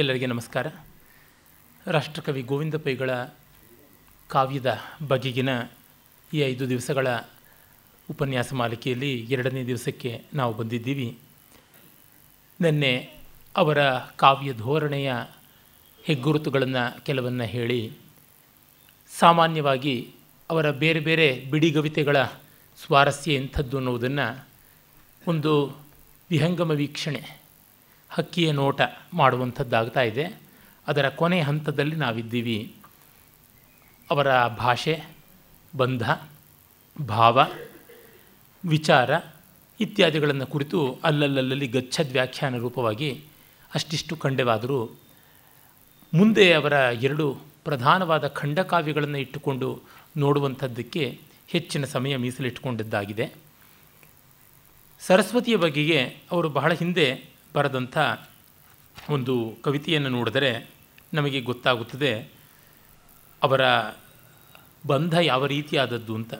ಎಲ್ಲರಿಗೆ ನಮಸ್ಕಾರ ರಾಷ್ಟ್ರಕವಿ ಗೋವಿಂದ ಪೈಗಳ ಕಾವ್ಯದ ಬಗೆಗಿನ ಈ ಐದು ದಿವಸಗಳ ಉಪನ್ಯಾಸ ಮಾಲಿಕೆಯಲ್ಲಿ ಎರಡನೇ ದಿವಸಕ್ಕೆ ನಾವು ಬಂದಿದ್ದೀವಿ ನಿನ್ನೆ ಅವರ ಕಾವ್ಯ ಧೋರಣೆಯ ಹೆಗ್ಗುರುತುಗಳನ್ನು ಕೆಲವನ್ನು ಹೇಳಿ ಸಾಮಾನ್ಯವಾಗಿ ಅವರ ಬೇರೆ ಬೇರೆ ಬಿಡಿಗವಿತೆಗಳ ಸ್ವಾರಸ್ಯ ಎಂಥದ್ದು ಅನ್ನುವುದನ್ನು ಒಂದು ವಿಹಂಗಮ ವೀಕ್ಷಣೆ ಹಕ್ಕಿಯ ನೋಟ ಮಾಡುವಂಥದ್ದಾಗ್ತಾ ಇದೆ ಅದರ ಕೊನೆ ಹಂತದಲ್ಲಿ ನಾವಿದ್ದೀವಿ ಅವರ ಭಾಷೆ ಬಂಧ ಭಾವ ವಿಚಾರ ಇತ್ಯಾದಿಗಳನ್ನು ಕುರಿತು ಅಲ್ಲಲ್ಲಲ್ಲಿ ಗಚ್ಚದ ವ್ಯಾಖ್ಯಾನ ರೂಪವಾಗಿ ಅಷ್ಟಿಷ್ಟು ಖಂಡವಾದರೂ ಮುಂದೆ ಅವರ ಎರಡು ಪ್ರಧಾನವಾದ ಖಂಡಕಾವ್ಯಗಳನ್ನು ಇಟ್ಟುಕೊಂಡು ನೋಡುವಂಥದ್ದಕ್ಕೆ ಹೆಚ್ಚಿನ ಸಮಯ ಮೀಸಲಿಟ್ಟುಕೊಂಡಿದ್ದಾಗಿದೆ ಸರಸ್ವತಿಯ ಬಗೆಗೆ ಅವರು ಬಹಳ ಹಿಂದೆ ಬರೆದಂಥ ಒಂದು ಕವಿತೆಯನ್ನು ನೋಡಿದರೆ ನಮಗೆ ಗೊತ್ತಾಗುತ್ತದೆ ಅವರ ಬಂಧ ಯಾವ ರೀತಿಯಾದದ್ದು ಅಂತ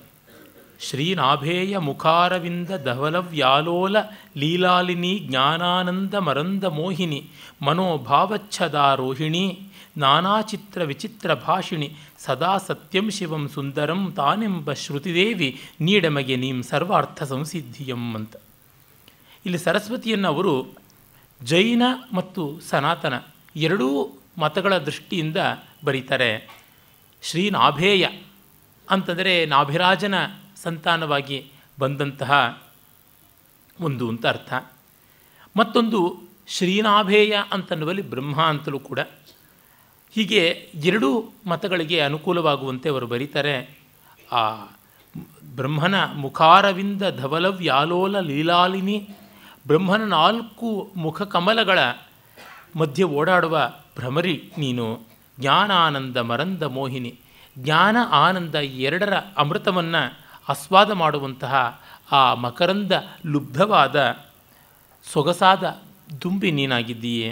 ಶ್ರೀನಾಭೇಯ ಮುಖಾರವಿಂದ ಧವಲವ್ಯಾಲೋಲ ಲೀಲಾಲಿನಿ ಜ್ಞಾನಾನಂದ ಮರಂದ ಮೋಹಿನಿ ಮನೋಭಾವಚ್ಛದಾರೋಹಿಣಿ ನಾನಾಚಿತ್ರ ವಿಚಿತ್ರ ಭಾಷಿಣಿ ಸದಾ ಸತ್ಯಂ ಶಿವಂ ಸುಂದರಂ ತಾನೆಂಬ ಶ್ರುತಿದೇವಿ ನೀಡಮಗೆ ನೀಂ ಸರ್ವಾರ್ಥ ಸಂಸಿದ್ಧಿಯಂ ಅಂತ ಇಲ್ಲಿ ಸರಸ್ವತಿಯನ್ನು ಅವರು ಜೈನ ಮತ್ತು ಸನಾತನ ಎರಡೂ ಮತಗಳ ದೃಷ್ಟಿಯಿಂದ ಬರೀತಾರೆ ಶ್ರೀನಾಭೇಯ ಅಂತಂದರೆ ನಾಭಿರಾಜನ ಸಂತಾನವಾಗಿ ಬಂದಂತಹ ಒಂದು ಅಂತ ಅರ್ಥ ಮತ್ತೊಂದು ಶ್ರೀನಾಭೇಯ ಅಂತನ್ನುವಲ್ಲಿ ಬ್ರಹ್ಮ ಅಂತಲೂ ಕೂಡ ಹೀಗೆ ಎರಡೂ ಮತಗಳಿಗೆ ಅನುಕೂಲವಾಗುವಂತೆ ಅವರು ಬರೀತಾರೆ ಆ ಬ್ರಹ್ಮನ ಮುಖಾರವಿಂದ ಧವಲವ್ಯಾಲೋಲ ಲೀಲಾಲಿನಿ ಬ್ರಹ್ಮನ ನಾಲ್ಕು ಮುಖ ಕಮಲಗಳ ಮಧ್ಯೆ ಓಡಾಡುವ ಭ್ರಮರಿ ನೀನು ಜ್ಞಾನಾನಂದ ಮರಂದ ಮೋಹಿನಿ ಜ್ಞಾನ ಆನಂದ ಎರಡರ ಅಮೃತವನ್ನು ಆಸ್ವಾದ ಮಾಡುವಂತಹ ಆ ಮಕರಂದ ಲುಬ್ಧವಾದ ಸೊಗಸಾದ ದುಂಬಿ ನೀನಾಗಿದ್ದೀಯೆ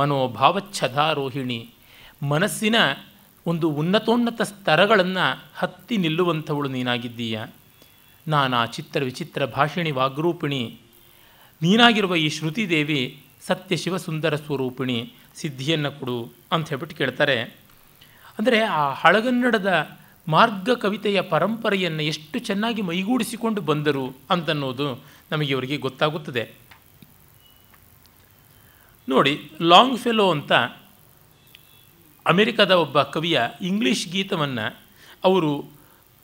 ಮನೋಭಾವಚ್ಛದಾರೋಹಿಣಿ ಮನಸ್ಸಿನ ಒಂದು ಉನ್ನತೋನ್ನತ ಸ್ತರಗಳನ್ನು ಹತ್ತಿ ನಿಲ್ಲುವಂಥವಳು ನೀನಾಗಿದ್ದೀಯ ನಾನಾ ಚಿತ್ರ ವಿಚಿತ್ರ ಭಾಷಿಣಿ ವಾಗ್ರೂಪಿಣಿ ನೀನಾಗಿರುವ ಈ ಶ್ರುತಿದೇವಿ ಸತ್ಯ ಶಿವ ಸುಂದರ ಸ್ವರೂಪಿಣಿ ಸಿದ್ಧಿಯನ್ನು ಕೊಡು ಅಂತ ಹೇಳ್ಬಿಟ್ಟು ಕೇಳ್ತಾರೆ ಅಂದರೆ ಆ ಹಳಗನ್ನಡದ ಮಾರ್ಗ ಕವಿತೆಯ ಪರಂಪರೆಯನ್ನು ಎಷ್ಟು ಚೆನ್ನಾಗಿ ಮೈಗೂಡಿಸಿಕೊಂಡು ಬಂದರು ಅಂತನ್ನೋದು ನಮಗೆ ಇವರಿಗೆ ಗೊತ್ತಾಗುತ್ತದೆ ನೋಡಿ ಲಾಂಗ್ ಫೆಲೋ ಅಂತ ಅಮೆರಿಕದ ಒಬ್ಬ ಕವಿಯ ಇಂಗ್ಲೀಷ್ ಗೀತವನ್ನು ಅವರು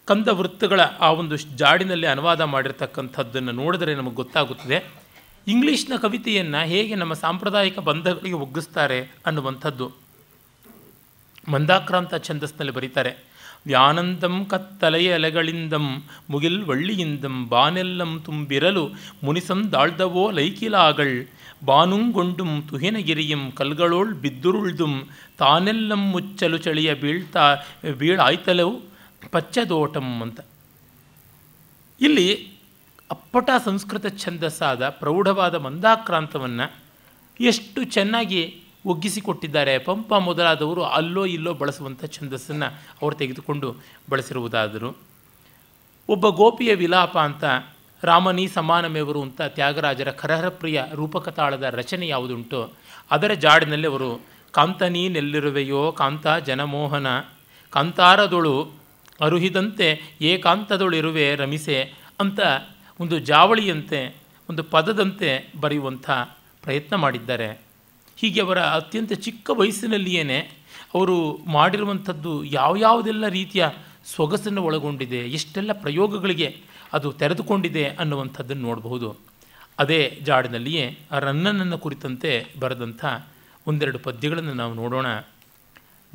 ಕಂದ ವೃತ್ತಗಳ ಆ ಒಂದು ಜಾಡಿನಲ್ಲಿ ಅನುವಾದ ಮಾಡಿರ್ತಕ್ಕಂಥದ್ದನ್ನು ನೋಡಿದರೆ ನಮಗೆ ಗೊತ್ತಾಗುತ್ತದೆ ಇಂಗ್ಲೀಷ್ನ ಕವಿತೆಯನ್ನು ಹೇಗೆ ನಮ್ಮ ಸಾಂಪ್ರದಾಯಿಕ ಬಂಧಗಳಿಗೆ ಒಗ್ಗಿಸ್ತಾರೆ ಅನ್ನುವಂಥದ್ದು ಮಂದಾಕ್ರಾಂತ ಛಂದಸ್ನಲ್ಲಿ ಬರೀತಾರೆ ವ್ಯಾನಂದಂ ಕತ್ತಲೆಯ ಎಲೆಗಳಿಂದಂ ಮುಗಿಲ್ ವಳ್ಳಿಯಿಂದಂ ಬಾನೆಲ್ಲಂ ತುಂಬಿರಲು ಮುನಿಸಂ ದಾಳ್ದವೋ ಲೈಕಿಲಾಗಳ್ ಬಾನುಂಗೊಂಡುಂ ತುಹಿನಗಿರಿಯಂ ಕಲ್ಗಳೋಳ್ ಬಿದ್ದುರುಳ್ದುಂ ತಾನೆಲ್ಲಂ ಮುಚ್ಚಲು ಚಳಿಯ ಬೀಳ್ತಾ ಬೀಳಾಯ್ತಲವು ಪಚ್ಚದೋಟಂ ಅಂತ ಇಲ್ಲಿ ಅಪ್ಪಟ ಸಂಸ್ಕೃತ ಛಂದಸ್ಸಾದ ಪ್ರೌಢವಾದ ಮಂದಾಕ್ರಾಂತವನ್ನು ಎಷ್ಟು ಚೆನ್ನಾಗಿ ಒಗ್ಗಿಸಿಕೊಟ್ಟಿದ್ದಾರೆ ಪಂಪ ಮೊದಲಾದವರು ಅಲ್ಲೋ ಇಲ್ಲೋ ಬಳಸುವಂಥ ಛಂದಸ್ಸನ್ನು ಅವರು ತೆಗೆದುಕೊಂಡು ಬಳಸಿರುವುದಾದರು ಒಬ್ಬ ಗೋಪಿಯ ವಿಲಾಪ ಅಂತ ರಾಮನಿ ಸಮಾನಮೇವರು ಅಂತ ತ್ಯಾಗರಾಜರ ಖರಹರಪ್ರಿಯ ರೂಪಕತಾಳದ ರಚನೆ ಯಾವುದುಂಟೋ ಅದರ ಜಾಡಿನಲ್ಲಿ ಅವರು ಕಾಂತನಿ ನೆಲ್ಲಿರುವೆಯೋ ಕಾಂತ ಜನಮೋಹನ ಕಾಂತಾರದೊಳು ಅರುಹಿದಂತೆ ಏಕಾಂತದೊಳಿರುವೆ ರಮಿಸೆ ಅಂತ ಒಂದು ಜಾವಳಿಯಂತೆ ಒಂದು ಪದದಂತೆ ಬರೆಯುವಂಥ ಪ್ರಯತ್ನ ಮಾಡಿದ್ದಾರೆ ಹೀಗೆ ಅವರ ಅತ್ಯಂತ ಚಿಕ್ಕ ವಯಸ್ಸಿನಲ್ಲಿಯೇ ಅವರು ಮಾಡಿರುವಂಥದ್ದು ಯಾವ್ಯಾವುದೆಲ್ಲ ರೀತಿಯ ಸೊಗಸನ್ನು ಒಳಗೊಂಡಿದೆ ಎಷ್ಟೆಲ್ಲ ಪ್ರಯೋಗಗಳಿಗೆ ಅದು ತೆರೆದುಕೊಂಡಿದೆ ಅನ್ನುವಂಥದ್ದನ್ನು ನೋಡಬಹುದು ಅದೇ ಜಾಡಿನಲ್ಲಿಯೇ ರನ್ನನನ್ನು ಕುರಿತಂತೆ ಬರೆದಂಥ ಒಂದೆರಡು ಪದ್ಯಗಳನ್ನು ನಾವು ನೋಡೋಣ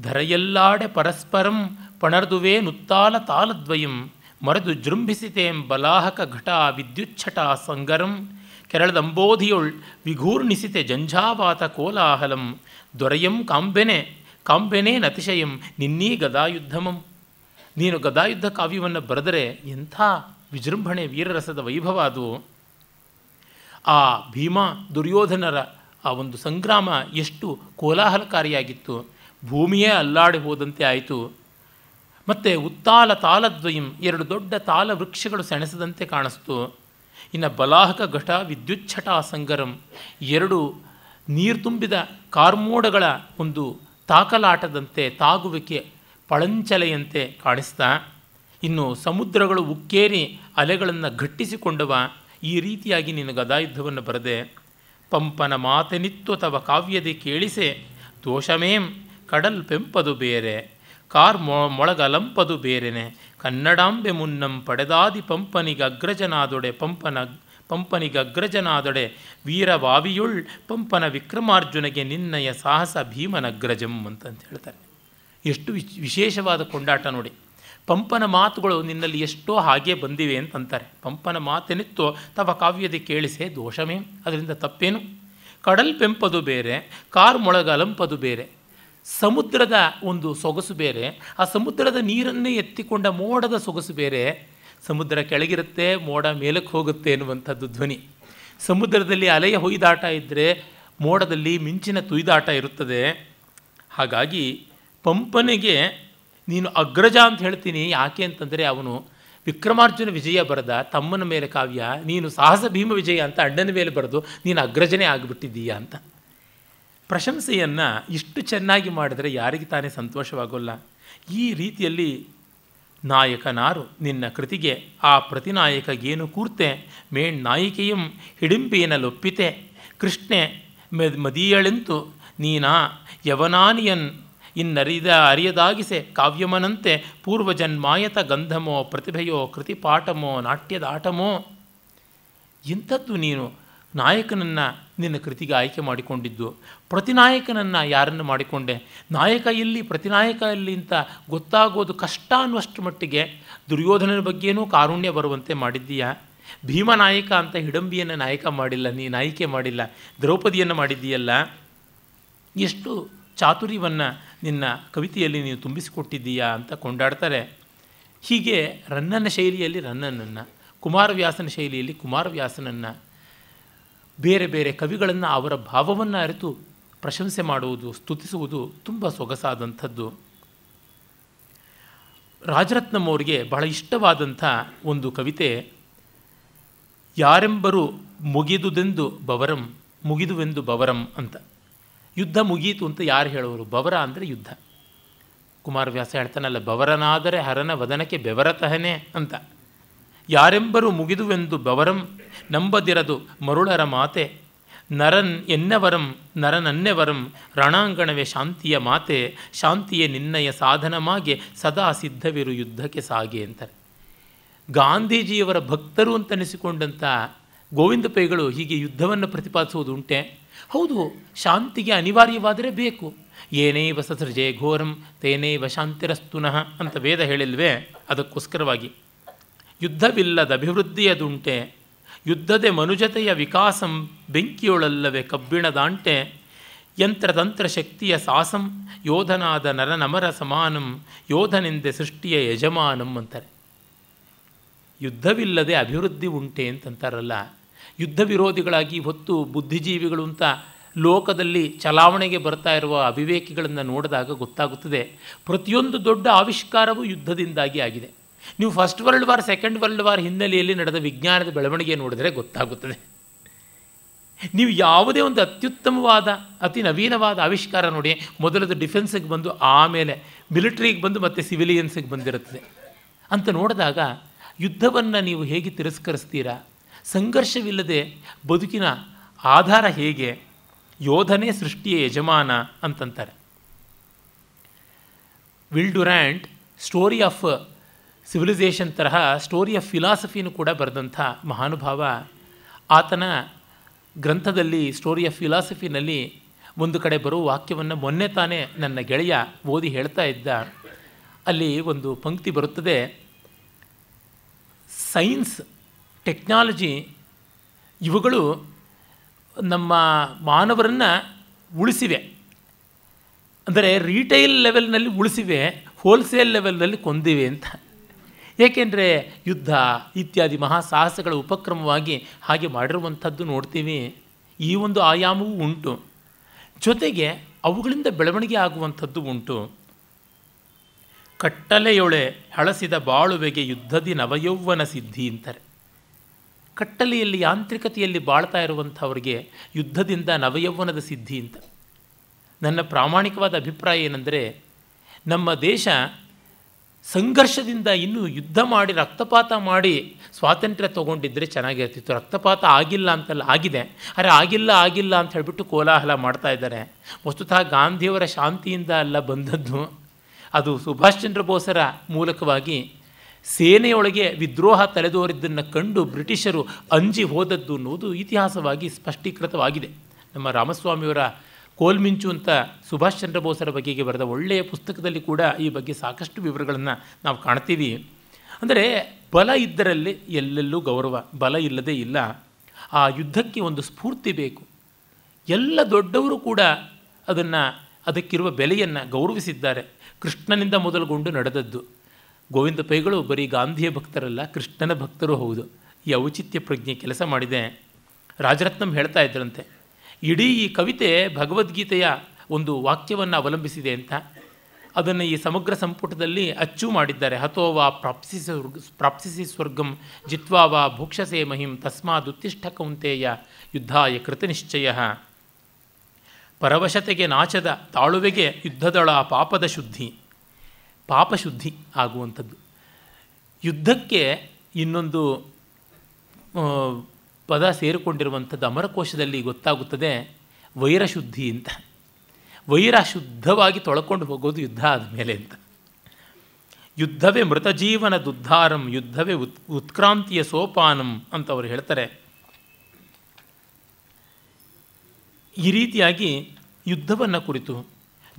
ಧರೆಯಲ್ಲಾಡೆ ಪರಸ್ಪರಂ ಪಣರ್ದುವೆ ನುತ್ತಾಲ ತಾಲದ್ವಯಂ ಮರದು ಜೃಂಭಿಸಿತೇಂ ಬಲಾಹಕ ಘಟ ವಿದ್ಯುಚ್ಛಟ ಸಂಗರಂ ಕೆರಳದಂಬೋಧಿಯೊಳ್ ವಿಘೂರ್ಣಿಸಿತೆ ಜಂಜಾವಾತ ಕೋಲಾಹಲಂ ದೊರೆಯಂ ಕಾಂಬೆನೆ ಕಾಂಬೆನೇ ನತಿಶಯಂ ನಿನ್ನೀ ಗದಾಯುದ್ಧಮಂ ನೀನು ಗದಾಯುದ್ಧ ಕಾವ್ಯವನ್ನು ಬರೆದರೆ ಎಂಥ ವಿಜೃಂಭಣೆ ವೀರರಸದ ವೈಭವ ಅದು ಆ ಭೀಮ ದುರ್ಯೋಧನರ ಆ ಒಂದು ಸಂಗ್ರಾಮ ಎಷ್ಟು ಕೋಲಾಹಲಕಾರಿಯಾಗಿತ್ತು ಭೂಮಿಯೇ ಅಲ್ಲಾಡಿ ಹೋದಂತೆ ಆಯಿತು ಮತ್ತು ಉತ್ತಾಲ ತಾಲದ್ವಯಂ ಎರಡು ದೊಡ್ಡ ತಾಲ ವೃಕ್ಷಗಳು ಸೆಣಸದಂತೆ ಕಾಣಿಸ್ತು ಇನ್ನು ಬಲಾಹಕ ಘಟ ವಿದ್ಯುಚ್ಛಟ ಸಂಗರಂ ಎರಡು ನೀರು ತುಂಬಿದ ಕಾರ್ಮೋಡಗಳ ಒಂದು ತಾಕಲಾಟದಂತೆ ತಾಗುವಿಕೆ ಪಳಂಚಲೆಯಂತೆ ಕಾಣಿಸ್ತಾ ಇನ್ನು ಸಮುದ್ರಗಳು ಉಕ್ಕೇರಿ ಅಲೆಗಳನ್ನು ಘಟ್ಟಿಸಿಕೊಂಡವ ಈ ರೀತಿಯಾಗಿ ನಿನ್ನ ಗದಾಯುದ್ಧವನ್ನು ಬರದೆ ಪಂಪನ ಮಾತೆನಿತ್ತು ತವ ಕಾವ್ಯದೆ ಕೇಳಿಸೆ ದೋಷಮೇಂ ಕಡಲ್ ಪೆಂಪದು ಬೇರೆ ಕಾರ್ ಮೊ ಮೊಳಗಲಂಪದು ಬೇರೆನೆ ಕನ್ನಡಾಂಬೆ ಮುನ್ನಂ ಪಡೆದಾದಿ ಅಗ್ರಜನಾದೊಡೆ ಪಂಪನ ಅಗ್ರಜನಾದೊಡೆ ವೀರವಾವಿಯುಳ್ ಪಂಪನ ವಿಕ್ರಮಾರ್ಜುನಗೆ ನಿನ್ನಯ ಸಾಹಸ ಭೀಮನಗ್ರಜಂ ಅಂತಂತ ಹೇಳ್ತಾರೆ ಎಷ್ಟು ವಿಶೇಷವಾದ ಕೊಂಡಾಟ ನೋಡಿ ಪಂಪನ ಮಾತುಗಳು ನಿನ್ನಲ್ಲಿ ಎಷ್ಟೋ ಹಾಗೆ ಬಂದಿವೆ ಅಂತಂತಾರೆ ಪಂಪನ ಮಾತೆನಿತ್ತು ತವ ಕಾವ್ಯದ ಕೇಳಿಸೇ ದೋಷವೇ ಅದರಿಂದ ತಪ್ಪೇನು ಕಡಲ್ ಪೆಂಪದು ಬೇರೆ ಕಾರ್ ಮೊಳಗಲಂಪದು ಬೇರೆ ಸಮುದ್ರದ ಒಂದು ಸೊಗಸು ಬೇರೆ ಆ ಸಮುದ್ರದ ನೀರನ್ನೇ ಎತ್ತಿಕೊಂಡ ಮೋಡದ ಸೊಗಸು ಬೇರೆ ಸಮುದ್ರ ಕೆಳಗಿರುತ್ತೆ ಮೋಡ ಮೇಲಕ್ಕೆ ಹೋಗುತ್ತೆ ಎನ್ನುವಂಥದ್ದು ಧ್ವನಿ ಸಮುದ್ರದಲ್ಲಿ ಅಲೆಯ ಹೊಯ್ದಾಟ ಇದ್ದರೆ ಮೋಡದಲ್ಲಿ ಮಿಂಚಿನ ತುಯ್ದಾಟ ಇರುತ್ತದೆ ಹಾಗಾಗಿ ಪಂಪನಿಗೆ ನೀನು ಅಗ್ರಜ ಅಂತ ಹೇಳ್ತೀನಿ ಯಾಕೆ ಅಂತಂದರೆ ಅವನು ವಿಕ್ರಮಾರ್ಜುನ ವಿಜಯ ಬರೆದ ತಮ್ಮನ ಮೇಲೆ ಕಾವ್ಯ ನೀನು ಸಾಹಸ ಭೀಮ ವಿಜಯ ಅಂತ ಅಣ್ಣನ ಮೇಲೆ ಬರೆದು ನೀನು ಅಗ್ರಜನೇ ಆಗಿಬಿಟ್ಟಿದ್ದೀಯಾ ಅಂತ ಪ್ರಶಂಸೆಯನ್ನು ಇಷ್ಟು ಚೆನ್ನಾಗಿ ಮಾಡಿದರೆ ಯಾರಿಗೆ ತಾನೇ ಸಂತೋಷವಾಗೋಲ್ಲ ಈ ರೀತಿಯಲ್ಲಿ ನಾಯಕನಾರು ನಿನ್ನ ಕೃತಿಗೆ ಆ ಪ್ರತಿನಾಯಕಗೇನು ಕೂರ್ತೆ ಮೇಣ್ ನಾಯಿಕೆಯಂ ಲೊಪ್ಪಿತೆ ಕೃಷ್ಣೆ ಮದ್ ಮದೀಯಳೆಂತು ನೀನಾ ಯವನಾನಿಯನ್ ಇನ್ನರಿದ ಅರಿಯದಾಗಿಸೆ ಕಾವ್ಯಮನಂತೆ ಪೂರ್ವಜನ್ಮಾಯತ ಗಂಧಮೋ ಪ್ರತಿಭೆಯೋ ಕೃತಿಪಾಠಮೋ ನಾಟ್ಯದಾಟಮೋ ಇಂಥದ್ದು ನೀನು ನಾಯಕನನ್ನು ನಿನ್ನ ಕೃತಿಗೆ ಆಯ್ಕೆ ಮಾಡಿಕೊಂಡಿದ್ದು ಪ್ರತಿನಾಯಕನನ್ನು ಯಾರನ್ನು ಮಾಡಿಕೊಂಡೆ ನಾಯಕ ಎಲ್ಲಿ ಪ್ರತಿನಾಯಕ ಎಲ್ಲಿ ಅಂತ ಗೊತ್ತಾಗೋದು ಕಷ್ಟ ಅನ್ನುವಷ್ಟು ಮಟ್ಟಿಗೆ ದುರ್ಯೋಧನನ ಬಗ್ಗೆನೂ ಕಾರುಣ್ಯ ಬರುವಂತೆ ಮಾಡಿದ್ದೀಯಾ ಭೀಮ ನಾಯಕ ಅಂತ ಹಿಡಂಬಿಯನ್ನು ನಾಯಕ ಮಾಡಿಲ್ಲ ನೀ ನಾಯಕೆ ಮಾಡಿಲ್ಲ ದ್ರೌಪದಿಯನ್ನು ಮಾಡಿದ್ದೀಯಲ್ಲ ಎಷ್ಟು ಚಾತುರ್ಯವನ್ನು ನಿನ್ನ ಕವಿತೆಯಲ್ಲಿ ನೀವು ತುಂಬಿಸಿಕೊಟ್ಟಿದ್ದೀಯಾ ಅಂತ ಕೊಂಡಾಡ್ತಾರೆ ಹೀಗೆ ರನ್ನನ ಶೈಲಿಯಲ್ಲಿ ರನ್ನನನ್ನು ಕುಮಾರವ್ಯಾಸನ ಶೈಲಿಯಲ್ಲಿ ಕುಮಾರವ್ಯಾಸನನ್ನು ಬೇರೆ ಬೇರೆ ಕವಿಗಳನ್ನು ಅವರ ಭಾವವನ್ನು ಅರಿತು ಪ್ರಶಂಸೆ ಮಾಡುವುದು ಸ್ತುತಿಸುವುದು ತುಂಬ ಸೊಗಸಾದಂಥದ್ದು ರಾಜರತ್ನಂ ಅವರಿಗೆ ಬಹಳ ಇಷ್ಟವಾದಂಥ ಒಂದು ಕವಿತೆ ಯಾರೆಂಬರು ಮುಗಿದುದೆಂದು ಬವರಂ ಮುಗಿದುವೆಂದು ಬವರಂ ಅಂತ ಯುದ್ಧ ಮುಗಿಯಿತು ಅಂತ ಯಾರು ಹೇಳೋರು ಬವರ ಅಂದರೆ ಯುದ್ಧ ಕುಮಾರವ್ಯಾಸ ಹೇಳ್ತಾನಲ್ಲ ಬವರನಾದರೆ ಹರನ ವದನಕ್ಕೆ ಬೆವರತಹನೆ ಅಂತ ಯಾರೆಂಬರು ಮುಗಿದುವೆಂದು ಬವರಂ ನಂಬದಿರದು ಮರುಳರ ಮಾತೆ ನರನ್ ಎನ್ನವರಂ ನರನನ್ನೆವರಂ ರಣಾಂಗಣವೇ ಶಾಂತಿಯ ಮಾತೆ ಶಾಂತಿಯೇ ನಿನ್ನಯ ಸಾಧನಮಾಗೆ ಸದಾ ಸಿದ್ಧವಿರು ಯುದ್ಧಕ್ಕೆ ಸಾಗೆ ಅಂತಾರೆ ಗಾಂಧೀಜಿಯವರ ಭಕ್ತರು ಅಂತನಿಸಿಕೊಂಡಂಥ ಗೋವಿಂದ ಪೈಗಳು ಹೀಗೆ ಯುದ್ಧವನ್ನು ಪ್ರತಿಪಾದಿಸುವುದುಂಟೆ ಹೌದು ಶಾಂತಿಗೆ ಅನಿವಾರ್ಯವಾದರೆ ಬೇಕು ಏನೇ ವಸಸೃಜೆ ಘೋರಂ ತೇನೇ ವಶಾಂತಿರಸ್ತುನಃ ಅಂತ ವೇದ ಹೇಳಿಲ್ವೇ ಅದಕ್ಕೋಸ್ಕರವಾಗಿ ಯುದ್ಧವಿಲ್ಲದ ಅಭಿವೃದ್ಧಿಯದುಂಟೆ ಯುದ್ಧದೆ ಮನುಜತೆಯ ವಿಕಾಸಂ ಬೆಂಕಿಯೊಳಲ್ಲವೇ ಕಬ್ಬಿಣದಾಂಟೆ ಯಂತ್ರತಂತ್ರ ಶಕ್ತಿಯ ಸಾಸಂ ಯೋಧನಾದ ನರನಮರ ಸಮಾನಂ ಯೋಧನೆಂದೆ ಸೃಷ್ಟಿಯ ಯಜಮಾನಂ ಅಂತಾರೆ ಯುದ್ಧವಿಲ್ಲದೆ ಅಭಿವೃದ್ಧಿ ಉಂಟೆ ಅಂತಂತಾರಲ್ಲ ಯುದ್ಧ ವಿರೋಧಿಗಳಾಗಿ ಹೊತ್ತು ಬುದ್ಧಿಜೀವಿಗಳು ಅಂತ ಲೋಕದಲ್ಲಿ ಚಲಾವಣೆಗೆ ಬರ್ತಾ ಇರುವ ಅವಿವೇಕಿಗಳನ್ನು ನೋಡಿದಾಗ ಗೊತ್ತಾಗುತ್ತದೆ ಪ್ರತಿಯೊಂದು ದೊಡ್ಡ ಆವಿಷ್ಕಾರವೂ ಯುದ್ಧದಿಂದಾಗಿ ಆಗಿದೆ ನೀವು first world war second world war ಹಿನ್ನೆಲೆಯಲ್ಲಿ ನಡೆದ ವಿಜ್ಞಾನದ ಬೆಳವಣಿಗೆ ನೋಡಿದರೆ ಗೊತ್ತಾಗುತ್ತದೆ ನೀವು ಯಾವುದೇ ಒಂದು ಅತ್ಯುತ್ತಮವಾದ ಅತಿ ನವೀನವಾದ ಆವಿಷ್ಕಾರ ನೋಡಿ ಮೊದಲದು ಡಿಫೆನ್ಸಿಗೆ ಬಂದು ಆಮೇಲೆ ಮಿಲಿಟ್ರಿಗೆ ಬಂದು ಮತ್ತು ಸಿವಿಲಿಯನ್ಸಿಗೆ ಬಂದಿರುತ್ತದೆ ಅಂತ ನೋಡಿದಾಗ ಯುದ್ಧವನ್ನು ನೀವು ಹೇಗೆ ತಿರಸ್ಕರಿಸ್ತೀರಾ ಸಂಘರ್ಷವಿಲ್ಲದೆ ಬದುಕಿನ ಆಧಾರ ಹೇಗೆ ಯೋಧನೇ ಸೃಷ್ಟಿಯ ಯಜಮಾನ ಅಂತಂತಾರೆ Will Durant story of civilisation ತರಹ ಸ್ಟೋರಿ ಆಫ್ ಫಿಲಾಸಫಿನೂ ಕೂಡ ಬರೆದಂಥ ಮಹಾನುಭಾವ ಆತನ ಗ್ರಂಥದಲ್ಲಿ ಸ್ಟೋರಿ ಆಫ್ ಫಿಲಾಸಫಿನಲ್ಲಿ ಒಂದು ಕಡೆ ಬರೋ ವಾಕ್ಯವನ್ನು ಮೊನ್ನೆ ತಾನೇ ನನ್ನ ಗೆಳೆಯ ಓದಿ ಹೇಳ್ತಾ ಇದ್ದ ಅಲ್ಲಿ ಒಂದು ಪಂಕ್ತಿ ಬರುತ್ತದೆ ಸೈನ್ಸ್ ಟೆಕ್ನಾಲಜಿ ಇವುಗಳು ನಮ್ಮ ಮಾನವರನ್ನು ಉಳಿಸಿವೆ ಅಂದರೆ ರೀಟೈಲ್ ಲೆವೆಲ್ನಲ್ಲಿ ಉಳಿಸಿವೆ ಹೋಲ್ಸೇಲ್ ಲೆವೆಲ್ನಲ್ಲಿ ಕೊಂದಿವೆ ಅಂತ ಏಕೆಂದರೆ ಯುದ್ಧ ಇತ್ಯಾದಿ ಮಹಾಸಾಹಸಗಳ ಉಪಕ್ರಮವಾಗಿ ಹಾಗೆ ಮಾಡಿರುವಂಥದ್ದು ನೋಡ್ತೀವಿ ಈ ಒಂದು ಆಯಾಮವೂ ಉಂಟು ಜೊತೆಗೆ ಅವುಗಳಿಂದ ಬೆಳವಣಿಗೆ ಆಗುವಂಥದ್ದು ಉಂಟು ಕಟ್ಟಲೆಯೊಳೆ ಹಳಸಿದ ಬಾಳುವೆಗೆ ಯುದ್ಧದಿ ನವಯೌವನ ಸಿದ್ಧಿ ಅಂತಾರೆ ಕಟ್ಟಲೆಯಲ್ಲಿ ಯಾಂತ್ರಿಕತೆಯಲ್ಲಿ ಬಾಳ್ತಾ ಇರುವಂಥವ್ರಿಗೆ ಯುದ್ಧದಿಂದ ನವಯೌವನದ ಸಿದ್ಧಿ ಅಂತ ನನ್ನ ಪ್ರಾಮಾಣಿಕವಾದ ಅಭಿಪ್ರಾಯ ಏನೆಂದರೆ ನಮ್ಮ ದೇಶ ಸಂಘರ್ಷದಿಂದ ಇನ್ನೂ ಯುದ್ಧ ಮಾಡಿ ರಕ್ತಪಾತ ಮಾಡಿ ಸ್ವಾತಂತ್ರ್ಯ ತೊಗೊಂಡಿದ್ದರೆ ಚೆನ್ನಾಗಿರ್ತಿತ್ತು ರಕ್ತಪಾತ ಆಗಿಲ್ಲ ಅಂತೆಲ್ಲ ಆಗಿದೆ ಆದರೆ ಆಗಿಲ್ಲ ಆಗಿಲ್ಲ ಅಂತ ಹೇಳಿಬಿಟ್ಟು ಕೋಲಾಹಲ ಮಾಡ್ತಾ ಇದ್ದಾರೆ ವಸ್ತುತಃ ಗಾಂಧಿಯವರ ಶಾಂತಿಯಿಂದ ಅಲ್ಲ ಬಂದದ್ದು ಅದು ಸುಭಾಷ್ ಚಂದ್ರ ಬೋಸರ ಮೂಲಕವಾಗಿ ಸೇನೆಯೊಳಗೆ ವಿದ್ರೋಹ ತಲೆದೋರಿದ್ದನ್ನು ಕಂಡು ಬ್ರಿಟಿಷರು ಅಂಜಿ ಹೋದದ್ದು ಅನ್ನುವುದು ಇತಿಹಾಸವಾಗಿ ಸ್ಪಷ್ಟೀಕೃತವಾಗಿದೆ ನಮ್ಮ ರಾಮಸ್ವಾಮಿಯವರ ಕೋಲ್ಮಿಂಚು ಅಂತ ಸುಭಾಷ್ ಚಂದ್ರ ಬೋಸರ ಬಗೆಗೆ ಬರೆದ ಒಳ್ಳೆಯ ಪುಸ್ತಕದಲ್ಲಿ ಕೂಡ ಈ ಬಗ್ಗೆ ಸಾಕಷ್ಟು ವಿವರಗಳನ್ನು ನಾವು ಕಾಣ್ತೀವಿ ಅಂದರೆ ಬಲ ಇದ್ದರಲ್ಲಿ ಎಲ್ಲೆಲ್ಲೂ ಗೌರವ ಬಲ ಇಲ್ಲದೇ ಇಲ್ಲ ಆ ಯುದ್ಧಕ್ಕೆ ಒಂದು ಸ್ಫೂರ್ತಿ ಬೇಕು ಎಲ್ಲ ದೊಡ್ಡವರು ಕೂಡ ಅದನ್ನು ಅದಕ್ಕಿರುವ ಬೆಲೆಯನ್ನು ಗೌರವಿಸಿದ್ದಾರೆ ಕೃಷ್ಣನಿಂದ ಮೊದಲುಗೊಂಡು ನಡೆದದ್ದು ಗೋವಿಂದ ಪೈಗಳು ಬರೀ ಗಾಂಧಿಯ ಭಕ್ತರಲ್ಲ ಕೃಷ್ಣನ ಭಕ್ತರು ಹೌದು ಈ ಔಚಿತ್ಯ ಪ್ರಜ್ಞೆ ಕೆಲಸ ಮಾಡಿದೆ ರಾಜರತ್ನಂ ಹೇಳ್ತಾ ಇದ್ರಂತೆ ಇಡೀ ಈ ಕವಿತೆ ಭಗವದ್ಗೀತೆಯ ಒಂದು ವಾಕ್ಯವನ್ನು ಅವಲಂಬಿಸಿದೆ ಅಂತ ಅದನ್ನು ಈ ಸಮಗ್ರ ಸಂಪುಟದಲ್ಲಿ ಅಚ್ಚು ಮಾಡಿದ್ದಾರೆ ಹತೋವಾ ಪ್ರಾಪ್ಸಿಸ ಪ್ರಾಪ್ಸಿಸಿ ಸ್ವರ್ಗಂ ಜಿತ್ವಾವಾ ಭೂಕ್ಷಸೆ ಮಹಿಂ ಉತ್ತಿಷ್ಠ ಕೌಂತೆಯ ಯುದ್ಧಾಯ ಕೃತನಿಶ್ಚಯ ಪರವಶತೆಗೆ ನಾಚದ ತಾಳುವೆಗೆ ಯುದ್ಧದಳ ಪಾಪದ ಶುದ್ಧಿ ಪಾಪಶುದ್ಧಿ ಆಗುವಂಥದ್ದು ಯುದ್ಧಕ್ಕೆ ಇನ್ನೊಂದು ಪದ ಸೇರಿಕೊಂಡಿರುವಂಥದ್ದು ಅಮರಕೋಶದಲ್ಲಿ ಗೊತ್ತಾಗುತ್ತದೆ ವೈರಶುದ್ಧಿ ಅಂತ ವೈರ ಶುದ್ಧವಾಗಿ ತೊಳ್ಕೊಂಡು ಹೋಗೋದು ಯುದ್ಧ ಮೇಲೆ ಅಂತ ಯುದ್ಧವೇ ದುದ್ಧಾರಂ ಯುದ್ಧವೇ ಉತ್ ಉತ್ಕ್ರಾಂತಿಯ ಸೋಪಾನಂ ಅಂತ ಅವರು ಹೇಳ್ತಾರೆ ಈ ರೀತಿಯಾಗಿ ಯುದ್ಧವನ್ನು ಕುರಿತು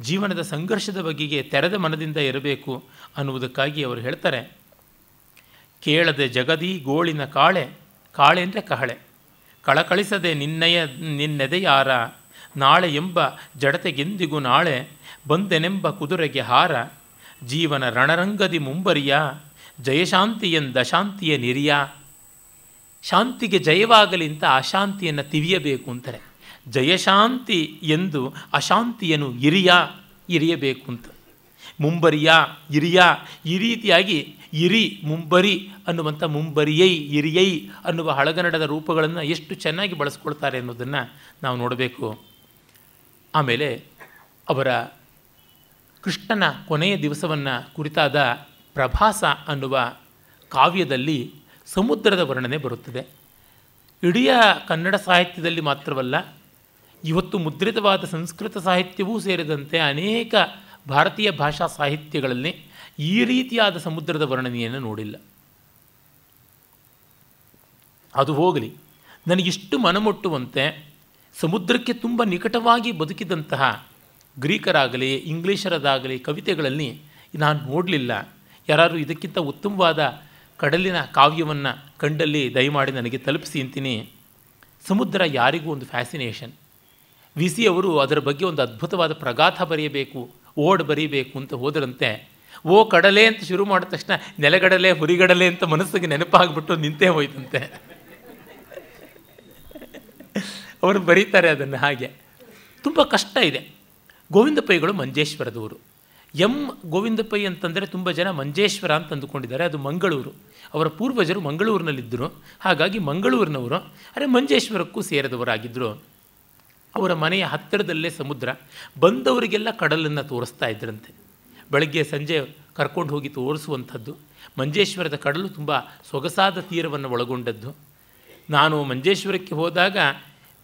ಜೀವನದ ಸಂಘರ್ಷದ ಬಗೆಗೆ ತೆರೆದ ಮನದಿಂದ ಇರಬೇಕು ಅನ್ನುವುದಕ್ಕಾಗಿ ಅವರು ಹೇಳ್ತಾರೆ ಕೇಳದೆ ಜಗದಿ ಗೋಳಿನ ಕಾಳೆ ಕಾಳೆ ಅಂದರೆ ಕಹಳೆ ಕಳಕಳಿಸದೆ ನಿನ್ನಯ ನಿನ್ನೆದೆಯಾರ ನಾಳೆ ಎಂಬ ಜಡತೆಗೆಂದಿಗೂ ನಾಳೆ ಬಂದೆನೆಂಬ ಕುದುರೆಗೆ ಹಾರ ಜೀವನ ರಣರಂಗದಿ ಮುಂಬರಿಯ ಶಾಂತಿಯ ನಿರಿಯ ಶಾಂತಿಗೆ ಜಯವಾಗಲಿ ಅಂತ ಅಶಾಂತಿಯನ್ನು ತಿವಿಯಬೇಕು ಅಂತಾರೆ ಜಯಶಾಂತಿ ಎಂದು ಅಶಾಂತಿಯನ್ನು ಇರಿಯ ಇರಿಯಬೇಕು ಅಂತ ಮುಂಬರಿಯ ಇರಿಯ ಈ ರೀತಿಯಾಗಿ ಇರಿ ಮುಂಬರಿ ಅನ್ನುವಂಥ ಮುಂಬರಿಯೈ ಇರಿಯೈ ಅನ್ನುವ ಹಳಗನ್ನಡದ ರೂಪಗಳನ್ನು ಎಷ್ಟು ಚೆನ್ನಾಗಿ ಬಳಸ್ಕೊಳ್ತಾರೆ ಅನ್ನೋದನ್ನು ನಾವು ನೋಡಬೇಕು ಆಮೇಲೆ ಅವರ ಕೃಷ್ಣನ ಕೊನೆಯ ದಿವಸವನ್ನು ಕುರಿತಾದ ಪ್ರಭಾಸ ಅನ್ನುವ ಕಾವ್ಯದಲ್ಲಿ ಸಮುದ್ರದ ವರ್ಣನೆ ಬರುತ್ತದೆ ಇಡೀ ಕನ್ನಡ ಸಾಹಿತ್ಯದಲ್ಲಿ ಮಾತ್ರವಲ್ಲ ಇವತ್ತು ಮುದ್ರಿತವಾದ ಸಂಸ್ಕೃತ ಸಾಹಿತ್ಯವೂ ಸೇರಿದಂತೆ ಅನೇಕ ಭಾರತೀಯ ಭಾಷಾ ಸಾಹಿತ್ಯಗಳಲ್ಲಿ ಈ ರೀತಿಯಾದ ಸಮುದ್ರದ ವರ್ಣನೆಯನ್ನು ನೋಡಿಲ್ಲ ಅದು ಹೋಗಲಿ ನನಗಿಷ್ಟು ಮನಮುಟ್ಟುವಂತೆ ಸಮುದ್ರಕ್ಕೆ ತುಂಬ ನಿಕಟವಾಗಿ ಬದುಕಿದಂತಹ ಗ್ರೀಕರಾಗಲಿ ಇಂಗ್ಲೀಷರದಾಗಲಿ ಕವಿತೆಗಳಲ್ಲಿ ನಾನು ನೋಡಲಿಲ್ಲ ಯಾರಾದರೂ ಇದಕ್ಕಿಂತ ಉತ್ತಮವಾದ ಕಡಲಿನ ಕಾವ್ಯವನ್ನು ಕಂಡಲ್ಲಿ ದಯಮಾಡಿ ನನಗೆ ತಲುಪಿಸಿ ಅಂತೀನಿ ಸಮುದ್ರ ಯಾರಿಗೂ ಒಂದು ಫ್ಯಾಸಿನೇಷನ್ ವಿ ಸಿ ಅವರು ಅದರ ಬಗ್ಗೆ ಒಂದು ಅದ್ಭುತವಾದ ಪ್ರಗಾಥ ಬರೆಯಬೇಕು ಓಡ್ ಬರೀಬೇಕು ಅಂತ ಹೋದರಂತೆ ಓ ಕಡಲೆ ಅಂತ ಶುರು ಮಾಡಿದ ತಕ್ಷಣ ನೆಲಗಡಲೆ ಹುರಿಗಡಲೆ ಅಂತ ಮನಸ್ಸಿಗೆ ನೆನಪಾಗ್ಬಿಟ್ಟು ನಿಂತೇ ಹೋಯ್ತಂತೆ ಅವರು ಬರೀತಾರೆ ಅದನ್ನು ಹಾಗೆ ತುಂಬ ಕಷ್ಟ ಇದೆ ಗೋವಿಂದ ಪೈಗಳು ಮಂಜೇಶ್ವರದವರು ಎಂ ಗೋವಿಂದ ಪೈ ಅಂತಂದರೆ ತುಂಬ ಜನ ಮಂಜೇಶ್ವರ ಅಂತ ಅಂದುಕೊಂಡಿದ್ದಾರೆ ಅದು ಮಂಗಳೂರು ಅವರ ಪೂರ್ವಜರು ಮಂಗಳೂರಿನಲ್ಲಿದ್ದರು ಹಾಗಾಗಿ ಮಂಗಳೂರಿನವರು ಅರೆ ಮಂಜೇಶ್ವರಕ್ಕೂ ಸೇರಿದವರಾಗಿದ್ದರು ಅವರ ಮನೆಯ ಹತ್ತಿರದಲ್ಲೇ ಸಮುದ್ರ ಬಂದವರಿಗೆಲ್ಲ ಕಡಲನ್ನು ತೋರಿಸ್ತಾ ಇದ್ರಂತೆ ಬೆಳಗ್ಗೆ ಸಂಜೆ ಕರ್ಕೊಂಡು ಹೋಗಿ ತೋರಿಸುವಂಥದ್ದು ಮಂಜೇಶ್ವರದ ಕಡಲು ತುಂಬ ಸೊಗಸಾದ ತೀರವನ್ನು ಒಳಗೊಂಡದ್ದು ನಾನು ಮಂಜೇಶ್ವರಕ್ಕೆ ಹೋದಾಗ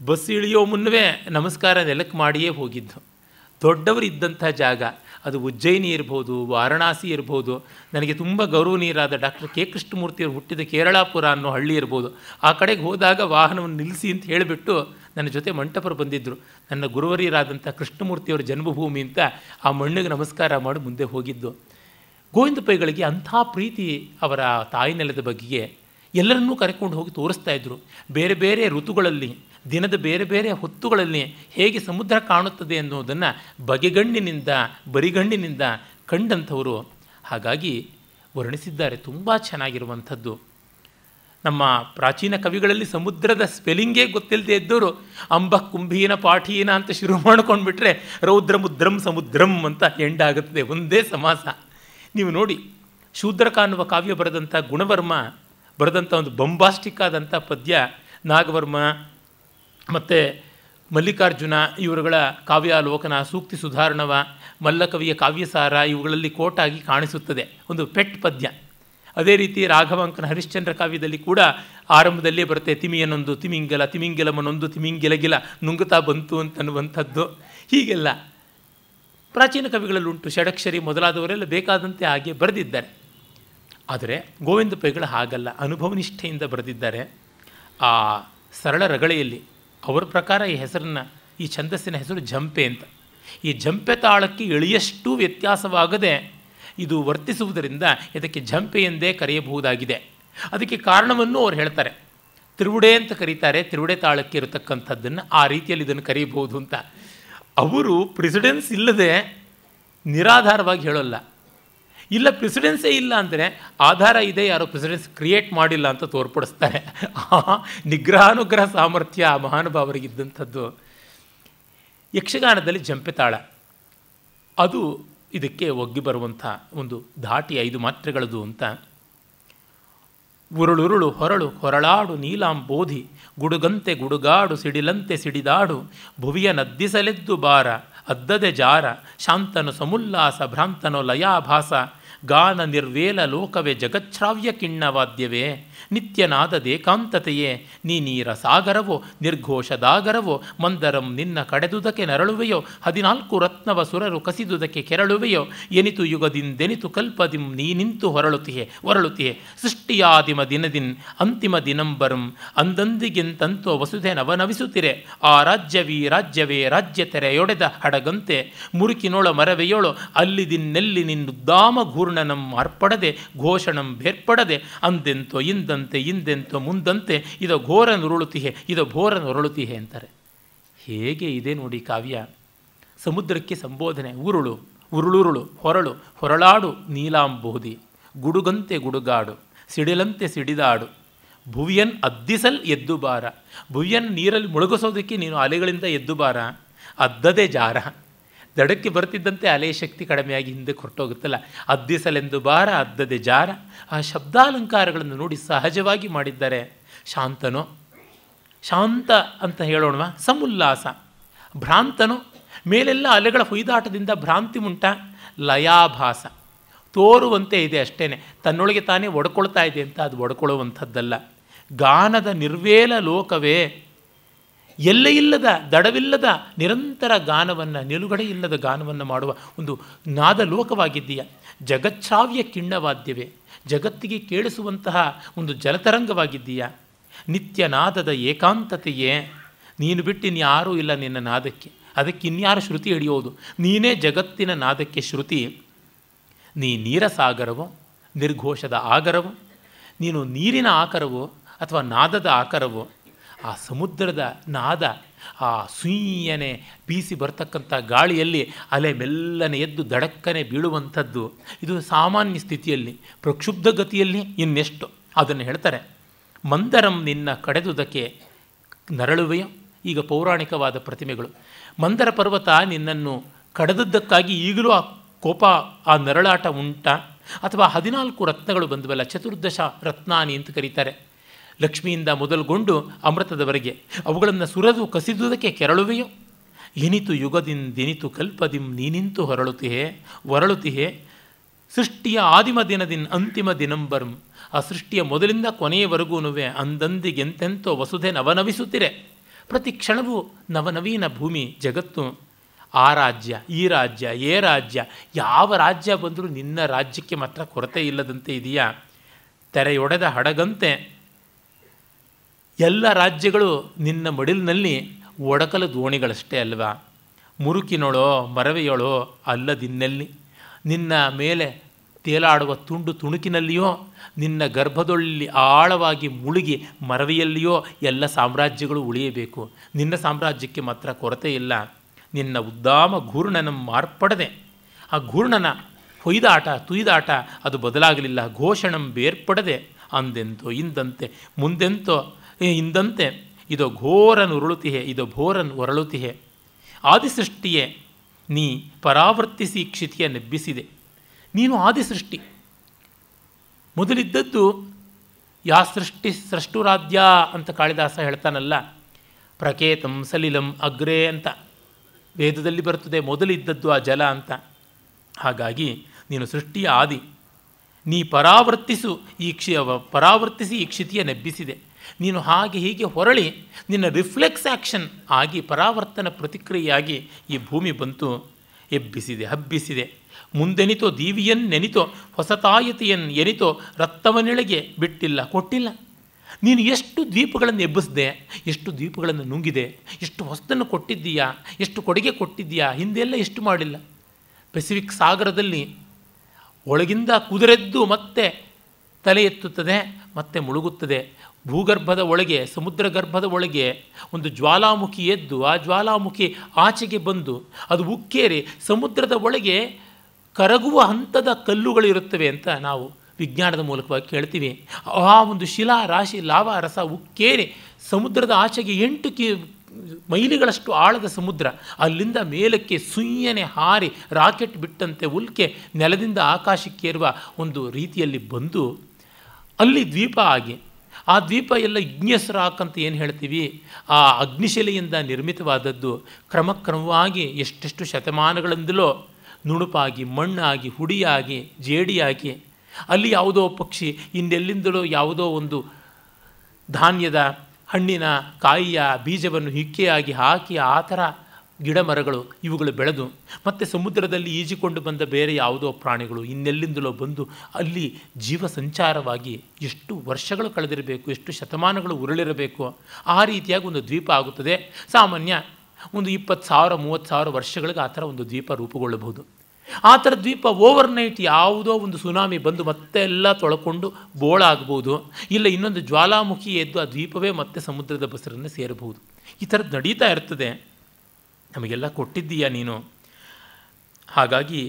ಬಸ್ ಇಳಿಯೋ ಮುನ್ನವೇ ನಮಸ್ಕಾರ ನೆಲಕ್ಕೆ ಮಾಡಿಯೇ ಹೋಗಿದ್ದು ಇದ್ದಂಥ ಜಾಗ ಅದು ಉಜ್ಜಯಿನಿ ಇರ್ಬೋದು ವಾರಣಾಸಿ ಇರ್ಬೋದು ನನಗೆ ತುಂಬ ನೀರಾದ ಡಾಕ್ಟರ್ ಕೆ ಕೃಷ್ಣಮೂರ್ತಿಯವರು ಹುಟ್ಟಿದ ಕೇರಳಾಪುರ ಅನ್ನೋ ಹಳ್ಳಿ ಇರ್ಬೋದು ಆ ಕಡೆಗೆ ಹೋದಾಗ ವಾಹನವನ್ನು ನಿಲ್ಲಿಸಿ ಅಂತ ಹೇಳಿಬಿಟ್ಟು ನನ್ನ ಜೊತೆ ಮಂಟಪರು ಬಂದಿದ್ದರು ನನ್ನ ಗುರುವರಿಯರಾದಂಥ ಕೃಷ್ಣಮೂರ್ತಿಯವರ ಜನ್ಮಭೂಮಿ ಅಂತ ಆ ಮಣ್ಣಿಗೆ ನಮಸ್ಕಾರ ಮಾಡಿ ಮುಂದೆ ಹೋಗಿದ್ದು ಗೋವಿಂದ ಪೈಗಳಿಗೆ ಅಂಥ ಪ್ರೀತಿ ಅವರ ತಾಯಿ ನೆಲದ ಬಗ್ಗೆ ಎಲ್ಲರನ್ನೂ ಕರೆಕೊಂಡು ಹೋಗಿ ತೋರಿಸ್ತಾ ಇದ್ದರು ಬೇರೆ ಬೇರೆ ಋತುಗಳಲ್ಲಿ ದಿನದ ಬೇರೆ ಬೇರೆ ಹೊತ್ತುಗಳಲ್ಲಿ ಹೇಗೆ ಸಮುದ್ರ ಕಾಣುತ್ತದೆ ಅನ್ನೋದನ್ನು ಬಗೆಗಣ್ಣಿನಿಂದ ಬರಿಗಣ್ಣಿನಿಂದ ಕಂಡಂಥವರು ಹಾಗಾಗಿ ವರ್ಣಿಸಿದ್ದಾರೆ ತುಂಬ ಚೆನ್ನಾಗಿರುವಂಥದ್ದು ನಮ್ಮ ಪ್ರಾಚೀನ ಕವಿಗಳಲ್ಲಿ ಸಮುದ್ರದ ಸ್ಪೆಲಿಂಗೇ ಗೊತ್ತಿಲ್ಲದೆ ಇದ್ದವರು ಅಂಬ ಕುಂಭೀನ ಪಾಠೀನ ಅಂತ ಶುರು ಮಾಡ್ಕೊಂಡ್ಬಿಟ್ರೆ ರೌದ್ರ ಮುದ್ರಂ ಸಮುದ್ರಂ ಅಂತ ಎಂಡಾಗುತ್ತದೆ ಒಂದೇ ಸಮಾಸ ನೀವು ನೋಡಿ ಶೂದ್ರಕ ಅನ್ನುವ ಕಾವ್ಯ ಬರೆದಂಥ ಗುಣವರ್ಮ ಬರೆದಂಥ ಒಂದು ಬೊಂಬಾಸ್ಟಿಕ್ ಆದಂಥ ಪದ್ಯ ನಾಗವರ್ಮ ಮತ್ತು ಮಲ್ಲಿಕಾರ್ಜುನ ಇವರುಗಳ ಕಾವ್ಯಾಲೋಕನ ಸೂಕ್ತಿ ಸುಧಾರಣವ ಮಲ್ಲಕವಿಯ ಕಾವ್ಯಸಾರ ಇವುಗಳಲ್ಲಿ ಕೋಟಾಗಿ ಕಾಣಿಸುತ್ತದೆ ಒಂದು ಪೆಟ್ ಪದ್ಯ ಅದೇ ರೀತಿ ರಾಘವಾಂಕನ ಹರಿಶ್ಚಂದ್ರ ಕಾವ್ಯದಲ್ಲಿ ಕೂಡ ಆರಂಭದಲ್ಲೇ ಬರುತ್ತೆ ತಿಮಿಯನೊಂದು ತಿಮಿಂಗಲ ತಿಮಿಂಗಲಮನೊಂದು ತಿಮಿಂಗಿಲಗಿಲ ನುಂಗುತ್ತಾ ಬಂತು ಅಂತನ್ನುವಂಥದ್ದು ಹೀಗೆಲ್ಲ ಪ್ರಾಚೀನ ಕವಿಗಳಲ್ಲುಂಟು ಷಡಕ್ಷರಿ ಮೊದಲಾದವರೆಲ್ಲ ಬೇಕಾದಂತೆ ಹಾಗೆ ಬರೆದಿದ್ದಾರೆ ಆದರೆ ಗೋವಿಂದ ಪೈಗಳು ಹಾಗಲ್ಲ ನಿಷ್ಠೆಯಿಂದ ಬರೆದಿದ್ದಾರೆ ಆ ಸರಳ ರಗಳೆಯಲ್ಲಿ ಅವರ ಪ್ರಕಾರ ಈ ಹೆಸರನ್ನು ಈ ಛಂದಸ್ಸಿನ ಹೆಸರು ಜಂಪೆ ಅಂತ ಈ ಜಂಪೆ ತಾಳಕ್ಕೆ ಇಳಿಯಷ್ಟು ವ್ಯತ್ಯಾಸವಾಗದೆ ಇದು ವರ್ತಿಸುವುದರಿಂದ ಇದಕ್ಕೆ ಝಂಪೆ ಎಂದೇ ಕರೆಯಬಹುದಾಗಿದೆ ಅದಕ್ಕೆ ಕಾರಣವನ್ನು ಅವರು ಹೇಳ್ತಾರೆ ತಿರುವುಡೆ ಅಂತ ಕರೀತಾರೆ ತಿರುವುಡೆ ತಾಳಕ್ಕೆ ಇರತಕ್ಕಂಥದ್ದನ್ನು ಆ ರೀತಿಯಲ್ಲಿ ಇದನ್ನು ಕರೀಬಹುದು ಅಂತ ಅವರು ಪ್ರೆಸಿಡೆನ್ಸ್ ಇಲ್ಲದೆ ನಿರಾಧಾರವಾಗಿ ಹೇಳೋಲ್ಲ ಇಲ್ಲ ಪ್ರೆಸಿಡೆನ್ಸೇ ಇಲ್ಲ ಅಂದರೆ ಆಧಾರ ಇದೆ ಯಾರೋ ಪ್ರೆಸಿಡೆನ್ಸ್ ಕ್ರಿಯೇಟ್ ಮಾಡಿಲ್ಲ ಅಂತ ತೋರ್ಪಡಿಸ್ತಾರೆ ನಿಗ್ರಹಾನುಗ್ರಹ ಸಾಮರ್ಥ್ಯ ಆ ಮಹಾನುಭಾವರಿಗಿದ್ದಂಥದ್ದು ಯಕ್ಷಗಾನದಲ್ಲಿ ಜಂಪೆ ತಾಳ ಅದು ಇದಕ್ಕೆ ಒಗ್ಗಿ ಬರುವಂಥ ಒಂದು ಧಾಟಿ ಐದು ಮಾತ್ರೆಗಳದು ಅಂತ ಉರುಳುರುಳು ಹೊರಳು ಹೊರಳಾಡು ನೀಲಾಂಬೋಧಿ ಗುಡುಗಂತೆ ಗುಡುಗಾಡು ಸಿಡಿಲಂತೆ ಸಿಡಿದಾಡು ಭುವಿಯ ನದ್ದಿಸಲೆದ್ದು ಬಾರ ಅದ್ದದೆ ಜಾರ ಶಾಂತನು ಸಮುಲ್ಲಾಸ ಭ್ರಾಂತನು ಲಯಾಭಾಸ ಗಾನ ನಿರ್ವೇಲ ಲೋಕವೇ ಜಗಚ್ಛ್ರಾವ್ಯ ಕಿಣ್ಣವಾದ್ಯವೇ ನಿತ್ಯನಾದದೇಕಾಂತತೆಯೇ ನೀರ ಸಾಗರವೋ ನಿರ್ಘೋಷದಾಗರವೋ ಮಂದರಂ ನಿನ್ನ ಕಡೆದುದಕ್ಕೆ ನರಳುವೆಯೋ ಹದಿನಾಲ್ಕು ರತ್ನವ ಸುರರು ಕಸಿದುದಕ್ಕೆ ಕೆರಳುವೆಯೋ ಎನಿತು ಯುಗದಿಂದೆನಿತು ಕಲ್ಪದಿಂ ನೀ ನಿಂತು ಹೊರಳುತಿಯೇ ಹೊರಳುತಿಯೇ ಸೃಷ್ಟಿಯಾದಿಮ ದಿನದಿನ್ ಅಂತಿಮ ದಿನಂಬರಂ ಅಂದಂದಿಗಿಂತಂತೋ ವಸುಧೆ ನವನವಿಸುತ್ತಿರೆ ಆ ರಾಜ್ಯವೀ ರಾಜ್ಯವೇ ರಾಜ್ಯ ತೆರೆಯೊಡೆದ ಹಡಗಂತೆ ಮುರುಕಿನೊಳ ಅಲ್ಲಿ ದಿನ್ನೆಲ್ಲಿ ನಿನ್ನುದ್ದಾಮ ಘೂರ್ಣನಂ ಅರ್ಪಡದೆ ಘೋಷಣಂ ಬೇರ್ಪಡದೆ ಅಂದೆಂತೋ ಇಂದ ಹಿಂದಂತೆ ಹಿಂದೆಂತೋ ಮುಂದಂತೆ ಇದ ಘೋರ ನುರುಳುತಿಹೆ ಇದ ಘೋರ ನೊರಳುತಿಹೆ ಅಂತಾರೆ ಹೇಗೆ ಇದೆ ನೋಡಿ ಕಾವ್ಯ ಸಮುದ್ರಕ್ಕೆ ಸಂಬೋಧನೆ ಉರುಳು ಉರುಳುರುಳು ಹೊರಳು ಹೊರಳಾಡು ನೀಲಾಂಬೋಧಿ ಗುಡುಗಂತೆ ಗುಡುಗಾಡು ಸಿಡಿಲಂತೆ ಸಿಡಿದಾಡು ಭುವಿಯನ್ ಅದ್ದಿಸಲ್ ಎದ್ದು ಬಾರ ಭುವಿಯನ್ ನೀರಲ್ಲಿ ಮುಳುಗಿಸೋದಕ್ಕೆ ನೀನು ಅಲೆಗಳಿಂದ ಎದ್ದು ಬಾರ ಅದ್ದದೆ ಜಾರ ದಡಕ್ಕೆ ಬರ್ತಿದ್ದಂತೆ ಅಲೆ ಶಕ್ತಿ ಕಡಿಮೆಯಾಗಿ ಹಿಂದೆ ಹೊರಟೋಗುತ್ತಲ್ಲ ಅದ್ದಿಸಲೆಂದು ಬಾರ ಅದ್ದದೆ ಜಾರ ಆ ಶಬ್ದಾಲಂಕಾರಗಳನ್ನು ನೋಡಿ ಸಹಜವಾಗಿ ಮಾಡಿದ್ದಾರೆ ಶಾಂತನೋ ಶಾಂತ ಅಂತ ಹೇಳೋಣ ಸಮುಲ್ಲಾಸ ಭ್ರಾಂತನೋ ಮೇಲೆಲ್ಲ ಅಲೆಗಳ ಹುಯ್ದಾಟದಿಂದ ಭ್ರಾಂತಿ ಮುಂಟ ಲಯಾಭಾಸ ತೋರುವಂತೆ ಇದೆ ಅಷ್ಟೇ ತನ್ನೊಳಗೆ ತಾನೇ ಒಡ್ಕೊಳ್ತಾ ಇದೆ ಅಂತ ಅದು ಒಡ್ಕೊಳ್ಳುವಂಥದ್ದಲ್ಲ ಗಾನದ ನಿರ್ವೇಲ ಲೋಕವೇ ಎಲ್ಲೆಯಿಲ್ಲದ ದಡವಿಲ್ಲದ ನಿರಂತರ ಗಾನವನ್ನು ನಿಲುಗಡೆ ಇಲ್ಲದ ಗಾನವನ್ನು ಮಾಡುವ ಒಂದು ನಾದ ಲೋಕವಾಗಿದ್ದೀಯ ಜಗಚ್ಛಾವ್ಯ ಕಿಣ್ಣವಾದ್ಯವೇ ಜಗತ್ತಿಗೆ ಕೇಳಿಸುವಂತಹ ಒಂದು ಜಲತರಂಗವಾಗಿದ್ದೀಯ ನಿತ್ಯ ನಾದದ ಏಕಾಂತತೆಯೇ ನೀನು ಬಿಟ್ಟು ಇನ್ಯಾರೂ ಇಲ್ಲ ನಿನ್ನ ನಾದಕ್ಕೆ ಅದಕ್ಕೆ ಇನ್ಯಾರು ಶ್ರುತಿ ಹಿಡಿಯೋದು ನೀನೇ ಜಗತ್ತಿನ ನಾದಕ್ಕೆ ಶ್ರುತಿ ನೀ ನೀರಸಾಗರವೋ ನಿರ್ಘೋಷದ ಆಗರವೋ ನೀನು ನೀರಿನ ಆಕರವೋ ಅಥವಾ ನಾದದ ಆಕರವೋ ಆ ಸಮುದ್ರದ ನಾದ ಆ ಸುಯ್ಯನೆ ಬೀಸಿ ಬರ್ತಕ್ಕಂಥ ಗಾಳಿಯಲ್ಲಿ ಅಲೆ ಮೆಲ್ಲನೆ ಎದ್ದು ದಡಕ್ಕನೆ ಬೀಳುವಂಥದ್ದು ಇದು ಸಾಮಾನ್ಯ ಸ್ಥಿತಿಯಲ್ಲಿ ಪ್ರಕ್ಷುಬ್ಧ ಗತಿಯಲ್ಲಿ ಇನ್ನೆಷ್ಟು ಅದನ್ನು ಹೇಳ್ತಾರೆ ಮಂದರಂ ನಿನ್ನ ಕಡೆದುದಕ್ಕೆ ನರಳುವೆಯ ಈಗ ಪೌರಾಣಿಕವಾದ ಪ್ರತಿಮೆಗಳು ಮಂದರ ಪರ್ವತ ನಿನ್ನನ್ನು ಕಡೆದದ್ದಕ್ಕಾಗಿ ಈಗಲೂ ಆ ಕೋಪ ಆ ನರಳಾಟ ಉಂಟ ಅಥವಾ ಹದಿನಾಲ್ಕು ರತ್ನಗಳು ಬಂದವಲ್ಲ ಚತುರ್ದಶ ರತ್ನಾನಿ ಅಂತ ಕರೀತಾರೆ ಲಕ್ಷ್ಮಿಯಿಂದ ಮೊದಲುಗೊಂಡು ಅಮೃತದವರೆಗೆ ಅವುಗಳನ್ನು ಸುರದು ಕಸಿದುದಕ್ಕೆ ಕೆರಳುವೆಯೋ ಎನಿತು ದಿನಿತು ಕಲ್ಪದಿಂ ನೀನಿಂತು ಹೊರಳುತಿಹೇ ಹೊರಳುತಿಹೇ ಸೃಷ್ಟಿಯ ಆದಿಮ ದಿನದಿಂದ ಅಂತಿಮ ದಿನಂಬರಂ ಆ ಸೃಷ್ಟಿಯ ಮೊದಲಿಂದ ಕೊನೆಯವರೆಗೂ ಅಂದಂದಿಗೆಂತೆಂತೋ ವಸುಧೆ ನವನವಿಸುತ್ತಿರೆ ಪ್ರತಿ ಕ್ಷಣವೂ ನವನವೀನ ಭೂಮಿ ಜಗತ್ತು ಆ ರಾಜ್ಯ ಈ ರಾಜ್ಯ ಏ ರಾಜ್ಯ ಯಾವ ರಾಜ್ಯ ಬಂದರೂ ನಿನ್ನ ರಾಜ್ಯಕ್ಕೆ ಮಾತ್ರ ಕೊರತೆ ಇಲ್ಲದಂತೆ ಇದೆಯಾ ತೆರೆಯೊಡೆದ ಹಡಗಂತೆ ಎಲ್ಲ ರಾಜ್ಯಗಳು ನಿನ್ನ ಮಡಿಲಿನಲ್ಲಿ ಒಡಕಲ ದೋಣಿಗಳಷ್ಟೇ ಅಲ್ವಾ ಮುರುಕಿನೊಳೋ ಮರವೆಯೊಳೋ ದಿನ್ನೆಲ್ಲಿ ನಿನ್ನ ಮೇಲೆ ತೇಲಾಡುವ ತುಂಡು ತುಣುಕಿನಲ್ಲಿಯೋ ನಿನ್ನ ಗರ್ಭದೊಳ್ಳಿ ಆಳವಾಗಿ ಮುಳುಗಿ ಮರವೆಯಲ್ಲಿಯೋ ಎಲ್ಲ ಸಾಮ್ರಾಜ್ಯಗಳು ಉಳಿಯಬೇಕು ನಿನ್ನ ಸಾಮ್ರಾಜ್ಯಕ್ಕೆ ಮಾತ್ರ ಕೊರತೆ ಇಲ್ಲ ನಿನ್ನ ಉದ್ದಾಮ ಘೂರ್ಣನ ಮಾರ್ಪಡದೆ ಆ ಘೂರ್ಣನ ಹೊಯ್ದಾಟ ತುಯ್ದಾಟ ಅದು ಬದಲಾಗಲಿಲ್ಲ ಘೋಷಣಂ ಬೇರ್ಪಡದೆ ಅಂದೆಂತೋ ಇಂದಂತೆ ಮುಂದೆಂತೋ ಇಂದಂತೆ ಇದು ಘೋರನ್ ಉರುಳುತಿಹೆ ಇದು ಘೋರನ್ ಒರಳುತಿಹೆ ಆದಿಸೃಷ್ಟಿಯೇ ನೀ ಪರಾವರ್ತಿಸಿ ಕ್ಷಿತಿಯ ನೆಬ್ಬಿಸಿದೆ ನೀನು ಆದಿಸೃಷ್ಟಿ ಮೊದಲಿದ್ದದ್ದು ಯಾ ಸೃಷ್ಟಿ ಸೃಷ್ಟುರಾಧ್ಯ ಅಂತ ಕಾಳಿದಾಸ ಹೇಳ್ತಾನಲ್ಲ ಪ್ರಕೇತಂ ಸಲಿಲಂ ಅಗ್ರೇ ಅಂತ ವೇದದಲ್ಲಿ ಬರುತ್ತದೆ ಮೊದಲಿದ್ದದ್ದು ಆ ಜಲ ಅಂತ ಹಾಗಾಗಿ ನೀನು ಸೃಷ್ಟಿಯ ಆದಿ ನೀ ಪರಾವರ್ತಿಸು ಈ ಕ್ಷಿ ಪರಾವರ್ತಿಸಿ ಈ ಕ್ಷಿತಿಯ ನೆಬ್ಬಿಸಿದೆ ನೀನು ಹಾಗೆ ಹೀಗೆ ಹೊರಳಿ ನಿನ್ನ ರಿಫ್ಲೆಕ್ಸ್ ಆ್ಯಕ್ಷನ್ ಆಗಿ ಪರಾವರ್ತನ ಪ್ರತಿಕ್ರಿಯೆಯಾಗಿ ಈ ಭೂಮಿ ಬಂತು ಎಬ್ಬಿಸಿದೆ ಹಬ್ಬಿಸಿದೆ ಮುಂದೆನಿತೋ ದೀವಿಯನ್ ನೆನಿತೋ ಹೊಸತಾಯತಿಯನ್ ಎನಿತೋ ಬಿಟ್ಟಿಲ್ಲ ಕೊಟ್ಟಿಲ್ಲ ನೀನು ಎಷ್ಟು ದ್ವೀಪಗಳನ್ನು ಎಬ್ಬಿಸಿದೆ ಎಷ್ಟು ದ್ವೀಪಗಳನ್ನು ನುಂಗಿದೆ ಎಷ್ಟು ಹೊಸತನ್ನು ಕೊಟ್ಟಿದ್ದೀಯಾ ಎಷ್ಟು ಕೊಡುಗೆ ಕೊಟ್ಟಿದ್ದೀಯಾ ಹಿಂದೆಲ್ಲ ಎಷ್ಟು ಮಾಡಿಲ್ಲ ಪೆಸಿಫಿಕ್ ಸಾಗರದಲ್ಲಿ ಒಳಗಿಂದ ಕುದುರೆದ್ದು ಮತ್ತೆ ತಲೆ ಎತ್ತುತ್ತದೆ ಮತ್ತೆ ಮುಳುಗುತ್ತದೆ ಭೂಗರ್ಭದ ಒಳಗೆ ಸಮುದ್ರ ಗರ್ಭದ ಒಳಗೆ ಒಂದು ಜ್ವಾಲಾಮುಖಿ ಎದ್ದು ಆ ಜ್ವಾಲಾಮುಖಿ ಆಚೆಗೆ ಬಂದು ಅದು ಉಕ್ಕೇರಿ ಸಮುದ್ರದ ಒಳಗೆ ಕರಗುವ ಹಂತದ ಕಲ್ಲುಗಳಿರುತ್ತವೆ ಅಂತ ನಾವು ವಿಜ್ಞಾನದ ಮೂಲಕವಾಗಿ ಕೇಳ್ತೀವಿ ಆ ಒಂದು ಶಿಲಾ ರಾಶಿ ಲಾವ ರಸ ಉಕ್ಕೇರಿ ಸಮುದ್ರದ ಆಚೆಗೆ ಎಂಟು ಕಿ ಮೈಲಿಗಳಷ್ಟು ಆಳದ ಸಮುದ್ರ ಅಲ್ಲಿಂದ ಮೇಲಕ್ಕೆ ಸುಯ್ಯನೆ ಹಾರಿ ರಾಕೆಟ್ ಬಿಟ್ಟಂತೆ ಉಲ್ಕೆ ನೆಲದಿಂದ ಆಕಾಶಕ್ಕೇರುವ ಒಂದು ರೀತಿಯಲ್ಲಿ ಬಂದು ಅಲ್ಲಿ ದ್ವೀಪ ಆಗಿ ಆ ದ್ವೀಪ ಎಲ್ಲ ಹಾಕಂತ ಏನು ಹೇಳ್ತೀವಿ ಆ ಅಗ್ನಿಶಿಲೆಯಿಂದ ನಿರ್ಮಿತವಾದದ್ದು ಕ್ರಮಕ್ರಮವಾಗಿ ಎಷ್ಟೆಷ್ಟು ಶತಮಾನಗಳಿಂದಲೋ ನುಣುಪಾಗಿ ಮಣ್ಣಾಗಿ ಹುಡಿಯಾಗಿ ಜೇಡಿಯಾಗಿ ಅಲ್ಲಿ ಯಾವುದೋ ಪಕ್ಷಿ ಇನ್ನೆಲ್ಲಿಂದಲೋ ಯಾವುದೋ ಒಂದು ಧಾನ್ಯದ ಹಣ್ಣಿನ ಕಾಯಿಯ ಬೀಜವನ್ನು ಹಿಕ್ಕೆಯಾಗಿ ಹಾಕಿ ಆ ಥರ ಗಿಡ ಮರಗಳು ಇವುಗಳು ಬೆಳೆದು ಮತ್ತು ಸಮುದ್ರದಲ್ಲಿ ಈಜಿಕೊಂಡು ಬಂದ ಬೇರೆ ಯಾವುದೋ ಪ್ರಾಣಿಗಳು ಇನ್ನೆಲ್ಲಿಂದಲೋ ಬಂದು ಅಲ್ಲಿ ಜೀವ ಸಂಚಾರವಾಗಿ ಎಷ್ಟು ವರ್ಷಗಳು ಕಳೆದಿರಬೇಕು ಎಷ್ಟು ಶತಮಾನಗಳು ಉರುಳಿರಬೇಕು ಆ ರೀತಿಯಾಗಿ ಒಂದು ದ್ವೀಪ ಆಗುತ್ತದೆ ಸಾಮಾನ್ಯ ಒಂದು ಇಪ್ಪತ್ತು ಸಾವಿರ ಮೂವತ್ತು ಸಾವಿರ ವರ್ಷಗಳಿಗೆ ಆ ಥರ ಒಂದು ದ್ವೀಪ ರೂಪುಗೊಳ್ಳಬಹುದು ಆ ಥರ ದ್ವೀಪ ಓವರ್ನೈಟ್ ಯಾವುದೋ ಒಂದು ಸುನಾಮಿ ಬಂದು ಮತ್ತೆ ಎಲ್ಲ ತೊಳ್ಕೊಂಡು ಬೋಳಾಗ್ಬೋದು ಇಲ್ಲ ಇನ್ನೊಂದು ಜ್ವಾಲಾಮುಖಿ ಎದ್ದು ಆ ದ್ವೀಪವೇ ಮತ್ತೆ ಸಮುದ್ರದ ಬಸರನ್ನು ಸೇರಬಹುದು ಈ ಥರದ್ದು ನಡೀತಾ ಇರ್ತದೆ ನಮಗೆಲ್ಲ ಕೊಟ್ಟಿದ್ದೀಯ ನೀನು ಹಾಗಾಗಿ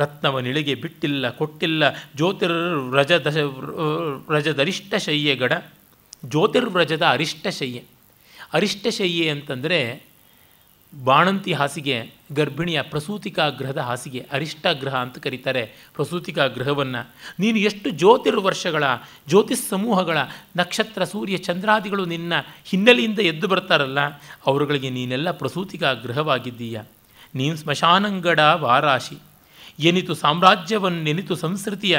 ರತ್ನವನಿಳಿಗೆ ಬಿಟ್ಟಿಲ್ಲ ಕೊಟ್ಟಿಲ್ಲ ಜ್ಯೋತಿರ್ ರಜದ ದಶ ಶಯ್ಯೆ ಗಡ ಜ್ಯೋತಿರ್ವ್ರಜದ ಅರಿಷ್ಟಶಯ್ಯೆ ಶಯ್ಯೆ ಅಂತಂದರೆ ಬಾಣಂತಿ ಹಾಸಿಗೆ ಗರ್ಭಿಣಿಯ ಪ್ರಸೂತಿಕಾಗ್ರಹದ ಹಾಸಿಗೆ ಅರಿಷ್ಟ ಗ್ರಹ ಅಂತ ಕರೀತಾರೆ ಪ್ರಸೂತಿಕಾಗ್ರಹವನ್ನು ನೀನು ಎಷ್ಟು ಜ್ಯೋತಿರ್ವರ್ಷಗಳ ಜ್ಯೋತಿಸ್ ಸಮೂಹಗಳ ನಕ್ಷತ್ರ ಸೂರ್ಯ ಚಂದ್ರಾದಿಗಳು ನಿನ್ನ ಹಿನ್ನೆಲೆಯಿಂದ ಎದ್ದು ಬರ್ತಾರಲ್ಲ ಅವರುಗಳಿಗೆ ನೀನೆಲ್ಲ ಪ್ರಸೂತಿಕಾ ಗ್ರಹವಾಗಿದ್ದೀಯ ನೀನು ಸ್ಮಶಾನಂಗಡ ವಾರಾಶಿ ಎನಿತು ಸಾಮ್ರಾಜ್ಯವನ್ನೆನಿತು ಸಂಸ್ಕೃತಿಯ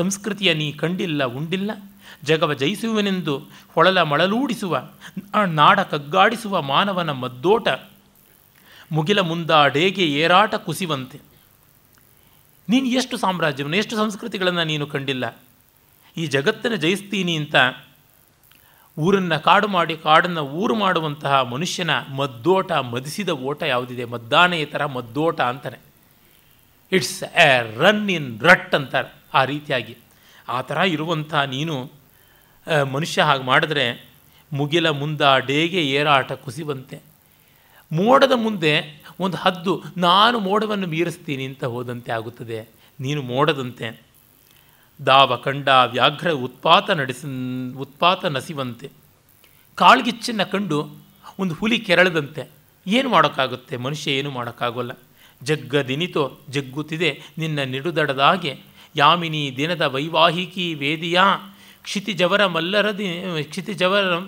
ಸಂಸ್ಕೃತಿಯ ನೀ ಕಂಡಿಲ್ಲ ಉಂಡಿಲ್ಲ ಜಗವ ಜಯಿಸುವನೆಂದು ಹೊಳಲ ಮಳಲೂಡಿಸುವ ನಾಡ ಕಗ್ಗಾಡಿಸುವ ಮಾನವನ ಮದ್ದೋಟ ಮುಗಿಲ ಮುಂದಾಡೇಗೆ ಏರಾಟ ಕುಸಿವಂತೆ ನೀನು ಎಷ್ಟು ಸಾಮ್ರಾಜ್ಯವನ್ನು ಎಷ್ಟು ಸಂಸ್ಕೃತಿಗಳನ್ನು ನೀನು ಕಂಡಿಲ್ಲ ಈ ಜಗತ್ತನ್ನು ಜಯಿಸ್ತೀನಿ ಅಂತ ಊರನ್ನು ಕಾಡು ಮಾಡಿ ಕಾಡನ್ನು ಊರು ಮಾಡುವಂತಹ ಮನುಷ್ಯನ ಮದ್ದೋಟ ಮದಿಸಿದ ಓಟ ಯಾವುದಿದೆ ಥರ ಮದ್ದೋಟ ಅಂತಾನೆ it's a run in rut ಅಂತಾರೆ ಆ ರೀತಿಯಾಗಿ ಆ ಥರ ಇರುವಂಥ ನೀನು ಮನುಷ್ಯ ಹಾಗೆ ಮಾಡಿದ್ರೆ ಮುಗಿಲ ಮುಂದಾಡೇಗೆ ಏರಾಟ ಕುಸಿವಂತೆ ಮೋಡದ ಮುಂದೆ ಒಂದು ಹದ್ದು ನಾನು ಮೋಡವನ್ನು ಮೀರಿಸ್ತೀನಿ ಅಂತ ಹೋದಂತೆ ಆಗುತ್ತದೆ ನೀನು ಮೋಡದಂತೆ ದಾವ ಕಂಡ ವ್ಯಾಘ್ರ ಉತ್ಪಾತ ನಡೆಸ ಉತ್ಪಾತ ನಸಿವಂತೆ ಕಾಳ್ಗಿಚ್ಚನ್ನು ಕಂಡು ಒಂದು ಹುಲಿ ಕೆರಳದಂತೆ ಏನು ಮಾಡೋಕ್ಕಾಗುತ್ತೆ ಮನುಷ್ಯ ಏನು ಮಾಡೋಕ್ಕಾಗೋಲ್ಲ ದಿನಿತೋ ಜಗ್ಗುತ್ತಿದೆ ನಿನ್ನ ನಿಡುದಡದಾಗೆ ಯಾಮಿನಿ ದಿನದ ವೈವಾಹಿಕಿ ವೇದಿಯಾ ಕ್ಷಿತಿಜವರ ಮಲ್ಲರದಿ ಕ್ಷಿತಿಜವರಂ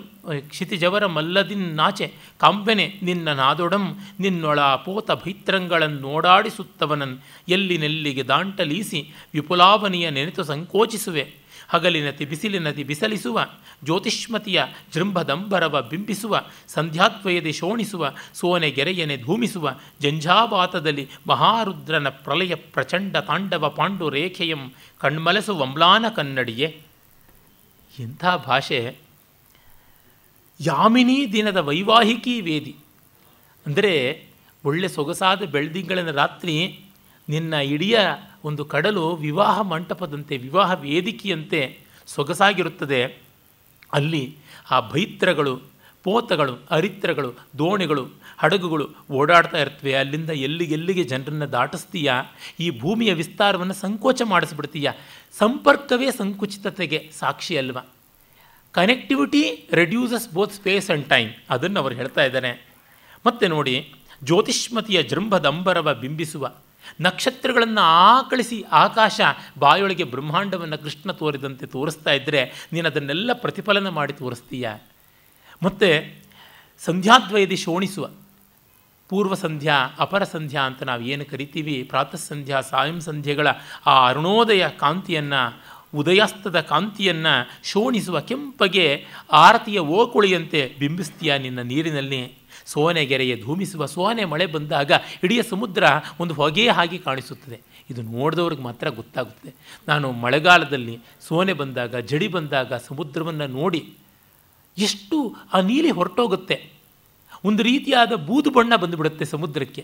ಕ್ಷಿತಿಜವರ ಮಲ್ಲದಿನ್ ನಾಚೆ ಕಾಂಬೆನೆ ನಿನ್ನ ನಾದೊಡಂ ನಿನ್ನೊಳ ಪೋತ ಭೈತ್ರಂಗಳನ್ನು ಓಡಾಡಿಸುತ್ತವನನ್ ಎಲ್ಲಿ ನೆಲ್ಲಿಗೆ ದಾಂಟಲೀಸಿ ವಿಪುಲಾವನಿಯ ನೆನೆತು ಸಂಕೋಚಿಸುವೆ ಹಗಲಿನತಿ ಬಿಸಿಲಿನತಿ ಬಿಸಲಿಸುವ ಜ್ಯೋತಿಷ್ಮತಿಯ ಜೃಂಭದಂಬರವ ಬಿಂಬಿಸುವ ಸಂಧ್ಯಾತ್ವಯದಿ ಶೋಣಿಸುವ ಸೋನೆ ಗೆರೆಯನೆ ಧೂಮಿಸುವ ಜಂಜಾವಾತದಲ್ಲಿ ಮಹಾರುದ್ರನ ಪ್ರಲಯ ಪ್ರಚಂಡ ತಾಂಡವ ಪಾಂಡು ರೇಖೆಯಂ ಕಣ್ಮಲಸು ವಂಬ್ಲಾನ ಕನ್ನಡಿಯೇ ಇಂಥ ಭಾಷೆ ಯಾಮಿನಿ ದಿನದ ವೈವಾಹಿಕಿ ವೇದಿ ಅಂದರೆ ಒಳ್ಳೆ ಸೊಗಸಾದ ಬೆಳ್ದಿಂಗಳಿನ ರಾತ್ರಿ ನಿನ್ನ ಇಡಿಯ ಒಂದು ಕಡಲು ವಿವಾಹ ಮಂಟಪದಂತೆ ವಿವಾಹ ವೇದಿಕೆಯಂತೆ ಸೊಗಸಾಗಿರುತ್ತದೆ ಅಲ್ಲಿ ಆ ಭೈತ್ರಗಳು ಪೋತಗಳು ಅರಿತ್ರಗಳು ದೋಣಿಗಳು ಹಡಗುಗಳು ಓಡಾಡ್ತಾ ಇರ್ತವೆ ಅಲ್ಲಿಂದ ಎಲ್ಲಿಗೆ ಜನರನ್ನು ದಾಟಿಸ್ತೀಯಾ ಈ ಭೂಮಿಯ ವಿಸ್ತಾರವನ್ನು ಸಂಕೋಚ ಮಾಡಿಸ್ಬಿಡ್ತೀಯಾ ಸಂಪರ್ಕವೇ ಸಂಕುಚಿತತೆಗೆ ಸಾಕ್ಷಿ ಅಲ್ವಾ connectivity reduces both space and time ಅದನ್ನು ಅವರು ಹೇಳ್ತಾ ಇದ್ದಾರೆ ಮತ್ತು ನೋಡಿ ಜ್ಯೋತಿಷ್ಮತಿಯ ಜೃಂಭದಂಬರವ ಬಿಂಬಿಸುವ ನಕ್ಷತ್ರಗಳನ್ನು ಆಕಳಿಸಿ ಆಕಾಶ ಬಾಯೊಳಗೆ ಬ್ರಹ್ಮಾಂಡವನ್ನು ಕೃಷ್ಣ ತೋರಿದಂತೆ ತೋರಿಸ್ತಾ ಇದ್ದರೆ ನೀನು ಅದನ್ನೆಲ್ಲ ಪ್ರತಿಫಲನ ಮಾಡಿ ತೋರಿಸ್ತೀಯ ಮತ್ತು ಸಂಧ್ಯಾದ್ವಯದಿ ಶೋಣಿಸುವ ಪೂರ್ವ ಸಂಧ್ಯಾ ಅಪರ ಸಂಧ್ಯಾ ಅಂತ ನಾವು ಏನು ಕರಿತೀವಿ ಪ್ರಾತಃ ಸಂಧ್ಯಾ ಸಾಯಂ ಸಂಧ್ಯೆಗಳ ಆ ಅರುಣೋದಯ ಕಾಂತಿಯನ್ನು ಉದಯಾಸ್ತದ ಕಾಂತಿಯನ್ನು ಶೋಣಿಸುವ ಕೆಂಪಗೆ ಆರತಿಯ ಓಕುಳಿಯಂತೆ ಬಿಂಬಿಸ್ತೀಯ ನಿನ್ನ ನೀರಿನಲ್ಲಿ ಸೋನೆಗೆರೆಯ ಧೂಮಿಸುವ ಸೋನೆ ಮಳೆ ಬಂದಾಗ ಇಡೀ ಸಮುದ್ರ ಒಂದು ಹೊಗೆ ಹಾಗೆ ಕಾಣಿಸುತ್ತದೆ ಇದು ನೋಡಿದವ್ರಿಗೆ ಮಾತ್ರ ಗೊತ್ತಾಗುತ್ತದೆ ನಾನು ಮಳೆಗಾಲದಲ್ಲಿ ಸೋನೆ ಬಂದಾಗ ಜಡಿ ಬಂದಾಗ ಸಮುದ್ರವನ್ನು ನೋಡಿ ಎಷ್ಟು ಆ ನೀಲಿ ಹೊರಟೋಗುತ್ತೆ ಒಂದು ರೀತಿಯಾದ ಬೂದು ಬಣ್ಣ ಬಂದುಬಿಡುತ್ತೆ ಸಮುದ್ರಕ್ಕೆ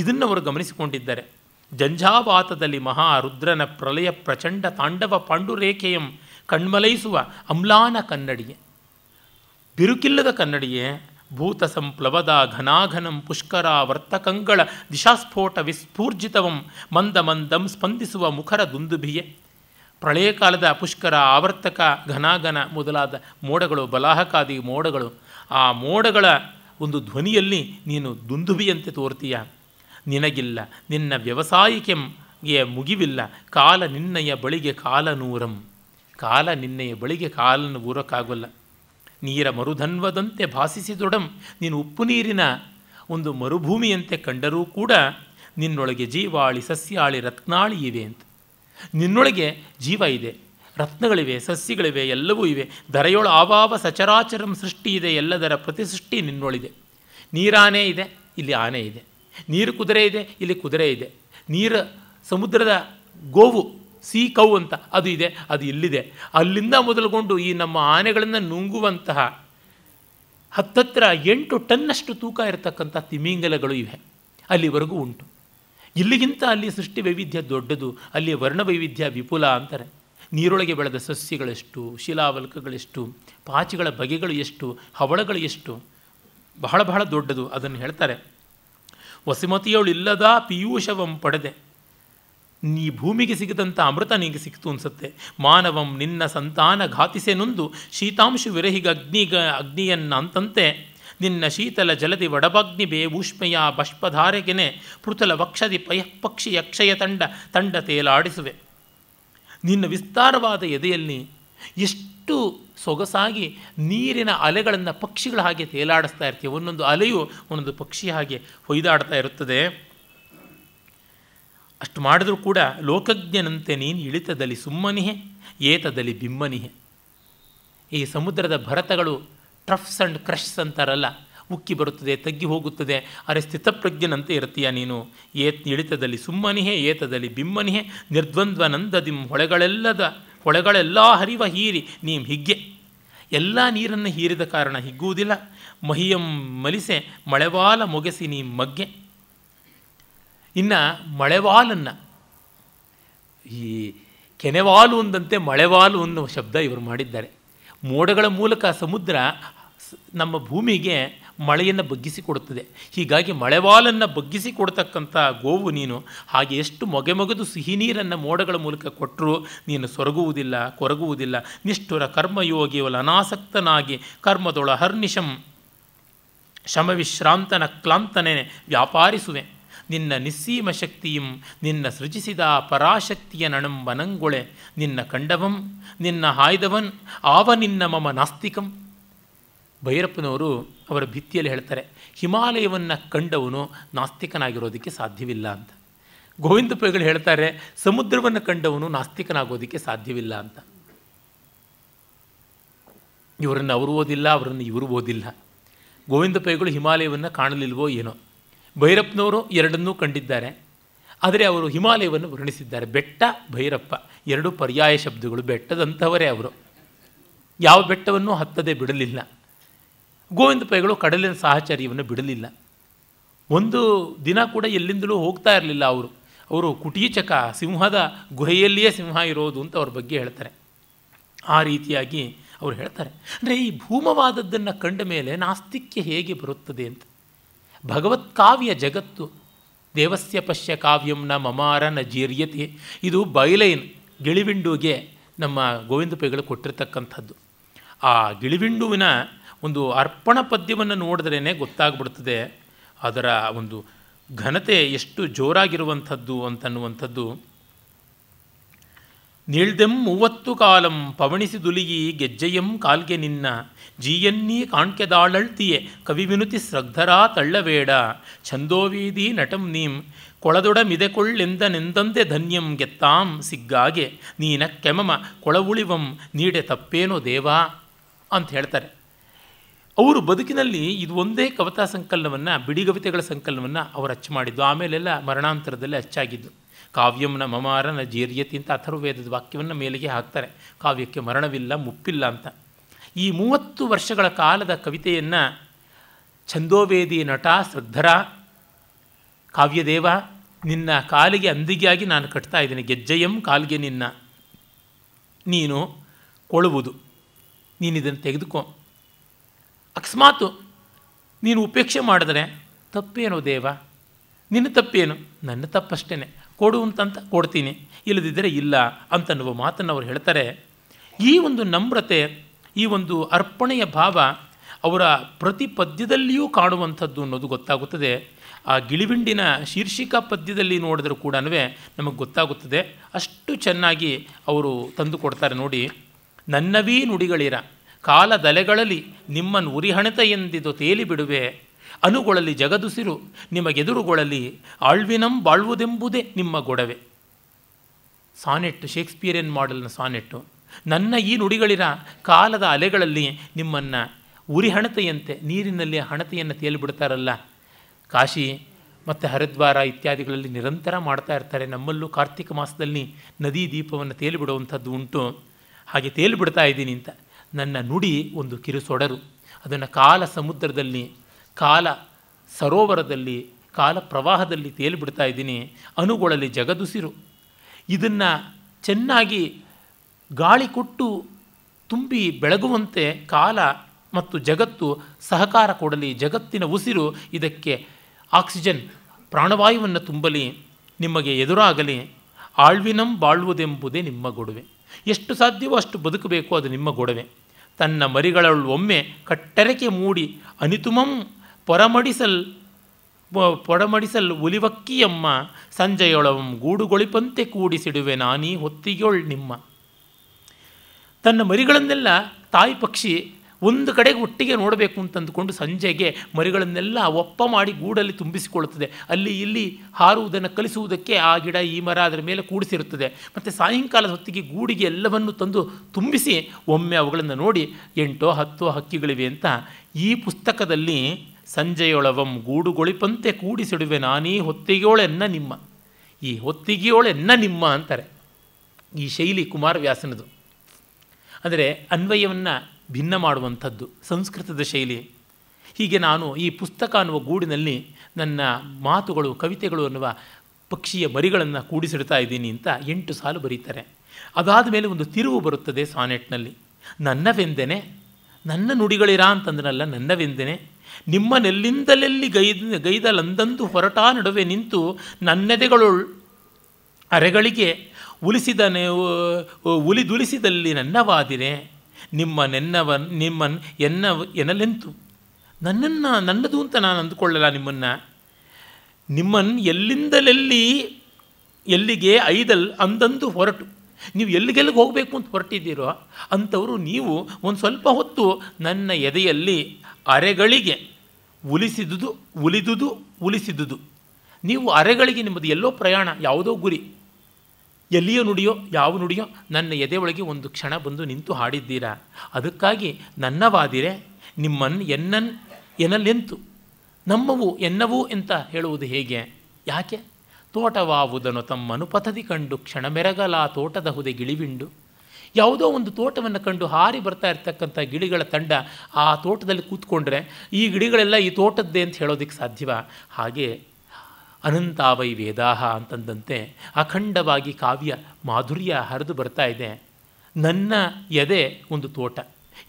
ಇದನ್ನು ಅವರು ಗಮನಿಸಿಕೊಂಡಿದ್ದಾರೆ ಜಂಜಾವಾತದಲ್ಲಿ ಮಹಾ ರುದ್ರನ ಪ್ರಲಯ ಪ್ರಚಂಡ ತಾಂಡವ ಪಾಂಡುರೇಖೆಯಂ ಕಣ್ಮಲೈಸುವ ಅಮ್ಲಾನ ಕನ್ನಡಿಯೇ ಬಿರುಕಿಲ್ಲದ ಕನ್ನಡಿಯೇ ಭೂತ ಸಂಪ್ಲವದ ಘನಾಘನಂ ಪುಷ್ಕರ ವರ್ತಕಂಗಳ ದಿಶಾಸ್ಫೋಟ ವಿಸ್ಫೂರ್ಜಿತವಂ ಮಂದ ಮಂದಂ ಸ್ಪಂದಿಸುವ ಮುಖರ ದುಂದುಭಿಯೇ ಪ್ರಳಯ ಕಾಲದ ಪುಷ್ಕರ ಆವರ್ತಕ ಘನಾಘನ ಮೊದಲಾದ ಮೋಡಗಳು ಬಲಾಹಕಾದಿ ಮೋಡಗಳು ಆ ಮೋಡಗಳ ಒಂದು ಧ್ವನಿಯಲ್ಲಿ ನೀನು ದುಂದುಬಿಯಂತೆ ತೋರ್ತೀಯ ನಿನಗಿಲ್ಲ ನಿನ್ನ ವ್ಯವಸಾಯಕ್ಕೆ ಮುಗಿವಿಲ್ಲ ಕಾಲ ನಿನ್ನಯ ಬಳಿಗೆ ಕಾಲನೂರಂ ಕಾಲ ನಿನ್ನೆಯ ಬಳಿಗೆ ಕಾಲನ್ನು ಊರಕ್ಕಾಗಲ್ಲ ನೀರ ಮರುಧನ್ವದಂತೆ ಭಾಸಿಸಿದೊಡಂ ನೀನು ಉಪ್ಪು ನೀರಿನ ಒಂದು ಮರುಭೂಮಿಯಂತೆ ಕಂಡರೂ ಕೂಡ ನಿನ್ನೊಳಗೆ ಜೀವಾಳಿ ಸಸ್ಯಾಳಿ ರತ್ನಾಳಿ ಇವೆ ಅಂತ ನಿನ್ನೊಳಗೆ ಜೀವ ಇದೆ ರತ್ನಗಳಿವೆ ಸಸ್ಯಗಳಿವೆ ಎಲ್ಲವೂ ಇವೆ ದರೆಯೊಳ ಆವಾವ ಸಚರಾಚರಂ ಸೃಷ್ಟಿ ಇದೆ ಎಲ್ಲದರ ಪ್ರತಿಸೃಷ್ಟಿ ನಿನ್ನೊಳಿದೆ ನೀರಾನೆ ಇದೆ ಇಲ್ಲಿ ಆನೆ ಇದೆ ನೀರು ಕುದುರೆ ಇದೆ ಇಲ್ಲಿ ಕುದುರೆ ಇದೆ ನೀರು ಸಮುದ್ರದ ಗೋವು ಸಿ ಕೌ ಅಂತ ಅದು ಇದೆ ಅದು ಇಲ್ಲಿದೆ ಅಲ್ಲಿಂದ ಮೊದಲುಗೊಂಡು ಈ ನಮ್ಮ ಆನೆಗಳನ್ನು ನುಂಗುವಂತಹ ಹತ್ತತ್ರ ಎಂಟು ಟನ್ನಷ್ಟು ತೂಕ ಇರತಕ್ಕಂಥ ತಿಮಿಂಗಲಗಳು ಇವೆ ಅಲ್ಲಿವರೆಗೂ ಉಂಟು ಇಲ್ಲಿಗಿಂತ ಅಲ್ಲಿ ಸೃಷ್ಟಿ ವೈವಿಧ್ಯ ದೊಡ್ಡದು ಅಲ್ಲಿ ವರ್ಣ ವೈವಿಧ್ಯ ವಿಪುಲ ಅಂತಾರೆ ನೀರೊಳಗೆ ಬೆಳೆದ ಸಸ್ಯಗಳೆಷ್ಟು ಶಿಲಾವಲ್ಕಗಳೆಷ್ಟು ಪಾಚಿಗಳ ಬಗೆಗಳು ಎಷ್ಟು ಹವಳಗಳು ಎಷ್ಟು ಬಹಳ ಬಹಳ ದೊಡ್ಡದು ಅದನ್ನು ಹೇಳ್ತಾರೆ ವಸುಮತಿಯವಳಿಲ್ಲದ ಪಿಯೂಷವಂ ಪಡೆದೆ ನೀ ಭೂಮಿಗೆ ಸಿಗದಂಥ ಅಮೃತ ನಿನಗೆ ಸಿಕ್ತು ಅನಿಸುತ್ತೆ ಮಾನವಂ ನಿನ್ನ ಸಂತಾನ ಘಾತಿಸೇ ನೊಂದು ಶೀತಾಂಶು ವಿರಹಿಗ ಅಗ್ನಿಗ ಅಗ್ನಿಯನ್ನ ಅಂತಂತೆ ನಿನ್ನ ಶೀತಲ ಜಲದಿ ವಡಬಗ್ನಿ ಬೇ ಊಷ್ಮೆಯ ಬಷ್ಪಧಾರೆಗೆನೆ ಪೃಥುಲ ವಕ್ಷದಿ ಪಕ್ಷಿ ಅಕ್ಷಯ ತಂಡ ತಂಡ ತೇಲಾಡಿಸುವೆ ನಿನ್ನ ವಿಸ್ತಾರವಾದ ಎದೆಯಲ್ಲಿ ಎಷ್ಟು ಸೊಗಸಾಗಿ ನೀರಿನ ಅಲೆಗಳನ್ನು ಪಕ್ಷಿಗಳ ಹಾಗೆ ತೇಲಾಡಿಸ್ತಾ ಇರ್ತೀವಿ ಒಂದೊಂದು ಅಲೆಯು ಒಂದೊಂದು ಪಕ್ಷಿ ಹಾಗೆ ಹೊಯ್ದಾಡ್ತಾ ಇರುತ್ತದೆ ಅಷ್ಟು ಮಾಡಿದ್ರೂ ಕೂಡ ಲೋಕಜ್ಞನಂತೆ ನೀನು ಇಳಿತದಲ್ಲಿ ಸುಮ್ಮನಿಹೆ ಏತದಲ್ಲಿ ಬಿಮ್ಮನಿಹೆ ಈ ಸಮುದ್ರದ ಭರತಗಳು ಟ್ರಫ್ಸ್ ಆ್ಯಂಡ್ ಕ್ರಶ್ಸ್ ಅಂತಾರಲ್ಲ ಉಕ್ಕಿ ಬರುತ್ತದೆ ತಗ್ಗಿ ಹೋಗುತ್ತದೆ ಅರೆ ಸ್ಥಿತಪ್ರಜ್ಞನಂತೆ ಇರ್ತೀಯ ನೀನು ಏತ್ ಇಳಿತದಲ್ಲಿ ಸುಮ್ಮನಿಹೇ ಏತದಲ್ಲಿ ಬಿಮ್ಮನಿಹೇ ದಿಮ್ ಹೊಳೆಗಳೆಲ್ಲದ ಹೊಳೆಗಳೆಲ್ಲ ಹರಿವ ಹೀರಿ ನೀಂ ಹಿಗ್ಗೆ ಎಲ್ಲ ನೀರನ್ನು ಹೀರಿದ ಕಾರಣ ಹಿಗ್ಗುವುದಿಲ್ಲ ಮಹಿಯಂ ಮಲಿಸೆ ಮಳೆವಾಲ ಮೊಗೆಸಿ ನೀ ಮಗ್ಗೆ ಇನ್ನು ಮಳೆವಾಲನ್ನು ಈ ಕೆನೆವಾಲು ಅಂದಂತೆ ಮಳೆವಾಲು ಅನ್ನುವ ಶಬ್ದ ಇವರು ಮಾಡಿದ್ದಾರೆ ಮೋಡಗಳ ಮೂಲಕ ಸಮುದ್ರ ನಮ್ಮ ಭೂಮಿಗೆ ಮಳೆಯನ್ನು ಬಗ್ಗಿಸಿಕೊಡುತ್ತದೆ ಹೀಗಾಗಿ ಮಳೆವಾಲನ್ನು ಬಗ್ಗಿಸಿಕೊಡತಕ್ಕಂಥ ಗೋವು ನೀನು ಹಾಗೆ ಎಷ್ಟು ಮೊಗೆಮೊಗೆದು ಸಿಹಿ ನೀರನ್ನು ಮೋಡಗಳ ಮೂಲಕ ಕೊಟ್ಟರೂ ನೀನು ಸೊರಗುವುದಿಲ್ಲ ಕೊರಗುವುದಿಲ್ಲ ನಿಷ್ಠುರ ಕರ್ಮಯೋಗಿವಲ ಅನಾಸಕ್ತನಾಗಿ ಕರ್ಮದೊಳ ಹರ್ನಿಶಂ ಶಮವಿಶ್ರಾಂತನ ಕ್ಲಾಂತನೇ ವ್ಯಾಪಾರಿಸುವೆ ನಿನ್ನ ನಿಸ್ಸೀಮ ಶಕ್ತಿಯಂ ನಿನ್ನ ಸೃಜಿಸಿದ ಪರಾಶಕ್ತಿಯ ನಣಂಬನಂಗೊಳೆ ನಿನ್ನ ಕಂಡವಂ ನಿನ್ನ ಹಾಯ್ದವನ್ ಆವ ನಿನ್ನ ಮಮ ನಾಸ್ತಿಕಂ ಭೈರಪ್ಪನವರು ಅವರ ಭಿತ್ತಿಯಲ್ಲಿ ಹೇಳ್ತಾರೆ ಹಿಮಾಲಯವನ್ನು ಕಂಡವನು ನಾಸ್ತಿಕನಾಗಿರೋದಕ್ಕೆ ಸಾಧ್ಯವಿಲ್ಲ ಅಂತ ಗೋವಿಂದ ಪೈಗಳು ಹೇಳ್ತಾರೆ ಸಮುದ್ರವನ್ನು ಕಂಡವನು ನಾಸ್ತಿಕನಾಗೋದಕ್ಕೆ ಸಾಧ್ಯವಿಲ್ಲ ಅಂತ ಇವರನ್ನು ಅವರು ಓದಿಲ್ಲ ಅವರನ್ನು ಇವರು ಓದಿಲ್ಲ ಗೋವಿಂದ ಪೈಗಳು ಹಿಮಾಲಯವನ್ನು ಕಾಣಲಿಲ್ವೋ ಏನೋ ಭೈರಪ್ಪನವರು ಎರಡನ್ನೂ ಕಂಡಿದ್ದಾರೆ ಆದರೆ ಅವರು ಹಿಮಾಲಯವನ್ನು ವರ್ಣಿಸಿದ್ದಾರೆ ಬೆಟ್ಟ ಭೈರಪ್ಪ ಎರಡು ಪರ್ಯಾಯ ಶಬ್ದಗಳು ಬೆಟ್ಟದಂಥವರೇ ಅವರು ಯಾವ ಬೆಟ್ಟವನ್ನು ಹತ್ತದೆ ಬಿಡಲಿಲ್ಲ ಗೋವಿಂದ ಪೈಗಳು ಕಡಲಿನ ಸಾಹಚರ್ಯವನ್ನು ಬಿಡಲಿಲ್ಲ ಒಂದು ದಿನ ಕೂಡ ಎಲ್ಲಿಂದಲೂ ಹೋಗ್ತಾ ಇರಲಿಲ್ಲ ಅವರು ಅವರು ಕುಟೀಚಕ ಸಿಂಹದ ಗುಹೆಯಲ್ಲಿಯೇ ಸಿಂಹ ಇರೋದು ಅಂತ ಅವ್ರ ಬಗ್ಗೆ ಹೇಳ್ತಾರೆ ಆ ರೀತಿಯಾಗಿ ಅವರು ಹೇಳ್ತಾರೆ ಅಂದರೆ ಈ ಭೂಮವಾದದ್ದನ್ನು ಕಂಡ ಮೇಲೆ ನಾಸ್ತಿಕ್ಯ ಹೇಗೆ ಬರುತ್ತದೆ ಅಂತ ಕಾವ್ಯ ಜಗತ್ತು ದೇವಸ್ಯ ಪಶ್ಯ ಕಾವ್ಯಂನ ಮಮಾರ ನ ಜೀರ್ಯತೆ ಇದು ಬೈಲೈನ್ ಗಿಳಿವಿಂಡುಗೆ ನಮ್ಮ ಗೋವಿಂದ ಪೈಗಳು ಕೊಟ್ಟಿರ್ತಕ್ಕಂಥದ್ದು ಆ ಗಿಳಿವಿಂಡುವಿನ ಒಂದು ಅರ್ಪಣ ಪದ್ಯವನ್ನು ನೋಡಿದ್ರೇ ಗೊತ್ತಾಗ್ಬಿಡ್ತದೆ ಅದರ ಒಂದು ಘನತೆ ಎಷ್ಟು ಜೋರಾಗಿರುವಂಥದ್ದು ಅಂತನ್ನುವಂಥದ್ದು ನೀಳ್ದೆಂ ಮೂವತ್ತು ಕಾಲಂ ಪವಣಿಸಿದುಲಿಗಿ ಗೆಜ್ಜೆಯಂ ಕಾಲ್ಗೆ ನಿನ್ನ ಜೀಯನ್ನೀ ಕಾಣ್ಕೆದಾಳಳ್ತಿಯೆ ಕವಿ ವಿನುತಿ ಸ್ರಗ್ಧರಾ ತಳ್ಳಬೇಡ ಛಂದೋವೀದಿ ನಟಂ ನೀಂ ಕೊಳದೊಡಮಿದೆಕೊಳ್ಳೆಂದನೆಂದಂದೆ ಧನ್ಯಂ ಗೆತ್ತಾಂ ಸಿಗ್ಗಾಗೆ ನೀನ ಕೆಮಮ ಕೊಳವುಳಿವಂ ನೀಡೆ ತಪ್ಪೇನೋ ದೇವಾ ಅಂತ ಹೇಳ್ತಾರೆ ಅವರು ಬದುಕಿನಲ್ಲಿ ಇದು ಒಂದೇ ಕವಿತಾ ಸಂಕಲನವನ್ನು ಬಿಡಿಗವಿತೆಗಳ ಸಂಕಲನವನ್ನು ಅವರು ಅಚ್ಚು ಮಾಡಿದ್ದು ಆಮೇಲೆಲ್ಲ ಮರಣಾಂತರದಲ್ಲಿ ಅಚ್ಚಾಗಿದ್ದು ಕಾವ್ಯಂನ ಮಮಾರನ ಜೀರ್ಯತಿ ಅಂತ ಅಥರ್ವೇದದ ವಾಕ್ಯವನ್ನು ಮೇಲಿಗೆ ಹಾಕ್ತಾರೆ ಕಾವ್ಯಕ್ಕೆ ಮರಣವಿಲ್ಲ ಮುಪ್ಪಿಲ್ಲ ಅಂತ ಈ ಮೂವತ್ತು ವರ್ಷಗಳ ಕಾಲದ ಕವಿತೆಯನ್ನು ಛಂದೋವೇದಿ ನಟ ಶ್ರದ್ಧರ ಕಾವ್ಯದೇವ ನಿನ್ನ ಕಾಲಿಗೆ ಅಂದಿಗೆಯಾಗಿ ನಾನು ಕಟ್ತಾ ಇದ್ದೀನಿ ಗೆಜ್ಜೆಯಂ ಕಾಲಿಗೆ ನಿನ್ನ ನೀನು ಕೊಳುವುದು ನೀನಿದನ್ನು ತೆಗೆದುಕೊ ಅಕಸ್ಮಾತು ನೀನು ಉಪೇಕ್ಷೆ ಮಾಡಿದ್ರೆ ತಪ್ಪೇನು ದೇವ ನಿನ್ನ ತಪ್ಪೇನು ನನ್ನ ತಪ್ಪಷ್ಟೇ ಕೊಡು ಅಂತಂತ ಕೊಡ್ತೀನಿ ಇಲ್ಲದಿದ್ದರೆ ಇಲ್ಲ ಅಂತನ್ನುವ ಮಾತನ್ನು ಅವರು ಹೇಳ್ತಾರೆ ಈ ಒಂದು ನಮ್ರತೆ ಈ ಒಂದು ಅರ್ಪಣೆಯ ಭಾವ ಅವರ ಪ್ರತಿ ಪದ್ಯದಲ್ಲಿಯೂ ಕಾಣುವಂಥದ್ದು ಅನ್ನೋದು ಗೊತ್ತಾಗುತ್ತದೆ ಆ ಗಿಳಿಬಿಂಡಿನ ಶೀರ್ಷಿಕಾ ಪದ್ಯದಲ್ಲಿ ನೋಡಿದರೂ ಕೂಡ ನಮಗೆ ಗೊತ್ತಾಗುತ್ತದೆ ಅಷ್ಟು ಚೆನ್ನಾಗಿ ಅವರು ತಂದುಕೊಡ್ತಾರೆ ನೋಡಿ ನನ್ನವೀ ನುಡಿಗಳಿರ ಕಾಲದಲೆಗಳಲ್ಲಿ ನಿಮ್ಮನ್ನು ಉರಿಹಣತ ಎಂದಿದು ತೇಲಿಬಿಡುವೆ ಬಿಡುವೆ ಜಗದುಸಿರು ನಿಮಗೆದುರುಗಳಲ್ಲಿ ಆಳ್ವಿನಂ ಬಾಳ್ವುದೆಂಬುದೇ ನಿಮ್ಮ ಗೊಡವೆ ಸಾನೆಟ್ಟು ಶೇಕ್ಸ್ಪಿಯರಿಯನ್ ಮಾಡೆಲ್ನ ಸಾನೆಟ್ಟು ನನ್ನ ಈ ನುಡಿಗಳಿರ ಕಾಲದ ಅಲೆಗಳಲ್ಲಿ ನಿಮ್ಮನ್ನು ಉರಿಹಣತೆಯಂತೆ ನೀರಿನಲ್ಲಿ ಹಣತೆಯನ್ನು ತೇಲಿಬಿಡ್ತಾರಲ್ಲ ಕಾಶಿ ಮತ್ತು ಹರಿದ್ವಾರ ಇತ್ಯಾದಿಗಳಲ್ಲಿ ನಿರಂತರ ಮಾಡ್ತಾ ಇರ್ತಾರೆ ನಮ್ಮಲ್ಲೂ ಕಾರ್ತಿಕ ಮಾಸದಲ್ಲಿ ನದಿ ದೀಪವನ್ನು ತೇಲಿಬಿಡುವಂಥದ್ದು ಉಂಟು ಹಾಗೆ ತೇಲಿಬಿಡ್ತಾ ಇದ್ದೀನಿ ಅಂತ ನನ್ನ ನುಡಿ ಒಂದು ಕಿರುಸೊಡರು ಅದನ್ನು ಕಾಲ ಸಮುದ್ರದಲ್ಲಿ ಕಾಲ ಸರೋವರದಲ್ಲಿ ಕಾಲ ಪ್ರವಾಹದಲ್ಲಿ ತೇಲಿಬಿಡ್ತಾ ಇದ್ದೀನಿ ಅನುಗೊಳಲಿ ಜಗದುಸಿರು ಇದನ್ನು ಚೆನ್ನಾಗಿ ಗಾಳಿ ಕೊಟ್ಟು ತುಂಬಿ ಬೆಳಗುವಂತೆ ಕಾಲ ಮತ್ತು ಜಗತ್ತು ಸಹಕಾರ ಕೊಡಲಿ ಜಗತ್ತಿನ ಉಸಿರು ಇದಕ್ಕೆ ಆಕ್ಸಿಜನ್ ಪ್ರಾಣವಾಯುವನ್ನು ತುಂಬಲಿ ನಿಮಗೆ ಎದುರಾಗಲಿ ಆಳ್ವಿನಂ ಬಾಳುವುದೆಂಬುದೇ ನಿಮ್ಮ ಗೊಡವೆ ಎಷ್ಟು ಸಾಧ್ಯವೋ ಅಷ್ಟು ಬದುಕಬೇಕು ಅದು ನಿಮ್ಮ ಗೊಡವೆ ತನ್ನ ಒಮ್ಮೆ ಕಟ್ಟರಕೆ ಮೂಡಿ ಅನಿತುಮಂ ಪೊರಮಡಿಸಲ್ ಪೊಡಮಡಿಸಲ್ ಉಲಿವಕ್ಕಿಯಮ್ಮ ಸಂಜೆಯೊಳವಂ ಗೂಡುಗೊಳಿಪಂತೆ ಕೂಡಿಸಿಡುವೆ ನಾನೀ ಹೊತ್ತಿಗೆಯೊಳ್ ನಿಮ್ಮ ತನ್ನ ಮರಿಗಳನ್ನೆಲ್ಲ ತಾಯಿ ಪಕ್ಷಿ ಒಂದು ಕಡೆಗೆ ಒಟ್ಟಿಗೆ ನೋಡಬೇಕು ಅಂತಂದುಕೊಂಡು ಸಂಜೆಗೆ ಮರಿಗಳನ್ನೆಲ್ಲ ಒಪ್ಪ ಮಾಡಿ ಗೂಡಲ್ಲಿ ತುಂಬಿಸಿಕೊಳ್ಳುತ್ತದೆ ಅಲ್ಲಿ ಇಲ್ಲಿ ಹಾರುವುದನ್ನು ಕಲಿಸುವುದಕ್ಕೆ ಆ ಗಿಡ ಈ ಮರ ಅದರ ಮೇಲೆ ಕೂಡಿಸಿರುತ್ತದೆ ಮತ್ತು ಸಾಯಂಕಾಲದ ಹೊತ್ತಿಗೆ ಗೂಡಿಗೆ ಎಲ್ಲವನ್ನು ತಂದು ತುಂಬಿಸಿ ಒಮ್ಮೆ ಅವುಗಳನ್ನು ನೋಡಿ ಎಂಟೋ ಹತ್ತೋ ಹಕ್ಕಿಗಳಿವೆ ಅಂತ ಈ ಪುಸ್ತಕದಲ್ಲಿ ಸಂಜೆಯೊಳವಂ ಗೂಡುಗೊಳಿಪಂತೆ ಕೂಡಿಸಿಡುವೆ ನಾನೀ ಹೊತ್ತಿಗೆಯೋಳೆನ್ನ ನಿಮ್ಮ ಈ ಹೊತ್ತಿಗೆಯೋಳೆನ್ನ ನಿಮ್ಮ ಅಂತಾರೆ ಈ ಶೈಲಿ ಕುಮಾರವ್ಯಾಸನದು ಅಂದರೆ ಅನ್ವಯವನ್ನು ಭಿನ್ನ ಮಾಡುವಂಥದ್ದು ಸಂಸ್ಕೃತದ ಶೈಲಿ ಹೀಗೆ ನಾನು ಈ ಪುಸ್ತಕ ಅನ್ನುವ ಗೂಡಿನಲ್ಲಿ ನನ್ನ ಮಾತುಗಳು ಕವಿತೆಗಳು ಅನ್ನುವ ಪಕ್ಷಿಯ ಮರಿಗಳನ್ನು ಕೂಡಿಸಿಡ್ತಾ ಇದ್ದೀನಿ ಅಂತ ಎಂಟು ಸಾಲು ಬರೀತಾರೆ ಅದಾದ ಮೇಲೆ ಒಂದು ತಿರುವು ಬರುತ್ತದೆ ಸಾನೆಟ್ನಲ್ಲಿ ನನ್ನವೆಂದೆನೆ ನನ್ನ ನುಡಿಗಳಿರಾ ಅಂತಂದ್ರಲ್ಲ ನನ್ನವೆಂದೆನೆ ನಿಮ್ಮ ನೆಲ್ಲಿಂದಲೆಲ್ಲಿ ಗೈದ ಗೈದಲಂದಂದು ಹೊರಟಾ ನಡುವೆ ನಿಂತು ನನ್ನೆದೆಗಳು ಅರೆಗಳಿಗೆ ಉಲಿಸಿದನೆ ಉಲಿದುಲಿಸಿದಲ್ಲಿ ನನ್ನವಾದಿರೆ ನಿಮ್ಮ ನೆನ್ನವ ನಿಮ್ಮ ಎನ್ನ ಎನ್ನಲೆಂತು ನನ್ನನ್ನು ನನ್ನದು ಅಂತ ನಾನು ಅಂದುಕೊಳ್ಳಲ್ಲ ನಿಮ್ಮನ್ನು ನಿಮ್ಮನ್ನು ಎಲ್ಲಿಂದಲೆಲ್ಲಿ ಎಲ್ಲಿಗೆ ಐದಲ್ ಅಂದಂದು ಹೊರಟು ನೀವು ಎಲ್ಲಿಗೆಲ್ಲಿಗೆ ಹೋಗಬೇಕು ಅಂತ ಹೊರಟಿದ್ದೀರೋ ಅಂಥವರು ನೀವು ಒಂದು ಸ್ವಲ್ಪ ಹೊತ್ತು ನನ್ನ ಎದೆಯಲ್ಲಿ ಅರೆಗಳಿಗೆ ಉಲಿಸಿದುದು ಉಲಿದುದು ಉಲಿಸಿದುದು ನೀವು ಅರೆಗಳಿಗೆ ನಿಮ್ಮದು ಎಲ್ಲೋ ಪ್ರಯಾಣ ಯಾವುದೋ ಗುರಿ ಎಲ್ಲಿಯೋ ನುಡಿಯೋ ಯಾವ ನುಡಿಯೋ ನನ್ನ ಎದೆ ಒಳಗೆ ಒಂದು ಕ್ಷಣ ಬಂದು ನಿಂತು ಹಾಡಿದ್ದೀರಾ ಅದಕ್ಕಾಗಿ ನನ್ನವಾದಿರೆ ನಿಮ್ಮನ್ನು ಎನ್ನನ್ ಎನ್ನಲೆಂತು ನಮ್ಮವು ಎನ್ನವು ಅಂತ ಹೇಳುವುದು ಹೇಗೆ ಯಾಕೆ ತೋಟವಾವುದನ್ನು ತಮ್ಮನು ಪಥದಿ ಕಂಡು ಕ್ಷಣ ಮೆರಗಲ ತೋಟದ ಹುದೆ ಗಿಳಿವಿಂಡು ಯಾವುದೋ ಒಂದು ತೋಟವನ್ನು ಕಂಡು ಹಾರಿ ಬರ್ತಾ ಇರ್ತಕ್ಕಂಥ ಗಿಳಿಗಳ ತಂಡ ಆ ತೋಟದಲ್ಲಿ ಕೂತ್ಕೊಂಡ್ರೆ ಈ ಗಿಡಿಗಳೆಲ್ಲ ಈ ತೋಟದ್ದೇ ಅಂತ ಹೇಳೋದಕ್ಕೆ ಸಾಧ್ಯವ ಹಾಗೆ ಅನಂತಾವೈ ವೇದಾಹ ಅಂತಂದಂತೆ ಅಖಂಡವಾಗಿ ಕಾವ್ಯ ಮಾಧುರ್ಯ ಹರಿದು ಬರ್ತಾ ಇದೆ ನನ್ನ ಎದೆ ಒಂದು ತೋಟ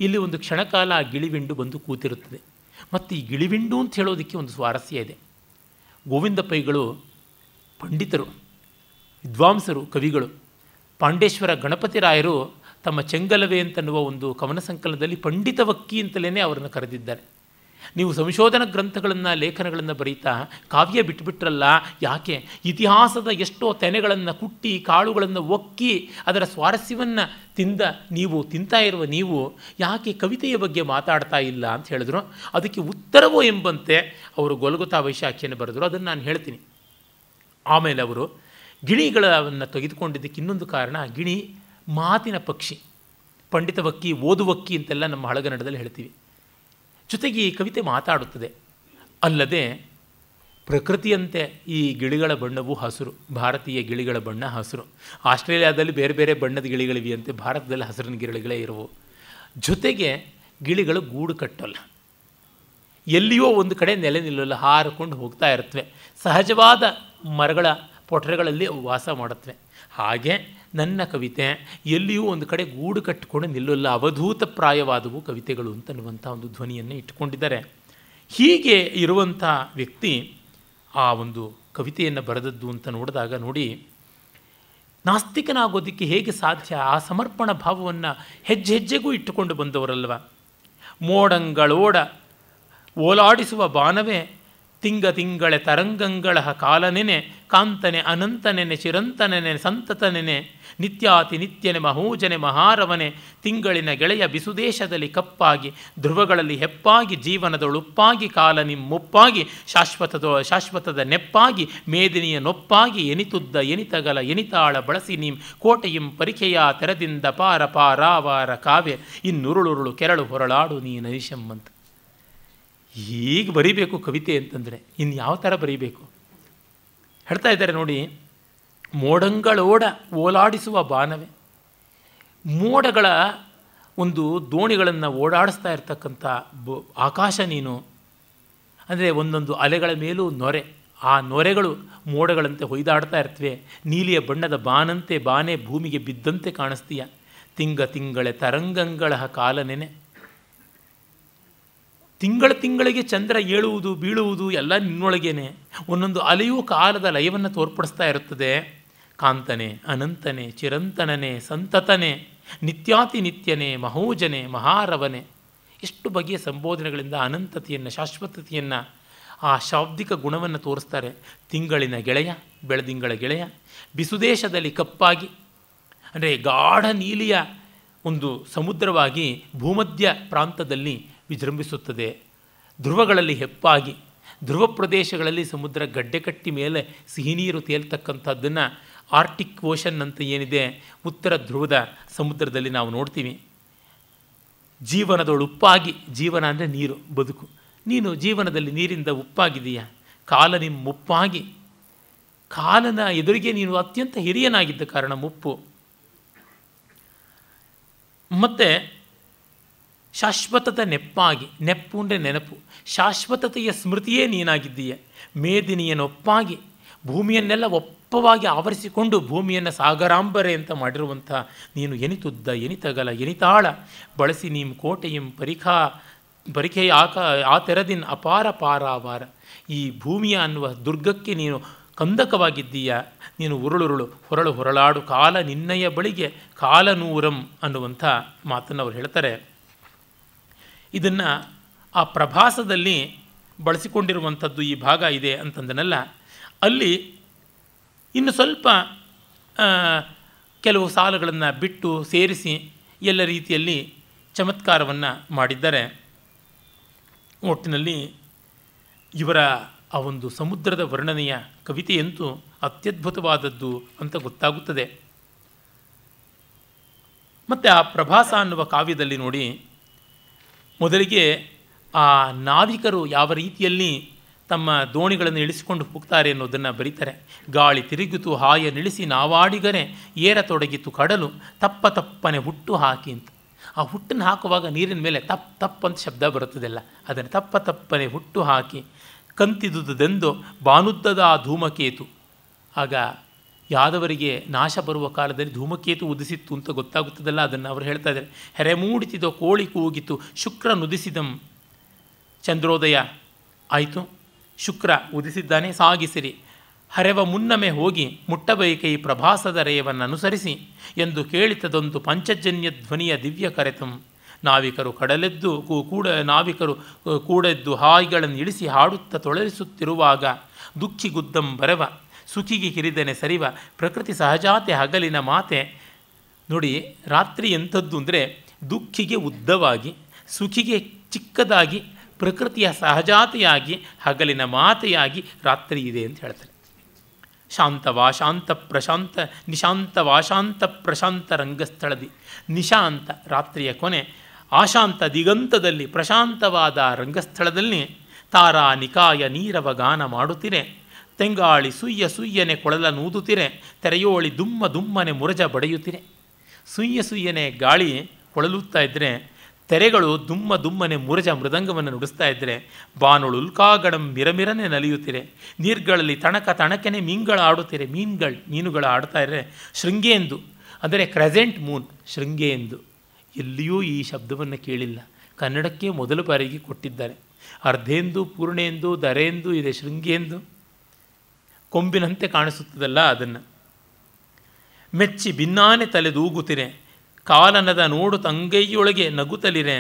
ಇಲ್ಲಿ ಒಂದು ಕ್ಷಣಕಾಲ ಆ ಗಿಳಿವಿಂಡು ಬಂದು ಕೂತಿರುತ್ತದೆ ಮತ್ತು ಈ ಗಿಳಿವಿಂಡು ಅಂತ ಹೇಳೋದಕ್ಕೆ ಒಂದು ಸ್ವಾರಸ್ಯ ಇದೆ ಗೋವಿಂದ ಪೈಗಳು ಪಂಡಿತರು ವಿದ್ವಾಂಸರು ಕವಿಗಳು ಪಾಂಡೇಶ್ವರ ಗಣಪತಿರಾಯರು ತಮ್ಮ ಚೆಂಗಲವೇ ಅಂತನ್ನುವ ಒಂದು ಕವನ ಸಂಕಲನದಲ್ಲಿ ಪಂಡಿತ ವಕ್ಕಿ ಅಂತಲೇ ಅವರನ್ನು ಕರೆದಿದ್ದಾರೆ ನೀವು ಸಂಶೋಧನ ಗ್ರಂಥಗಳನ್ನು ಲೇಖನಗಳನ್ನು ಬರೀತಾ ಕಾವ್ಯ ಬಿಟ್ಟುಬಿಟ್ರಲ್ಲ ಯಾಕೆ ಇತಿಹಾಸದ ಎಷ್ಟೋ ತೆನೆಗಳನ್ನು ಕುಟ್ಟಿ ಕಾಳುಗಳನ್ನು ಒಕ್ಕಿ ಅದರ ಸ್ವಾರಸ್ಯವನ್ನು ತಿಂದ ನೀವು ತಿಂತಾ ಇರುವ ನೀವು ಯಾಕೆ ಕವಿತೆಯ ಬಗ್ಗೆ ಮಾತಾಡ್ತಾ ಇಲ್ಲ ಅಂತ ಹೇಳಿದ್ರು ಅದಕ್ಕೆ ಉತ್ತರವೋ ಎಂಬಂತೆ ಅವರು ಗೊಲಗುತಾ ವೈಶಾಖಿಯನ್ನು ಬರೆದರು ಅದನ್ನು ನಾನು ಹೇಳ್ತೀನಿ ಆಮೇಲೆ ಅವರು ಗಿಣಿಗಳನ್ನು ತೆಗೆದುಕೊಂಡಿದ್ದಕ್ಕೆ ಇನ್ನೊಂದು ಕಾರಣ ಗಿಣಿ ಮಾತಿನ ಪಕ್ಷಿ ಪಂಡಿತ ವಕ್ಕಿ ಓದುವಕ್ಕಿ ಅಂತೆಲ್ಲ ನಮ್ಮ ಹಳಗನ್ನಡದಲ್ಲಿ ಹೇಳ್ತೀವಿ ಜೊತೆಗೆ ಈ ಕವಿತೆ ಮಾತಾಡುತ್ತದೆ ಅಲ್ಲದೆ ಪ್ರಕೃತಿಯಂತೆ ಈ ಗಿಳಿಗಳ ಬಣ್ಣವು ಹಸಿರು ಭಾರತೀಯ ಗಿಳಿಗಳ ಬಣ್ಣ ಹಸಿರು ಆಸ್ಟ್ರೇಲಿಯಾದಲ್ಲಿ ಬೇರೆ ಬೇರೆ ಬಣ್ಣದ ಗಿಳಿಗಳಿವೆಯಂತೆ ಭಾರತದಲ್ಲಿ ಹಸಿರಿನ ಗಿಳಿಗಳೇ ಇರುವು ಜೊತೆಗೆ ಗಿಳಿಗಳು ಗೂಡು ಕಟ್ಟೋಲ್ಲ ಎಲ್ಲಿಯೋ ಒಂದು ಕಡೆ ನೆಲೆ ನಿಲ್ಲೋಲ್ಲ ಹಾರಿಕೊಂಡು ಹೋಗ್ತಾ ಇರ್ತವೆ ಸಹಜವಾದ ಮರಗಳ ಪೊಟರೆಗಳಲ್ಲಿ ವಾಸ ಮಾಡುತ್ತವೆ ಹಾಗೆ ನನ್ನ ಕವಿತೆ ಎಲ್ಲಿಯೂ ಒಂದು ಕಡೆ ಗೂಡು ಕಟ್ಟಿಕೊಂಡು ನಿಲ್ಲಲ್ಲ ಅವಧೂತ ಪ್ರಾಯವಾದವು ಕವಿತೆಗಳು ಅಂತನ್ನುವಂಥ ಒಂದು ಧ್ವನಿಯನ್ನು ಇಟ್ಟುಕೊಂಡಿದ್ದಾರೆ ಹೀಗೆ ಇರುವಂಥ ವ್ಯಕ್ತಿ ಆ ಒಂದು ಕವಿತೆಯನ್ನು ಬರೆದದ್ದು ಅಂತ ನೋಡಿದಾಗ ನೋಡಿ ನಾಸ್ತಿಕನಾಗೋದಕ್ಕೆ ಹೇಗೆ ಸಾಧ್ಯ ಆ ಸಮರ್ಪಣ ಭಾವವನ್ನು ಹೆಜ್ಜೆ ಹೆಜ್ಜೆಗೂ ಇಟ್ಟುಕೊಂಡು ಬಂದವರಲ್ವ ಮೋಡಂಗಳೋಡ ಓಲಾಡಿಸುವ ಬಾನವೇ ತಿಂಗ ತಿಂಗಳೆ ತರಂಗಂಗಳ ಕಾಲನೆನೆ ಕಾಂತನೆ ಅನಂತನೆನೆ ಚಿರಂತನೆನೆ ಸಂತತನೆನೆ ನಿತ್ಯಾತಿ ನಿತ್ಯನೆ ಮಹೂಜನೆ ಮಹಾರವನೆ ತಿಂಗಳಿನ ಗೆಳೆಯ ಬಿಸುದೇಶದಲ್ಲಿ ಕಪ್ಪಾಗಿ ಧ್ರುವಗಳಲ್ಲಿ ಹೆಪ್ಪಾಗಿ ಜೀವನದೊಳುಪ್ಪಾಗಿ ಕಾಲ ನಿಮ್ಮುಪ್ಪಾಗಿ ಶಾಶ್ವತದ ಶಾಶ್ವತದ ನೆಪ್ಪಾಗಿ ಮೇದಿನಿಯ ನೊಪ್ಪಾಗಿ ಎನಿತುದ್ದ ಎನಿತಗಲ ಎನಿತಾಳ ಬಳಸಿ ನೀಂ ಕೋಟೆಯಂ ಪರಿಕೆಯ ತೆರದಿಂದ ಪಾರ ಪಾರಾವಾರ ಕಾವ್ಯ ಇನ್ನುರುಳುರುಳು ಕೆರಳು ಹೊರಳಾಡು ನೀ ನರಿಶಮ್ಮಂತ ಈಗ ಬರೀಬೇಕು ಕವಿತೆ ಅಂತಂದರೆ ಇನ್ನು ಯಾವ ಥರ ಬರೀಬೇಕು ಹೇಳ್ತಾ ಇದ್ದಾರೆ ನೋಡಿ ಮೋಡಂಗಳೋಡ ಓಲಾಡಿಸುವ ಬಾನವೇ ಮೋಡಗಳ ಒಂದು ದೋಣಿಗಳನ್ನು ಓಡಾಡಿಸ್ತಾ ಇರ್ತಕ್ಕಂಥ ಆಕಾಶ ನೀನು ಅಂದರೆ ಒಂದೊಂದು ಅಲೆಗಳ ಮೇಲೂ ನೊರೆ ಆ ನೊರೆಗಳು ಮೋಡಗಳಂತೆ ಹೊಯ್ದಾಡ್ತಾ ಇರ್ತವೆ ನೀಲಿಯ ಬಣ್ಣದ ಬಾನಂತೆ ಬಾನೆ ಭೂಮಿಗೆ ಬಿದ್ದಂತೆ ಕಾಣಿಸ್ತೀಯ ತಿಂಗ ತಿಂಗಳೆ ತರಂಗಂಗಳ ನೆನೆ ತಿಂಗಳ ತಿಂಗಳಿಗೆ ಚಂದ್ರ ಏಳುವುದು ಬೀಳುವುದು ಎಲ್ಲ ನಿನ್ನೊಳಗೇನೆ ಒಂದೊಂದು ಅಲೆಯೂ ಕಾಲದ ಲಯವನ್ನು ತೋರ್ಪಡಿಸ್ತಾ ಇರುತ್ತದೆ ಕಾಂತನೆ ಅನಂತನೆ ಚಿರಂತನನೆ ಸಂತತನೆ ನಿತ್ಯನೆ ಮಹೋಜನೆ ಮಹಾರವನೆ ಎಷ್ಟು ಬಗೆಯ ಸಂಬೋಧನೆಗಳಿಂದ ಅನಂತತೆಯನ್ನು ಶಾಶ್ವತತೆಯನ್ನು ಆ ಶಾಬ್ದಿಕ ಗುಣವನ್ನು ತೋರಿಸ್ತಾರೆ ತಿಂಗಳಿನ ಗೆಳೆಯ ಬೆಳದಿಂಗಳ ಗೆಳೆಯ ಬಿಸುದೇಶದಲ್ಲಿ ಕಪ್ಪಾಗಿ ಅಂದರೆ ಗಾಢ ನೀಲಿಯ ಒಂದು ಸಮುದ್ರವಾಗಿ ಭೂಮಧ್ಯ ಪ್ರಾಂತದಲ್ಲಿ ವಿಜೃಂಭಿಸುತ್ತದೆ ಧ್ರುವಗಳಲ್ಲಿ ಹೆಪ್ಪಾಗಿ ಧ್ರುವ ಪ್ರದೇಶಗಳಲ್ಲಿ ಸಮುದ್ರ ಗಡ್ಡೆ ಕಟ್ಟಿ ಮೇಲೆ ಸಿಹಿನೀರು ತೇಲ್ತಕ್ಕಂಥದ್ದನ್ನು ಆರ್ಟಿಕ್ ಓಷನ್ ಅಂತ ಏನಿದೆ ಉತ್ತರ ಧ್ರುವದ ಸಮುದ್ರದಲ್ಲಿ ನಾವು ನೋಡ್ತೀವಿ ಜೀವನದೊಳು ಉಪ್ಪಾಗಿ ಜೀವನ ಅಂದರೆ ನೀರು ಬದುಕು ನೀನು ಜೀವನದಲ್ಲಿ ನೀರಿಂದ ಉಪ್ಪಾಗಿದೆಯಾ ಕಾಲ ನಿಮ್ಮ ಮುಪ್ಪಾಗಿ ಕಾಲನ ಎದುರಿಗೆ ನೀನು ಅತ್ಯಂತ ಹಿರಿಯನಾಗಿದ್ದ ಕಾರಣ ಮುಪ್ಪು ಮತ್ತು ಶಾಶ್ವತದ ನೆಪ್ಪಾಗಿ ನೆಪ್ಪು ಅಂದರೆ ನೆನಪು ಶಾಶ್ವತತೆಯ ಸ್ಮೃತಿಯೇ ನೀನಾಗಿದ್ದೀಯ ಮೇದಿನಿಯನೊಪ್ಪಾಗಿ ಭೂಮಿಯನ್ನೆಲ್ಲ ಒಪ್ಪ ದಪ್ಪವಾಗಿ ಆವರಿಸಿಕೊಂಡು ಭೂಮಿಯನ್ನು ಸಾಗರಾಂಬರೆ ಅಂತ ಮಾಡಿರುವಂಥ ನೀನು ಎನಿತುದ್ದ ಎನಿತಗಲ ಎನಿತಾಳ ಬಳಸಿ ನಿಮ್ಮ ಕೋಟೆಯಂ ಪರಿಖಾ ಪರಿಖೆಯ ಆಕ ಆ ತೆರದಿನ ಅಪಾರ ಪಾರಾವಾರ ಈ ಭೂಮಿಯ ಅನ್ನುವ ದುರ್ಗಕ್ಕೆ ನೀನು ಕಂದಕವಾಗಿದ್ದೀಯ ನೀನು ಉರುಳುರುಳು ಹೊರಳು ಹೊರಳಾಡು ಕಾಲ ನಿನ್ನಯ ಬಳಿಗೆ ನೂರಂ ಅನ್ನುವಂಥ ಮಾತನ್ನು ಅವರು ಹೇಳ್ತಾರೆ ಇದನ್ನು ಆ ಪ್ರಭಾಸದಲ್ಲಿ ಬಳಸಿಕೊಂಡಿರುವಂಥದ್ದು ಈ ಭಾಗ ಇದೆ ಅಂತಂದನಲ್ಲ ಅಲ್ಲಿ ಇನ್ನು ಸ್ವಲ್ಪ ಕೆಲವು ಸಾಲುಗಳನ್ನು ಬಿಟ್ಟು ಸೇರಿಸಿ ಎಲ್ಲ ರೀತಿಯಲ್ಲಿ ಚಮತ್ಕಾರವನ್ನು ಮಾಡಿದ್ದಾರೆ ಒಟ್ಟಿನಲ್ಲಿ ಇವರ ಆ ಒಂದು ಸಮುದ್ರದ ವರ್ಣನೆಯ ಕವಿತೆಯಂತೂ ಅತ್ಯದ್ಭುತವಾದದ್ದು ಅಂತ ಗೊತ್ತಾಗುತ್ತದೆ ಮತ್ತು ಆ ಪ್ರಭಾಸ ಅನ್ನುವ ಕಾವ್ಯದಲ್ಲಿ ನೋಡಿ ಮೊದಲಿಗೆ ಆ ನಾವಿಕರು ಯಾವ ರೀತಿಯಲ್ಲಿ ತಮ್ಮ ದೋಣಿಗಳನ್ನು ಇಳಿಸಿಕೊಂಡು ಹೋಗ್ತಾರೆ ಅನ್ನೋದನ್ನು ಬರೀತಾರೆ ಗಾಳಿ ತಿರುಗಿತು ಹಾಯ ನಿಳಿಸಿ ನಾವಾಡಿಗರೆ ಏರ ತೊಡಗಿತು ಕಡಲು ತಪ್ಪ ತಪ್ಪನೆ ಹುಟ್ಟು ಹಾಕಿ ಅಂತ ಆ ಹುಟ್ಟನ್ನು ಹಾಕುವಾಗ ನೀರಿನ ಮೇಲೆ ತಪ್ ತಪ್ಪ ಅಂತ ಶಬ್ದ ಬರುತ್ತದೆಲ್ಲ ಅದನ್ನು ತಪ್ಪ ತಪ್ಪನೆ ಹುಟ್ಟು ಹಾಕಿ ಕಂತಿದುದೆಂದು ಬಾನುದ್ದದ ಆ ಧೂಮಕೇತು ಆಗ ಯಾದವರಿಗೆ ನಾಶ ಬರುವ ಕಾಲದಲ್ಲಿ ಧೂಮಕೇತು ಉದಿಸಿತ್ತು ಅಂತ ಗೊತ್ತಾಗುತ್ತದಲ್ಲ ಅದನ್ನು ಅವರು ಹೇಳ್ತಾ ಇದ್ದಾರೆ ಹೆರೆ ಮೂಡಿತಿದೋ ಕೋಳಿ ಕೂಗಿತು ಶುಕ್ರ ನುದಿಸಿದಂ ಚಂದ್ರೋದಯ ಆಯಿತು ಶುಕ್ರ ಉದಿಸಿದ್ದಾನೆ ಸಾಗಿಸಿರಿ ಹರೆವ ಮುನ್ನಮೆ ಹೋಗಿ ಮುಟ್ಟಬೇಕೆ ಈ ಪ್ರಭಾಸದ ಅನುಸರಿಸಿ ಎಂದು ಕೇಳಿತದೊಂದು ಪಂಚಜನ್ಯ ಧ್ವನಿಯ ದಿವ್ಯ ಕರೆತಂ ನಾವಿಕರು ಕಡಲೆದ್ದು ಕೂಡ ನಾವಿಕರು ಕೂಡೆದ್ದು ಹಾಯಿಗಳನ್ನು ಇಳಿಸಿ ಹಾಡುತ್ತಾ ತೊಳರಿಸುತ್ತಿರುವಾಗ ಗುದ್ದಂ ಬರವ ಸುಖಿಗೆ ಕಿರಿದನೆ ಸರಿವ ಪ್ರಕೃತಿ ಸಹಜಾತೆ ಹಗಲಿನ ಮಾತೆ ನೋಡಿ ರಾತ್ರಿ ಎಂಥದ್ದು ಅಂದರೆ ದುಃಖಿಗೆ ಉದ್ದವಾಗಿ ಸುಖಿಗೆ ಚಿಕ್ಕದಾಗಿ ಪ್ರಕೃತಿಯ ಸಹಜಾತೆಯಾಗಿ ಹಗಲಿನ ಮಾತೆಯಾಗಿ ರಾತ್ರಿ ಇದೆ ಅಂತ ಹೇಳ್ತಾರೆ ಶಾಂತವಾ ಶಾಂತ ಪ್ರಶಾಂತ ನಿಶಾಂತ ವಾಶಾಂತ ಪ್ರಶಾಂತ ರಂಗಸ್ಥಳದಿ ನಿಶಾಂತ ರಾತ್ರಿಯ ಕೊನೆ ಆಶಾಂತ ದಿಗಂತದಲ್ಲಿ ಪ್ರಶಾಂತವಾದ ರಂಗಸ್ಥಳದಲ್ಲಿ ತಾರಾ ನಿಕಾಯ ನೀರವ ಗಾನ ಮಾಡುತ್ತಿರೆ ತೆಂಗಾಳಿ ಸುಯ್ಯ ಸುಯ್ಯನೆ ಕೊಳಲ ನೂದುತ್ತಿರೆ ತೆರೆಯೋಳಿ ದುಮ್ಮ ದುಮ್ಮನೆ ಮುರಜ ಬಡೆಯುತ್ತಿರೆ ಸುಯ್ಯ ಸುಯ್ಯನೆ ಗಾಳಿ ಕೊಳಲುತ್ತಾ ಇದ್ದರೆ ತೆರೆಗಳು ದುಮ್ಮ ದುಮ್ಮನೆ ಮುರಜ ಮೃದಂಗವನ್ನು ನುಡಿಸ್ತಾ ಇದ್ದರೆ ಬಾನುಳುಲ್ಕಾಗಡಂ ಮಿರಮಿರನೆ ನಲಿಯುತ್ತಿರೆ ನೀರ್ಗಳಲ್ಲಿ ತಣಕ ತಣಕನೆ ಮೀನುಗಳು ಆಡುತ್ತಿರೆ ಮೀನುಗಳು ಮೀನುಗಳು ಆಡ್ತಾ ಇದ್ರೆ ಶೃಂಗೇಂದು ಅಂದರೆ ಕ್ರೆಸೆಂಟ್ ಮೂನ್ ಶೃಂಗೇಂದು ಎಲ್ಲಿಯೂ ಈ ಶಬ್ದವನ್ನು ಕೇಳಿಲ್ಲ ಕನ್ನಡಕ್ಕೆ ಮೊದಲು ಬಾರಿಗೆ ಕೊಟ್ಟಿದ್ದಾರೆ ಅರ್ಧೇಂದು ಪೂರ್ಣೇಂದು ದರೇಂದು ಇದೆ ಶೃಂಗೇಂದು ಕೊಂಬಿನಂತೆ ಕಾಣಿಸುತ್ತದಲ್ಲ ಅದನ್ನು ಮೆಚ್ಚಿ ಭಿನ್ನಾನೆ ತಲೆದೂಗುತ್ತಿರೆ ಕಾಲನದ ನೋಡು ತಂಗೈಯೊಳಗೆ ನಗುತ್ತಲಿರೆ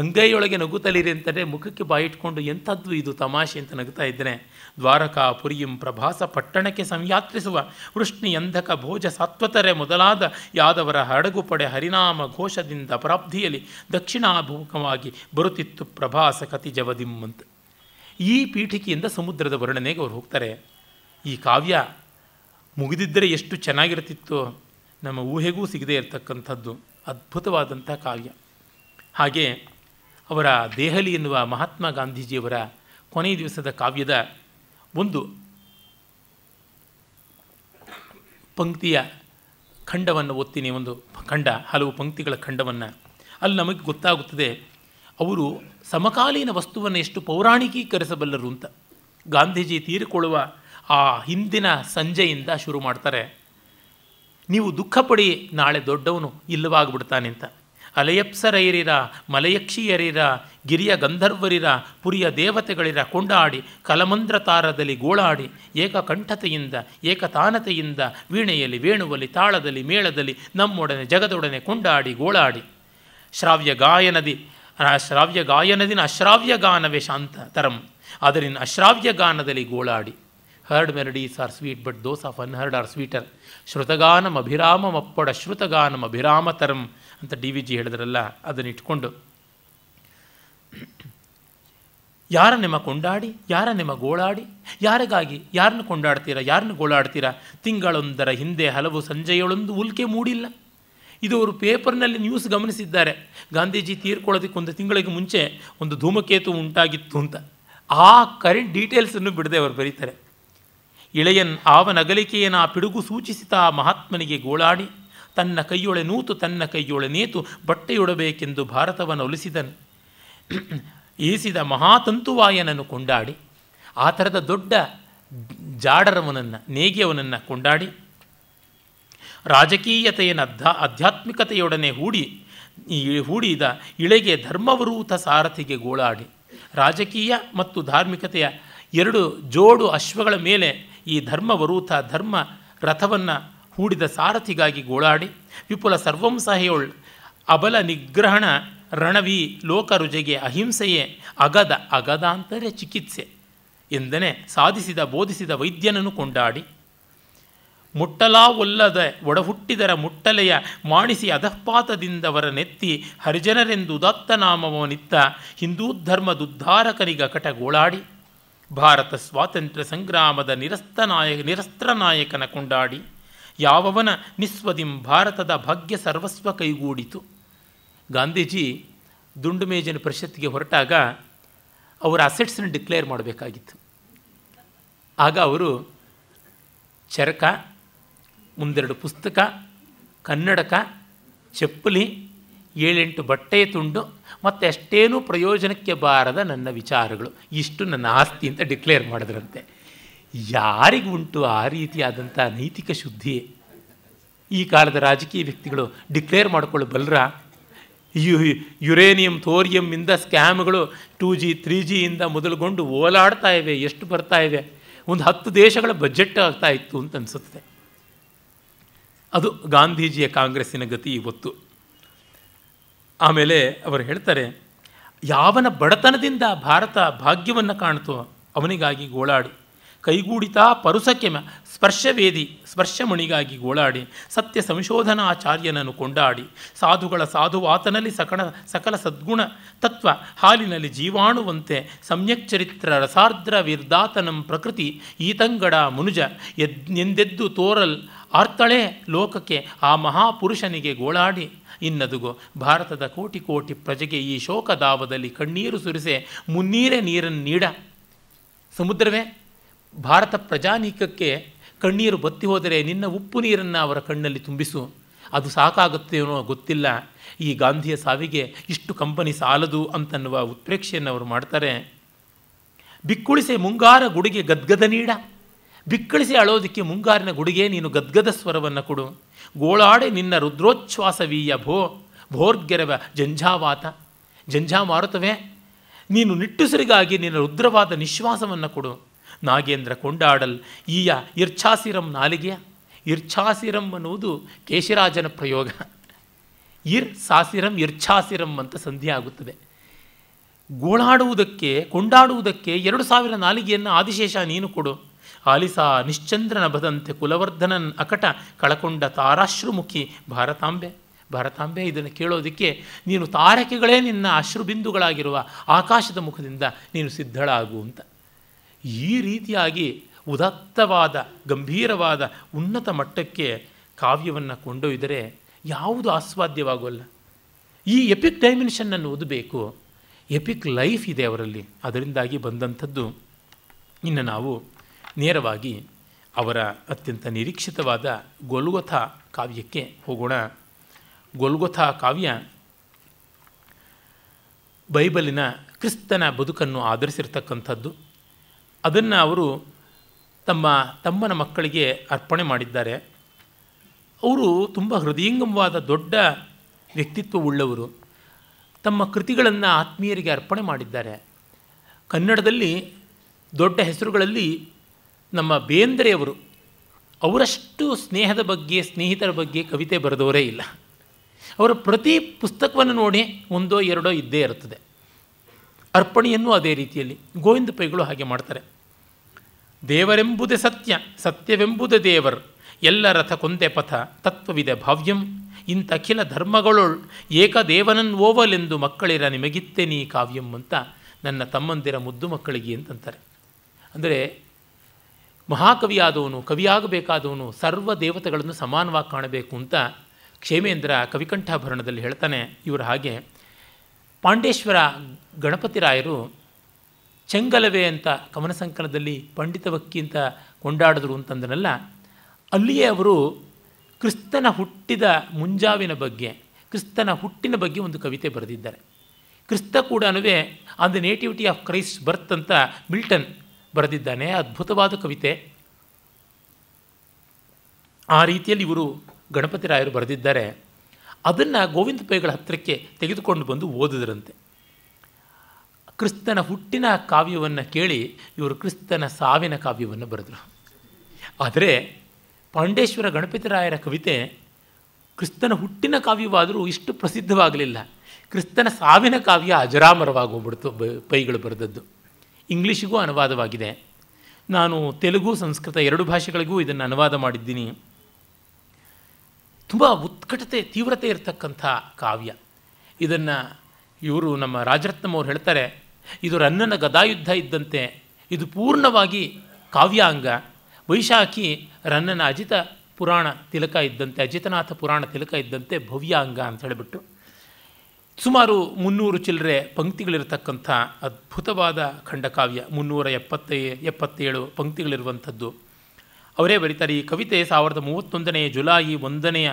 ಅಂಗೈಯೊಳಗೆ ನಗುತ್ತಲಿರಿ ಅಂತಂದರೆ ಮುಖಕ್ಕೆ ಬಾಯಿಟ್ಕೊಂಡು ಎಂಥದ್ದು ಇದು ತಮಾಷೆ ಅಂತ ನಗುತ್ತಾ ಇದ್ದರೆ ದ್ವಾರಕಾ ಪುರಿಯಂ ಪ್ರಭಾಸ ಪಟ್ಟಣಕ್ಕೆ ಸಂಯಾತ್ರಿಸುವ ವೃಷ್ಣಿ ಅಂಧಕ ಭೋಜ ಸಾತ್ವತರೆ ಮೊದಲಾದ ಯಾದವರ ಹಡಗು ಪಡೆ ಹರಿನಾಮ ಘೋಷದಿಂದ ಪ್ರಾಪ್ತಿಯಲ್ಲಿ ದಕ್ಷಿಣಾಭಿಮುಖವಾಗಿ ಬರುತ್ತಿತ್ತು ಪ್ರಭಾಸ ಕತಿ ಜವದಿಂ ಅಂತ ಈ ಪೀಠಿಕೆಯಿಂದ ಸಮುದ್ರದ ವರ್ಣನೆಗೆ ಅವರು ಹೋಗ್ತಾರೆ ಈ ಕಾವ್ಯ ಮುಗಿದಿದ್ದರೆ ಎಷ್ಟು ಚೆನ್ನಾಗಿರ್ತಿತ್ತು ನಮ್ಮ ಊಹೆಗೂ ಸಿಗದೇ ಇರತಕ್ಕಂಥದ್ದು ಅದ್ಭುತವಾದಂಥ ಕಾವ್ಯ ಹಾಗೆ ಅವರ ದೆಹಲಿ ಎನ್ನುವ ಮಹಾತ್ಮ ಗಾಂಧೀಜಿಯವರ ಕೊನೆಯ ದಿವಸದ ಕಾವ್ಯದ ಒಂದು ಪಂಕ್ತಿಯ ಖಂಡವನ್ನು ಓದ್ತೀನಿ ಒಂದು ಖಂಡ ಹಲವು ಪಂಕ್ತಿಗಳ ಖಂಡವನ್ನು ಅಲ್ಲಿ ನಮಗೆ ಗೊತ್ತಾಗುತ್ತದೆ ಅವರು ಸಮಕಾಲೀನ ವಸ್ತುವನ್ನು ಎಷ್ಟು ಪೌರಾಣಿಕೀಕರಿಸಬಲ್ಲರು ಅಂತ ಗಾಂಧೀಜಿ ತೀರಿಕೊಳ್ಳುವ ಆ ಹಿಂದಿನ ಸಂಜೆಯಿಂದ ಶುರು ಮಾಡ್ತಾರೆ ನೀವು ದುಃಖ ಪಡಿ ನಾಳೆ ದೊಡ್ಡವನು ಇಲ್ಲವಾಗ್ಬಿಡ್ತಾನೆ ಅಂತ ಅಲೆಯಪ್ಸರೈರಿರ ಮಲಯಕ್ಷಿಯರಿರ ಗಿರಿಯ ಗಂಧರ್ವರಿರ ಪುರಿಯ ದೇವತೆಗಳಿರ ಕೊಂಡಾಡಿ ಕಲಮಂದ್ರ ತಾರದಲ್ಲಿ ಗೋಳಾಡಿ ಏಕಕಂಠತೆಯಿಂದ ಏಕತಾನತೆಯಿಂದ ವೀಣೆಯಲ್ಲಿ ವೇಣುವಲ್ಲಿ ತಾಳದಲ್ಲಿ ಮೇಳದಲ್ಲಿ ನಮ್ಮೊಡನೆ ಜಗದೊಡನೆ ಕೊಂಡಾಡಿ ಗೋಳಾಡಿ ಶ್ರಾವ್ಯ ಗಾಯನದಿ ಶ್ರಾವ್ಯ ಗಾಯನದಿನ ಅಶ್ರಾವ್ಯ ಗಾನವೇ ಶಾಂತ ತರಂ ಅದರಿಂದ ಅಶ್ರಾವ್ಯ ಗಾನದಲ್ಲಿ ಗೋಳಾಡಿ heard melodies are sweet but those of unheard are sweeter ಶ್ರುತಗಾನಂ ಅಭಿರಾಮಮಪ್ಪೊಡ ಶ್ರುತಗಾನಂ ತರಂ ಅಂತ ಡಿ ವಿ ಜಿ ಹೇಳಿದ್ರಲ್ಲ ಅದನ್ನು ಇಟ್ಕೊಂಡು ಯಾರ ನಿಮ್ಮ ಕೊಂಡಾಡಿ ಯಾರ ನಿಮ್ಮ ಗೋಳಾಡಿ ಯಾರಿಗಾಗಿ ಯಾರನ್ನು ಕೊಂಡಾಡ್ತೀರಾ ಯಾರನ್ನು ಗೋಳಾಡ್ತೀರಾ ತಿಂಗಳೊಂದರ ಹಿಂದೆ ಹಲವು ಸಂಜೆಯೊಳೊಂದು ಉಲ್ಕೆ ಮೂಡಿಲ್ಲ ಇದು ಅವರು ಪೇಪರ್ನಲ್ಲಿ ನ್ಯೂಸ್ ಗಮನಿಸಿದ್ದಾರೆ ಗಾಂಧೀಜಿ ತೀರ್ಕೊಳ್ಳೋದಕ್ಕೆ ಒಂದು ತಿಂಗಳಿಗೆ ಮುಂಚೆ ಒಂದು ಧೂಮಕೇತು ಉಂಟಾಗಿತ್ತು ಅಂತ ಆ ಕರೆಂಟ್ ಡೀಟೇಲ್ಸನ್ನು ಬಿಡದೆ ಅವರು ಬರೀತಾರೆ ಇಳೆಯನ್ ಆ ಪಿಡುಗು ಸೂಚಿಸಿತ ಆ ಮಹಾತ್ಮನಿಗೆ ಗೋಳಾಡಿ ತನ್ನ ಕೈಯೊಳೆ ನೂತು ತನ್ನ ಕೈಯೊಳೆ ನೇತು ಬಟ್ಟೆಯೊಡಬೇಕೆಂದು ಭಾರತವನ್ನು ಒಲಿಸಿದನು ಏಸಿದ ಮಹಾತಂತುವಾಯನನ್ನು ಕೊಂಡಾಡಿ ಆ ಥರದ ದೊಡ್ಡ ಜಾಡರವನನ್ನು ನೇಗಿಯವನನ್ನು ಕೊಂಡಾಡಿ ರಾಜಕೀಯತೆಯನ್ನು ಅಧ್ಯ ಆಧ್ಯಾತ್ಮಿಕತೆಯೊಡನೆ ಹೂಡಿ ಹೂಡಿದ ಇಳೆಗೆ ಧರ್ಮವರೂತ ಸಾರಥಿಗೆ ಗೋಳಾಡಿ ರಾಜಕೀಯ ಮತ್ತು ಧಾರ್ಮಿಕತೆಯ ಎರಡು ಜೋಡು ಅಶ್ವಗಳ ಮೇಲೆ ಈ ಧರ್ಮವರೂತ ಧರ್ಮ ರಥವನ್ನು ಹೂಡಿದ ಸಾರಥಿಗಾಗಿ ಗೋಳಾಡಿ ವಿಪುಲ ಸರ್ವಂಸಹೆಯೊಳ್ ಅಬಲ ನಿಗ್ರಹಣ ರಣವಿ ರುಜೆಗೆ ಅಹಿಂಸೆಯೇ ಅಗದ ಅಗದ ಅಂತಲೇ ಚಿಕಿತ್ಸೆ ಎಂದನೆ ಸಾಧಿಸಿದ ಬೋಧಿಸಿದ ವೈದ್ಯನನ್ನು ಕೊಂಡಾಡಿ ಮುಟ್ಟಲಾವೊಲ್ಲದ ಒಡಹುಟ್ಟಿದರ ಮುಟ್ಟಲೆಯ ಮಾಣಿಸಿ ಅಧಃಪಾತದಿಂದವರ ನೆತ್ತಿ ಹರಿಜನರೆಂದು ದತ್ತನಾಮವನಿತ್ತ ನಾಮವನಿತ್ತ ಹಿಂದೂ ಕಟ ಗೋಳಾಡಿ ಭಾರತ ಸ್ವಾತಂತ್ರ್ಯ ಸಂಗ್ರಾಮದ ನಿರಸ್ತ ನಾಯಕ ನಿರಸ್ತ್ರ ನಾಯಕನ ಕೊಂಡಾಡಿ ಯಾವವನ ನಿಸ್ವದಿಂ ಭಾರತದ ಭಾಗ್ಯ ಸರ್ವಸ್ವ ಕೈಗೂಡಿತು ಗಾಂಧೀಜಿ ದುಂಡು ಮೇಜಿನ ಪರಿಷತ್ತಿಗೆ ಹೊರಟಾಗ ಅವರ ಅಸೆಟ್ಸನ್ನ ಡಿಕ್ಲೇರ್ ಮಾಡಬೇಕಾಗಿತ್ತು ಆಗ ಅವರು ಚರಕ ಒಂದೆರಡು ಪುಸ್ತಕ ಕನ್ನಡಕ ಚಪ್ಪಲಿ ಏಳೆಂಟು ಬಟ್ಟೆ ತುಂಡು ಮತ್ತು ಅಷ್ಟೇನೂ ಪ್ರಯೋಜನಕ್ಕೆ ಬಾರದ ನನ್ನ ವಿಚಾರಗಳು ಇಷ್ಟು ನನ್ನ ಆಸ್ತಿ ಅಂತ ಡಿಕ್ಲೇರ್ ಮಾಡಿದ್ರಂತೆ ಯಾರಿಗುಂಟು ಆ ರೀತಿಯಾದಂಥ ನೈತಿಕ ಶುದ್ಧಿ ಈ ಕಾಲದ ರಾಜಕೀಯ ವ್ಯಕ್ತಿಗಳು ಡಿಕ್ಲೇರ್ ಮಾಡಿಕೊಳ್ಳು ಯು ಯುರೇನಿಯಂ ಥೋರಿಯಮ್ಮಿಂದ ಸ್ಕ್ಯಾಮ್ಗಳು ಟೂ ಜಿ ತ್ರೀ ಜಿಯಿಂದ ಮೊದಲುಗೊಂಡು ಓಲಾಡ್ತಾ ಇವೆ ಎಷ್ಟು ಬರ್ತಾ ಇವೆ ಒಂದು ಹತ್ತು ದೇಶಗಳ ಬಜೆಟ್ ಆಗ್ತಾ ಇತ್ತು ಅಂತ ಅನಿಸುತ್ತದೆ ಅದು ಗಾಂಧೀಜಿಯ ಕಾಂಗ್ರೆಸ್ಸಿನ ಗತಿ ಇವತ್ತು ಆಮೇಲೆ ಅವರು ಹೇಳ್ತಾರೆ ಯಾವನ ಬಡತನದಿಂದ ಭಾರತ ಭಾಗ್ಯವನ್ನು ಕಾಣ್ತೋ ಅವನಿಗಾಗಿ ಗೋಳಾಡು ಕೈಗೂಡಿತಾ ವೇದಿ ಸ್ಪರ್ಶವೇದಿ ಸ್ಪರ್ಶಮಣಿಗಾಗಿ ಗೋಳಾಡಿ ಸತ್ಯ ಸಂಶೋಧನಾಚಾರ್ಯನನ್ನು ಕೊಂಡಾಡಿ ಸಾಧುಗಳ ಸಾಧುವಾತನಲ್ಲಿ ಸಕಣ ಸಕಲ ಸದ್ಗುಣ ತತ್ವ ಹಾಲಿನಲ್ಲಿ ಜೀವಾಣುವಂತೆ ಸಮ್ಯಕ್ ಚರಿತ್ರ ರಸಾರ್ದ್ರ ವಿರ್ದಾತನಂ ಪ್ರಕೃತಿ ಈತಂಗಡ ಮುನುಜ ಎದ್ ಎಂದೆದ್ದು ತೋರಲ್ ಆರ್ತಳೆ ಲೋಕಕ್ಕೆ ಆ ಮಹಾಪುರುಷನಿಗೆ ಗೋಳಾಡಿ ಇನ್ನದುಗು ಭಾರತದ ಕೋಟಿ ಕೋಟಿ ಪ್ರಜೆಗೆ ಈ ಶೋಕದಾವದಲ್ಲಿ ಕಣ್ಣೀರು ಸುರಿಸೆ ಮುನ್ನೀರೇ ನೀರನ್ನು ನೀಡ ಸಮುದ್ರವೇ ಭಾರತ ಪ್ರಜಾನೀಕಕ್ಕೆ ಕಣ್ಣೀರು ಬತ್ತಿ ಹೋದರೆ ನಿನ್ನ ಉಪ್ಪು ನೀರನ್ನು ಅವರ ಕಣ್ಣಲ್ಲಿ ತುಂಬಿಸು ಅದು ಸಾಕಾಗುತ್ತೇನೋ ಗೊತ್ತಿಲ್ಲ ಈ ಗಾಂಧಿಯ ಸಾವಿಗೆ ಇಷ್ಟು ಕಂಪನಿ ಸಾಲದು ಅಂತನ್ನುವ ಉತ್ಪ್ರೇಕ್ಷೆಯನ್ನು ಅವರು ಮಾಡ್ತಾರೆ ಬಿಕ್ಕುಳಿಸಿ ಮುಂಗಾರ ಗುಡಿಗೆ ಗದ್ಗದ ನೀಡ ಬಿಕ್ಕಳಿಸಿ ಅಳೋದಕ್ಕೆ ಮುಂಗಾರಿನ ಗುಡಿಗೆ ನೀನು ಗದ್ಗದ ಸ್ವರವನ್ನು ಕೊಡು ಗೋಳಾಡೆ ನಿನ್ನ ರುದ್ರೋಚ್ಛ್ವಾಸವೀಯ ಭೋ ಭೋರ್ಗೆರವ ಜಂಝಾವಾತ ಜಂಜಾ ಮಾರುತವೆ ನೀನು ನಿಟ್ಟುಸಿರಿಗಾಗಿ ನಿನ್ನ ರುದ್ರವಾದ ನಿಶ್ವಾಸವನ್ನು ಕೊಡು ನಾಗೇಂದ್ರ ಕೊಂಡಾಡಲ್ ಈಯ ಇರ್ಛಾಸಿರಂ ನಾಲಿಗೆಯ ಇರ್ಛಾಸಿರಂ ಅನ್ನುವುದು ಕೇಶಿರಾಜನ ಪ್ರಯೋಗ ಇರ್ ಸಾಸಿರಂ ಇರ್ಛಾಸಿರಂ ಅಂತ ಸಂಧಿ ಆಗುತ್ತದೆ ಗೋಳಾಡುವುದಕ್ಕೆ ಕೊಂಡಾಡುವುದಕ್ಕೆ ಎರಡು ಸಾವಿರ ನಾಲಿಗೆಯನ್ನು ಆದಿಶೇಷ ನೀನು ಕೊಡು ಆಲಿಸಾ ನಿಶ್ಚಂದ್ರನ ಬದಂತೆ ಕುಲವರ್ಧನನ್ ಅಕಟ ಕಳಕೊಂಡ ತಾರಾಶ್ರುಮುಖಿ ಭಾರತಾಂಬೆ ಭಾರತಾಂಬೆ ಇದನ್ನು ಕೇಳೋದಕ್ಕೆ ನೀನು ತಾರಕೆಗಳೇ ನಿನ್ನ ಅಶ್ರುಬಿಂದುಗಳಾಗಿರುವ ಆಕಾಶದ ಮುಖದಿಂದ ನೀನು ಸಿದ್ಧಳಾಗು ಅಂತ ಈ ರೀತಿಯಾಗಿ ಉದತ್ತವಾದ ಗಂಭೀರವಾದ ಉನ್ನತ ಮಟ್ಟಕ್ಕೆ ಕಾವ್ಯವನ್ನು ಕೊಂಡೊಯ್ದರೆ ಯಾವುದು ಆಸ್ವಾದ್ಯವಾಗೋಲ್ಲ ಈ ಎಪಿಕ್ ಡೈಮೆನ್ಷನ್ನನ್ನು ಓದಬೇಕು ಎಪಿಕ್ ಲೈಫ್ ಇದೆ ಅವರಲ್ಲಿ ಅದರಿಂದಾಗಿ ಬಂದಂಥದ್ದು ಇನ್ನು ನಾವು ನೇರವಾಗಿ ಅವರ ಅತ್ಯಂತ ನಿರೀಕ್ಷಿತವಾದ ಗೊಲ್ಗೊಥ ಕಾವ್ಯಕ್ಕೆ ಹೋಗೋಣ ಗೊಲ್ಗೊಥ ಕಾವ್ಯ ಬೈಬಲಿನ ಕ್ರಿಸ್ತನ ಬದುಕನ್ನು ಆಧರಿಸಿರ್ತಕ್ಕಂಥದ್ದು ಅದನ್ನು ಅವರು ತಮ್ಮ ತಮ್ಮನ ಮಕ್ಕಳಿಗೆ ಅರ್ಪಣೆ ಮಾಡಿದ್ದಾರೆ ಅವರು ತುಂಬ ಹೃದಯಂಗಮವಾದ ದೊಡ್ಡ ವ್ಯಕ್ತಿತ್ವವುಳ್ಳವರು ತಮ್ಮ ಕೃತಿಗಳನ್ನು ಆತ್ಮೀಯರಿಗೆ ಅರ್ಪಣೆ ಮಾಡಿದ್ದಾರೆ ಕನ್ನಡದಲ್ಲಿ ದೊಡ್ಡ ಹೆಸರುಗಳಲ್ಲಿ ನಮ್ಮ ಬೇಂದ್ರೆಯವರು ಅವರಷ್ಟು ಸ್ನೇಹದ ಬಗ್ಗೆ ಸ್ನೇಹಿತರ ಬಗ್ಗೆ ಕವಿತೆ ಬರೆದವರೇ ಇಲ್ಲ ಅವರ ಪ್ರತಿ ಪುಸ್ತಕವನ್ನು ನೋಡಿ ಒಂದೋ ಎರಡೋ ಇದ್ದೇ ಇರ್ತದೆ ಅರ್ಪಣೆಯನ್ನು ಅದೇ ರೀತಿಯಲ್ಲಿ ಗೋವಿಂದ ಪೈಗಳು ಹಾಗೆ ಮಾಡ್ತಾರೆ ದೇವರೆಂಬುದೇ ಸತ್ಯ ಸತ್ಯವೆಂಬುದೇ ದೇವರು ಎಲ್ಲ ರಥ ಕೊಂದೆ ಪಥ ತತ್ವವಿದೆ ಭಾವ್ಯಂ ಇಂಥ ಧರ್ಮಗಳು ಧರ್ಮಗಳು ದೇವನನ್ ಓವಲೆಂದು ಮಕ್ಕಳಿರ ನಿಮಗಿತ್ತೆ ನೀ ಕಾವ್ಯಂ ಅಂತ ನನ್ನ ತಮ್ಮಂದಿರ ಮುದ್ದು ಮಕ್ಕಳಿಗೆ ಅಂತಂತಾರೆ ಅಂದರೆ ಮಹಾಕವಿಯಾದವನು ಕವಿಯಾಗಬೇಕಾದವನು ಸರ್ವ ದೇವತೆಗಳನ್ನು ಸಮಾನವಾಗಿ ಕಾಣಬೇಕು ಅಂತ ಕ್ಷೇಮೇಂದ್ರ ಕವಿಕಂಠಾಭರಣದಲ್ಲಿ ಹೇಳ್ತಾನೆ ಇವರು ಹಾಗೆ ಪಾಂಡೇಶ್ವರ ಗಣಪತಿರಾಯರು ಚೆಂಗಲವೇ ಅಂತ ಸಂಕಲನದಲ್ಲಿ ಪಂಡಿತ ವಕ್ಕಿ ಅಂತ ಕೊಂಡಾಡಿದ್ರು ಅಂತಂದನಲ್ಲ ಅಲ್ಲಿಯೇ ಅವರು ಕ್ರಿಸ್ತನ ಹುಟ್ಟಿದ ಮುಂಜಾವಿನ ಬಗ್ಗೆ ಕ್ರಿಸ್ತನ ಹುಟ್ಟಿನ ಬಗ್ಗೆ ಒಂದು ಕವಿತೆ ಬರೆದಿದ್ದಾರೆ ಕ್ರಿಸ್ತ ಕೂಡ the nativity of Christ birth ಅಂತ ಮಿಲ್ಟನ್ ಬರೆದಿದ್ದಾನೆ ಅದ್ಭುತವಾದ ಕವಿತೆ ಆ ರೀತಿಯಲ್ಲಿ ಇವರು ಗಣಪತಿ ರಾಯರು ಬರೆದಿದ್ದಾರೆ ಅದನ್ನು ಗೋವಿಂದ ಪೈಗಳ ಹತ್ತಿರಕ್ಕೆ ತೆಗೆದುಕೊಂಡು ಬಂದು ಓದಿದ್ರಂತೆ ಕ್ರಿಸ್ತನ ಹುಟ್ಟಿನ ಕಾವ್ಯವನ್ನು ಕೇಳಿ ಇವರು ಕ್ರಿಸ್ತನ ಸಾವಿನ ಕಾವ್ಯವನ್ನು ಬರೆದರು ಆದರೆ ಪಾಂಡೇಶ್ವರ ಗಣಪತಿರಾಯರ ಕವಿತೆ ಕ್ರಿಸ್ತನ ಹುಟ್ಟಿನ ಕಾವ್ಯವಾದರೂ ಇಷ್ಟು ಪ್ರಸಿದ್ಧವಾಗಲಿಲ್ಲ ಕ್ರಿಸ್ತನ ಸಾವಿನ ಕಾವ್ಯ ಅಜರಾಮರವಾಗಿ ಹೋಗ್ಬಿಡ್ತು ಪೈಗಳು ಬರೆದದ್ದು ಇಂಗ್ಲೀಷಿಗೂ ಅನುವಾದವಾಗಿದೆ ನಾನು ತೆಲುಗು ಸಂಸ್ಕೃತ ಎರಡು ಭಾಷೆಗಳಿಗೂ ಇದನ್ನು ಅನುವಾದ ಮಾಡಿದ್ದೀನಿ ತುಂಬ ಉತ್ಕಟತೆ ತೀವ್ರತೆ ಇರತಕ್ಕಂಥ ಕಾವ್ಯ ಇದನ್ನು ಇವರು ನಮ್ಮ ರಾಜರತ್ನಂ ಅವ್ರು ಹೇಳ್ತಾರೆ ಇದು ರನ್ನನ ಗದಾಯುದ್ಧ ಇದ್ದಂತೆ ಇದು ಪೂರ್ಣವಾಗಿ ಕಾವ್ಯಾಂಗ ವೈಶಾಖಿ ರನ್ನನ ಅಜಿತ ಪುರಾಣ ತಿಲಕ ಇದ್ದಂತೆ ಅಜಿತನಾಥ ಪುರಾಣ ತಿಲಕ ಇದ್ದಂತೆ ಭವ್ಯಾಂಗ ಅಂತ ಹೇಳಿಬಿಟ್ಟು ಸುಮಾರು ಮುನ್ನೂರು ಚಿಲ್ಲರೆ ಪಂಕ್ತಿಗಳಿರತಕ್ಕಂಥ ಅದ್ಭುತವಾದ ಖಂಡಕಾವ್ಯ ಮುನ್ನೂರ ಎಪ್ಪತ್ತೈ ಎಪ್ಪತ್ತೇಳು ಪಂಕ್ತಿಗಳಿರುವಂಥದ್ದು ಅವರೇ ಬರೀತಾರೆ ಈ ಕವಿತೆ ಸಾವಿರದ ಮೂವತ್ತೊಂದನೆಯ ಜುಲೈ ಒಂದನೆಯ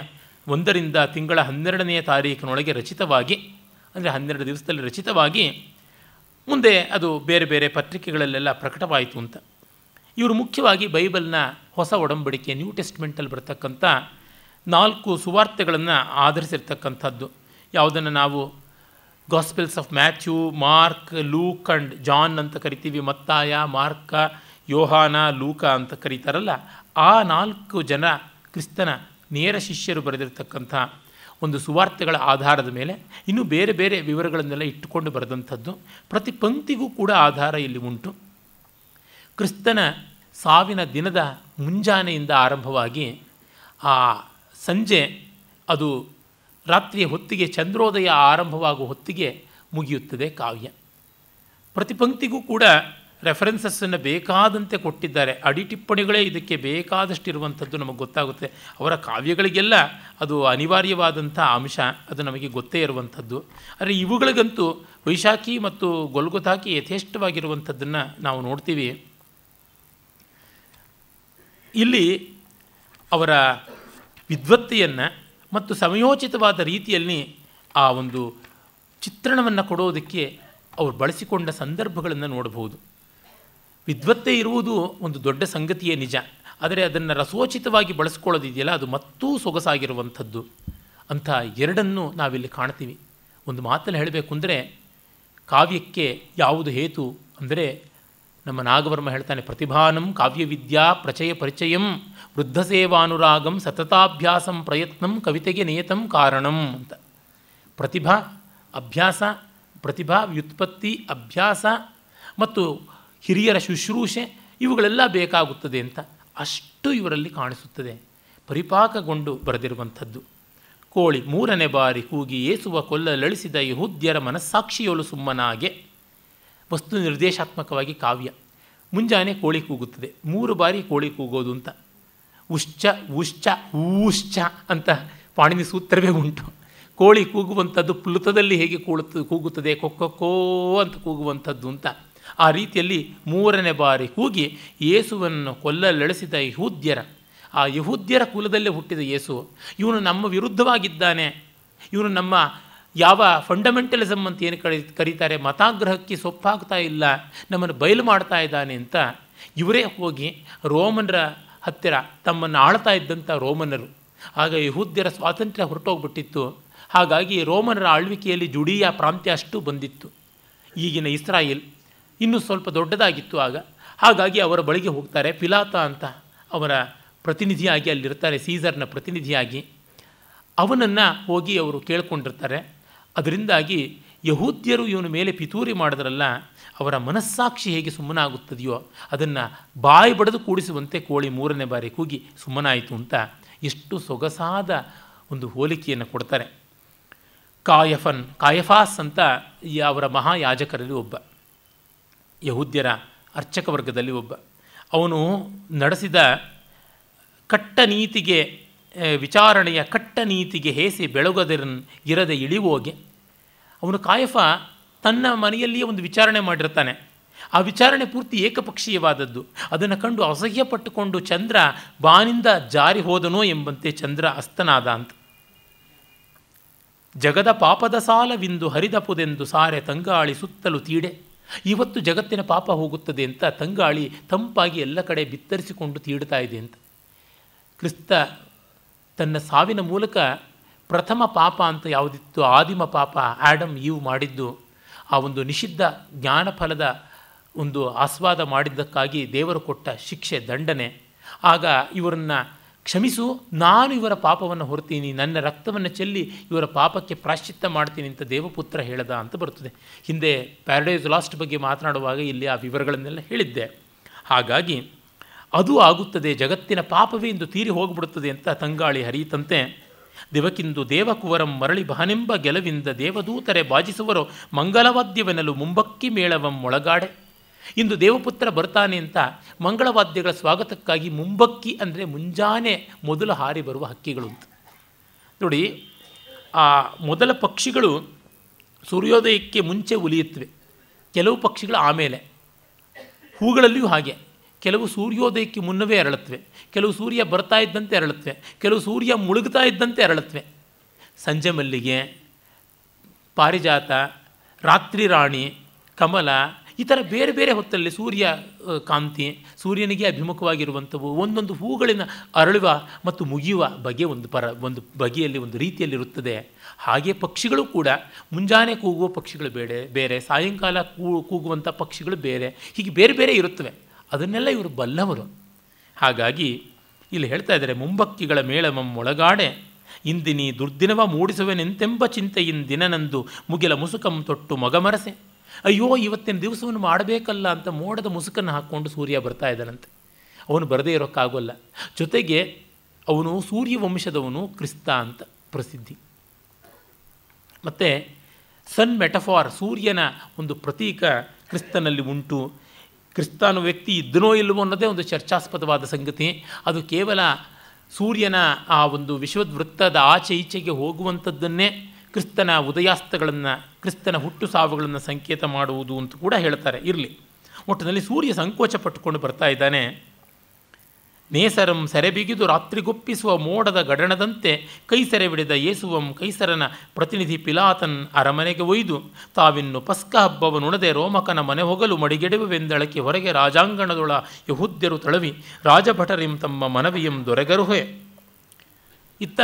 ಒಂದರಿಂದ ತಿಂಗಳ ಹನ್ನೆರಡನೆಯ ತಾರೀಕಿನೊಳಗೆ ರಚಿತವಾಗಿ ಅಂದರೆ ಹನ್ನೆರಡು ದಿವಸದಲ್ಲಿ ರಚಿತವಾಗಿ ಮುಂದೆ ಅದು ಬೇರೆ ಬೇರೆ ಪತ್ರಿಕೆಗಳಲ್ಲೆಲ್ಲ ಪ್ರಕಟವಾಯಿತು ಅಂತ ಇವರು ಮುಖ್ಯವಾಗಿ ಬೈಬಲ್ನ ಹೊಸ ಒಡಂಬಡಿಕೆ ನ್ಯೂ ಟೆಸ್ಟ್ಮೆಂಟಲ್ಲಿ ಬರತಕ್ಕಂಥ ನಾಲ್ಕು ಸುವಾರ್ತೆಗಳನ್ನು ಆಧರಿಸಿರ್ತಕ್ಕಂಥದ್ದು ಯಾವುದನ್ನು ನಾವು gospels of Matthew Mark Luke and John ಅಂತ ಕರಿತೀವಿ ಮತ್ತಾಯ ಮಾರ್ಕ ಯೋಹಾನ ಲೂಕ ಅಂತ ಕರೀತಾರಲ್ಲ ಆ ನಾಲ್ಕು ಜನ ಕ್ರಿಸ್ತನ ನೇರ ಶಿಷ್ಯರು ಬರೆದಿರತಕ್ಕಂಥ ಒಂದು ಸುವಾರ್ತೆಗಳ ಆಧಾರದ ಮೇಲೆ ಇನ್ನೂ ಬೇರೆ ಬೇರೆ ವಿವರಗಳನ್ನೆಲ್ಲ ಇಟ್ಟುಕೊಂಡು ಬರೆದಂಥದ್ದು ಪ್ರತಿ ಪಂಕ್ತಿಗೂ ಕೂಡ ಆಧಾರ ಇಲ್ಲಿ ಉಂಟು ಕ್ರಿಸ್ತನ ಸಾವಿನ ದಿನದ ಮುಂಜಾನೆಯಿಂದ ಆರಂಭವಾಗಿ ಆ ಸಂಜೆ ಅದು ರಾತ್ರಿಯ ಹೊತ್ತಿಗೆ ಚಂದ್ರೋದಯ ಆರಂಭವಾಗುವ ಹೊತ್ತಿಗೆ ಮುಗಿಯುತ್ತದೆ ಕಾವ್ಯ ಪ್ರತಿಪಂಕ್ತಿಗೂ ಕೂಡ ರೆಫರೆನ್ಸಸ್ಸನ್ನು ಬೇಕಾದಂತೆ ಕೊಟ್ಟಿದ್ದಾರೆ ಅಡಿ ಟಿಪ್ಪಣಿಗಳೇ ಇದಕ್ಕೆ ಬೇಕಾದಷ್ಟಿರುವಂಥದ್ದು ನಮಗೆ ಗೊತ್ತಾಗುತ್ತೆ ಅವರ ಕಾವ್ಯಗಳಿಗೆಲ್ಲ ಅದು ಅನಿವಾರ್ಯವಾದಂಥ ಅಂಶ ಅದು ನಮಗೆ ಗೊತ್ತೇ ಇರುವಂಥದ್ದು ಆದರೆ ಇವುಗಳಿಗಂತೂ ವೈಶಾಖಿ ಮತ್ತು ಗೊಲ್ಗೊತಾಕಿ ಯಥೇಷ್ಟವಾಗಿರುವಂಥದ್ದನ್ನು ನಾವು ನೋಡ್ತೀವಿ ಇಲ್ಲಿ ಅವರ ವಿದ್ವತ್ತೆಯನ್ನು ಮತ್ತು ಸಮಯೋಚಿತವಾದ ರೀತಿಯಲ್ಲಿ ಆ ಒಂದು ಚಿತ್ರಣವನ್ನು ಕೊಡೋದಕ್ಕೆ ಅವರು ಬಳಸಿಕೊಂಡ ಸಂದರ್ಭಗಳನ್ನು ನೋಡಬಹುದು ವಿದ್ವತ್ತೆ ಇರುವುದು ಒಂದು ದೊಡ್ಡ ಸಂಗತಿಯೇ ನಿಜ ಆದರೆ ಅದನ್ನು ರಸೋಚಿತವಾಗಿ ಬಳಸ್ಕೊಳ್ಳೋದಿದೆಯಲ್ಲ ಅದು ಮತ್ತೂ ಸೊಗಸಾಗಿರುವಂಥದ್ದು ಅಂಥ ಎರಡನ್ನು ನಾವಿಲ್ಲಿ ಕಾಣ್ತೀವಿ ಒಂದು ಮಾತನ್ನು ಹೇಳಬೇಕು ಅಂದರೆ ಕಾವ್ಯಕ್ಕೆ ಯಾವುದು ಹೇತು ಅಂದರೆ ನಮ್ಮ ನಾಗವರ್ಮ ಹೇಳ್ತಾನೆ ಪ್ರತಿಭಾನಂ ಕಾವ್ಯವಿದ್ಯಾ ಪ್ರಚಯ ಪರಿಚಯಂ ಸೇವಾನುರಾಗಂ ಸತತಾಭ್ಯಾಸಂ ಪ್ರಯತ್ನಂ ಕವಿತೆಗೆ ನಿಯತಂ ಕಾರಣಂ ಅಂತ ಪ್ರತಿಭಾ ಅಭ್ಯಾಸ ಪ್ರತಿಭಾ ವ್ಯುತ್ಪತ್ತಿ ಅಭ್ಯಾಸ ಮತ್ತು ಹಿರಿಯರ ಶುಶ್ರೂಷೆ ಇವುಗಳೆಲ್ಲ ಬೇಕಾಗುತ್ತದೆ ಅಂತ ಅಷ್ಟು ಇವರಲ್ಲಿ ಕಾಣಿಸುತ್ತದೆ ಪರಿಪಾಕಗೊಂಡು ಬರೆದಿರುವಂಥದ್ದು ಕೋಳಿ ಮೂರನೇ ಬಾರಿ ಕೂಗಿ ಏಸುವ ಕೊಲ್ಲಲಳಿಸಿದ ಯಹೂದ್ಯರ ಮನಸ್ಸಾಕ್ಷಿಯೋಲು ಸುಮ್ಮನಾಗೆ ವಸ್ತು ನಿರ್ದೇಶಾತ್ಮಕವಾಗಿ ಕಾವ್ಯ ಮುಂಜಾನೆ ಕೋಳಿ ಕೂಗುತ್ತದೆ ಮೂರು ಬಾರಿ ಕೋಳಿ ಕೂಗೋದು ಅಂತ ಉಶ್ಚ ಉಶ್ಚ ಊಶ್ಚ ಅಂತ ಪಾಣಿನಿ ಸೂತ್ರವೇ ಉಂಟು ಕೋಳಿ ಕೂಗುವಂಥದ್ದು ಪ್ಲುತದಲ್ಲಿ ಹೇಗೆ ಕೂಳುತ್ತದೆ ಕೂಗುತ್ತದೆ ಕೊಕ್ಕೊಕ್ಕೋ ಅಂತ ಕೂಗುವಂಥದ್ದು ಅಂತ ಆ ರೀತಿಯಲ್ಲಿ ಮೂರನೇ ಬಾರಿ ಕೂಗಿ ಯೇಸುವನ್ನು ಕೊಲ್ಲಲೆಳೆಸಿದ ಯಹೂದ್ಯರ ಆ ಯಹೂದ್ಯರ ಕುಲದಲ್ಲೇ ಹುಟ್ಟಿದ ಯೇಸು ಇವನು ನಮ್ಮ ವಿರುದ್ಧವಾಗಿದ್ದಾನೆ ಇವನು ನಮ್ಮ ಯಾವ ಫಂಡಮೆಂಟಲಿಸಮ್ ಅಂತ ಏನು ಕರಿ ಕರೀತಾರೆ ಮತಾಗ್ರಹಕ್ಕೆ ಸೊಪ್ಪಾಗ್ತಾ ಇಲ್ಲ ನಮ್ಮನ್ನು ಬಯಲು ಮಾಡ್ತಾ ಇದ್ದಾನೆ ಅಂತ ಇವರೇ ಹೋಗಿ ರೋಮನರ ಹತ್ತಿರ ತಮ್ಮನ್ನು ಆಳ್ತಾ ಇದ್ದಂಥ ರೋಮನರು ಆಗ ಯಹೂದ್ಯರ ಸ್ವಾತಂತ್ರ್ಯ ಹೊರಟೋಗ್ಬಿಟ್ಟಿತ್ತು ಹಾಗಾಗಿ ರೋಮನರ ಆಳ್ವಿಕೆಯಲ್ಲಿ ಜುಡಿಯ ಪ್ರಾಂತ್ಯ ಅಷ್ಟು ಬಂದಿತ್ತು ಈಗಿನ ಇಸ್ರಾಯೇಲ್ ಇನ್ನೂ ಸ್ವಲ್ಪ ದೊಡ್ಡದಾಗಿತ್ತು ಆಗ ಹಾಗಾಗಿ ಅವರ ಬಳಿಗೆ ಹೋಗ್ತಾರೆ ಪಿಲಾತ ಅಂತ ಅವರ ಪ್ರತಿನಿಧಿಯಾಗಿ ಅಲ್ಲಿರ್ತಾರೆ ಸೀಸರ್ನ ಪ್ರತಿನಿಧಿಯಾಗಿ ಅವನನ್ನು ಹೋಗಿ ಅವರು ಕೇಳ್ಕೊಂಡಿರ್ತಾರೆ ಅದರಿಂದಾಗಿ ಯಹೂದ್ಯರು ಇವನ ಮೇಲೆ ಪಿತೂರಿ ಮಾಡಿದ್ರಲ್ಲ ಅವರ ಮನಸ್ಸಾಕ್ಷಿ ಹೇಗೆ ಸುಮ್ಮನಾಗುತ್ತದೆಯೋ ಅದನ್ನು ಬಾಯಿ ಬಡಿದು ಕೂಡಿಸುವಂತೆ ಕೋಳಿ ಮೂರನೇ ಬಾರಿ ಕೂಗಿ ಸುಮ್ಮನಾಯಿತು ಅಂತ ಎಷ್ಟು ಸೊಗಸಾದ ಒಂದು ಹೋಲಿಕೆಯನ್ನು ಕೊಡ್ತಾರೆ ಕಾಯಫನ್ ಕಾಯಫಾಸ್ ಅಂತ ಅವರ ಮಹಾಯಾಜಕರಲ್ಲಿ ಒಬ್ಬ ಯಹೂದ್ಯರ ಅರ್ಚಕ ವರ್ಗದಲ್ಲಿ ಒಬ್ಬ ಅವನು ನಡೆಸಿದ ಕಟ್ಟ ನೀತಿಗೆ ವಿಚಾರಣೆಯ ಕಟ್ಟ ನೀತಿಗೆ ಹೇಸಿ ಬೆಳಗದಿರನ್ ಇರದೆ ಇಳಿವೋಗೆ ಅವನು ಕಾಯಫ ತನ್ನ ಮನೆಯಲ್ಲಿಯೇ ಒಂದು ವಿಚಾರಣೆ ಮಾಡಿರ್ತಾನೆ ಆ ವಿಚಾರಣೆ ಪೂರ್ತಿ ಏಕಪಕ್ಷೀಯವಾದದ್ದು ಅದನ್ನು ಕಂಡು ಅಸಹ್ಯಪಟ್ಟುಕೊಂಡು ಚಂದ್ರ ಬಾನಿಂದ ಜಾರಿ ಹೋದನೋ ಎಂಬಂತೆ ಚಂದ್ರ ಅಸ್ತನಾದ ಅಂತ ಜಗದ ಪಾಪದ ಸಾಲವಿಂದು ಹರಿದಪುದೆಂದು ಸಾರೆ ತಂಗಾಳಿ ಸುತ್ತಲೂ ತೀಡೆ ಇವತ್ತು ಜಗತ್ತಿನ ಪಾಪ ಹೋಗುತ್ತದೆ ಅಂತ ತಂಗಾಳಿ ತಂಪಾಗಿ ಎಲ್ಲ ಕಡೆ ಬಿತ್ತರಿಸಿಕೊಂಡು ತೀಡ್ತಾ ಇದೆ ಅಂತ ಕ್ರಿಸ್ತ ತನ್ನ ಸಾವಿನ ಮೂಲಕ ಪ್ರಥಮ ಪಾಪ ಅಂತ ಯಾವುದಿತ್ತು ಆದಿಮ ಪಾಪ ಆ್ಯಡಮ್ ಇವ್ ಮಾಡಿದ್ದು ಆ ಒಂದು ನಿಷಿದ್ಧ ಜ್ಞಾನಫಲದ ಒಂದು ಆಸ್ವಾದ ಮಾಡಿದ್ದಕ್ಕಾಗಿ ದೇವರು ಕೊಟ್ಟ ಶಿಕ್ಷೆ ದಂಡನೆ ಆಗ ಇವರನ್ನು ಕ್ಷಮಿಸು ನಾನು ಇವರ ಪಾಪವನ್ನು ಹೊರ್ತೀನಿ ನನ್ನ ರಕ್ತವನ್ನು ಚೆಲ್ಲಿ ಇವರ ಪಾಪಕ್ಕೆ ಪ್ರಾಶ್ಚಿತ್ಯ ಮಾಡ್ತೀನಿ ಅಂತ ದೇವಪುತ್ರ ಹೇಳದ ಅಂತ ಬರುತ್ತದೆ ಹಿಂದೆ ಪ್ಯಾರಡೈಸ್ ಲಾಸ್ಟ್ ಬಗ್ಗೆ ಮಾತನಾಡುವಾಗ ಇಲ್ಲಿ ಆ ವಿವರಗಳನ್ನೆಲ್ಲ ಹೇಳಿದ್ದೆ ಹಾಗಾಗಿ ಅದು ಆಗುತ್ತದೆ ಜಗತ್ತಿನ ಪಾಪವೇ ಇಂದು ತೀರಿ ಹೋಗಿಬಿಡುತ್ತದೆ ಅಂತ ತಂಗಾಳಿ ಹರಿಯಿತಂತೆ ದಿವಕಿಂದು ದೇವಕುವರಂ ಮರಳಿ ಬಹನೆಂಬ ಗೆಲವಿಂದ ದೇವದೂತರೆ ಬಾಜಿಸುವರು ಮಂಗಲವಾದ್ಯವೆನಲು ಮುಂಬಕ್ಕಿ ಮೇಳವಂ ಮೊಳಗಾಡೆ ಇಂದು ದೇವಪುತ್ರ ಬರ್ತಾನೆ ಅಂತ ಮಂಗಳವಾದ್ಯಗಳ ಸ್ವಾಗತಕ್ಕಾಗಿ ಮುಂಬಕ್ಕಿ ಅಂದರೆ ಮುಂಜಾನೆ ಮೊದಲು ಹಾರಿ ಬರುವ ಹಕ್ಕಿಗಳು ಅಂತ ನೋಡಿ ಆ ಮೊದಲ ಪಕ್ಷಿಗಳು ಸೂರ್ಯೋದಯಕ್ಕೆ ಮುಂಚೆ ಉಲಿಯುತ್ತವೆ ಕೆಲವು ಪಕ್ಷಿಗಳು ಆಮೇಲೆ ಹೂಗಳಲ್ಲಿಯೂ ಹಾಗೆ ಕೆಲವು ಸೂರ್ಯೋದಯಕ್ಕೆ ಮುನ್ನವೇ ಅರಳತ್ವೆ ಕೆಲವು ಸೂರ್ಯ ಬರ್ತಾ ಇದ್ದಂತೆ ಅರಳತ್ವೆ ಕೆಲವು ಸೂರ್ಯ ಮುಳುಗ್ತಾ ಇದ್ದಂತೆ ಅರಳತ್ವೆ ಸಂಜೆ ಮಲ್ಲಿಗೆ ಪಾರಿಜಾತ ರಾತ್ರಿ ರಾಣಿ ಕಮಲ ಈ ಥರ ಬೇರೆ ಬೇರೆ ಹೊತ್ತಲ್ಲಿ ಸೂರ್ಯ ಕಾಂತಿ ಸೂರ್ಯನಿಗೆ ಅಭಿಮುಖವಾಗಿರುವಂಥವು ಒಂದೊಂದು ಹೂಗಳಿನ ಅರಳುವ ಮತ್ತು ಮುಗಿಯುವ ಬಗೆ ಒಂದು ಪರ ಒಂದು ಬಗೆಯಲ್ಲಿ ಒಂದು ರೀತಿಯಲ್ಲಿರುತ್ತದೆ ಹಾಗೆ ಪಕ್ಷಿಗಳು ಕೂಡ ಮುಂಜಾನೆ ಕೂಗುವ ಪಕ್ಷಿಗಳು ಬೇರೆ ಬೇರೆ ಸಾಯಂಕಾಲ ಕೂ ಕೂಗುವಂಥ ಪಕ್ಷಿಗಳು ಬೇರೆ ಹೀಗೆ ಬೇರೆ ಬೇರೆ ಇರುತ್ತವೆ ಅದನ್ನೆಲ್ಲ ಇವರು ಬಲ್ಲವರು ಹಾಗಾಗಿ ಇಲ್ಲಿ ಹೇಳ್ತಾ ಇದ್ದಾರೆ ಮುಂಬಕ್ಕಿಗಳ ಮೇಳ ಮೊಳಗಾಡೆ ಇಂದಿನಿ ದುರ್ದಿನವ ಮೂಡಿಸುವೆನೆಂತೆಂಬ ಚಿಂತೆಯಿಂದಿನನಂದು ಮುಗಿಲ ಮುಸುಕಂ ತೊಟ್ಟು ಮಗಮರಸೆ ಅಯ್ಯೋ ಇವತ್ತಿನ ದಿವಸವನ್ನು ಮಾಡಬೇಕಲ್ಲ ಅಂತ ಮೋಡದ ಮುಸುಕನ್ನು ಹಾಕ್ಕೊಂಡು ಸೂರ್ಯ ಬರ್ತಾ ಇದ್ದಾನಂತೆ ಅವನು ಬರದೇ ಇರೋಕ್ಕಾಗೋಲ್ಲ ಜೊತೆಗೆ ಅವನು ಸೂರ್ಯವಂಶದವನು ಕ್ರಿಸ್ತ ಅಂತ ಪ್ರಸಿದ್ಧಿ ಮತ್ತು ಸನ್ ಮೆಟಫಾರ್ ಸೂರ್ಯನ ಒಂದು ಪ್ರತೀಕ ಕ್ರಿಸ್ತನಲ್ಲಿ ಉಂಟು ಕ್ರಿಸ್ತಾನು ವ್ಯಕ್ತಿ ಇದ್ದನೋ ಇಲ್ಲವೋ ಅನ್ನೋದೇ ಒಂದು ಚರ್ಚಾಸ್ಪದವಾದ ಸಂಗತಿ ಅದು ಕೇವಲ ಸೂರ್ಯನ ಆ ಒಂದು ವೃತ್ತದ ಆಚೆ ಈಚೆಗೆ ಹೋಗುವಂಥದ್ದನ್ನೇ ಕ್ರಿಸ್ತನ ಉದಯಾಸ್ತಗಳನ್ನು ಕ್ರಿಸ್ತನ ಹುಟ್ಟು ಸಾವುಗಳನ್ನು ಸಂಕೇತ ಮಾಡುವುದು ಅಂತ ಕೂಡ ಹೇಳ್ತಾರೆ ಇರಲಿ ಒಟ್ಟಿನಲ್ಲಿ ಸೂರ್ಯ ಸಂಕೋಚ ಪಟ್ಟುಕೊಂಡು ಬರ್ತಾ ಇದ್ದಾನೆ ನೇಸರಂ ಸೆರೆಬಿಗಿದು ರಾತ್ರಿಗೊಪ್ಪಿಸುವ ಮೋಡದ ಗಡಣದಂತೆ ಬಿಡಿದ ಯೇಸುವಂ ಕೈಸರನ ಪ್ರತಿನಿಧಿ ಪಿಲಾತನ್ ಅರಮನೆಗೆ ಒಯ್ದು ತಾವಿನ್ನು ಪಸ್ಕ ಹಬ್ಬವನ್ನುಣದೆ ರೋಮಕನ ಮನೆ ಹೋಗಲು ಮಡಿಗೆಡುವೆಂದಳಕ್ಕೆ ಹೊರಗೆ ರಾಜಾಂಗಣದೊಳ ಯಹುದ್ಯರು ತಳವಿ ರಾಜಭಟರಿಂ ತಮ್ಮ ಮನವಿಯಂ ದೊರೆಗರುಹೆ ಇತ್ತ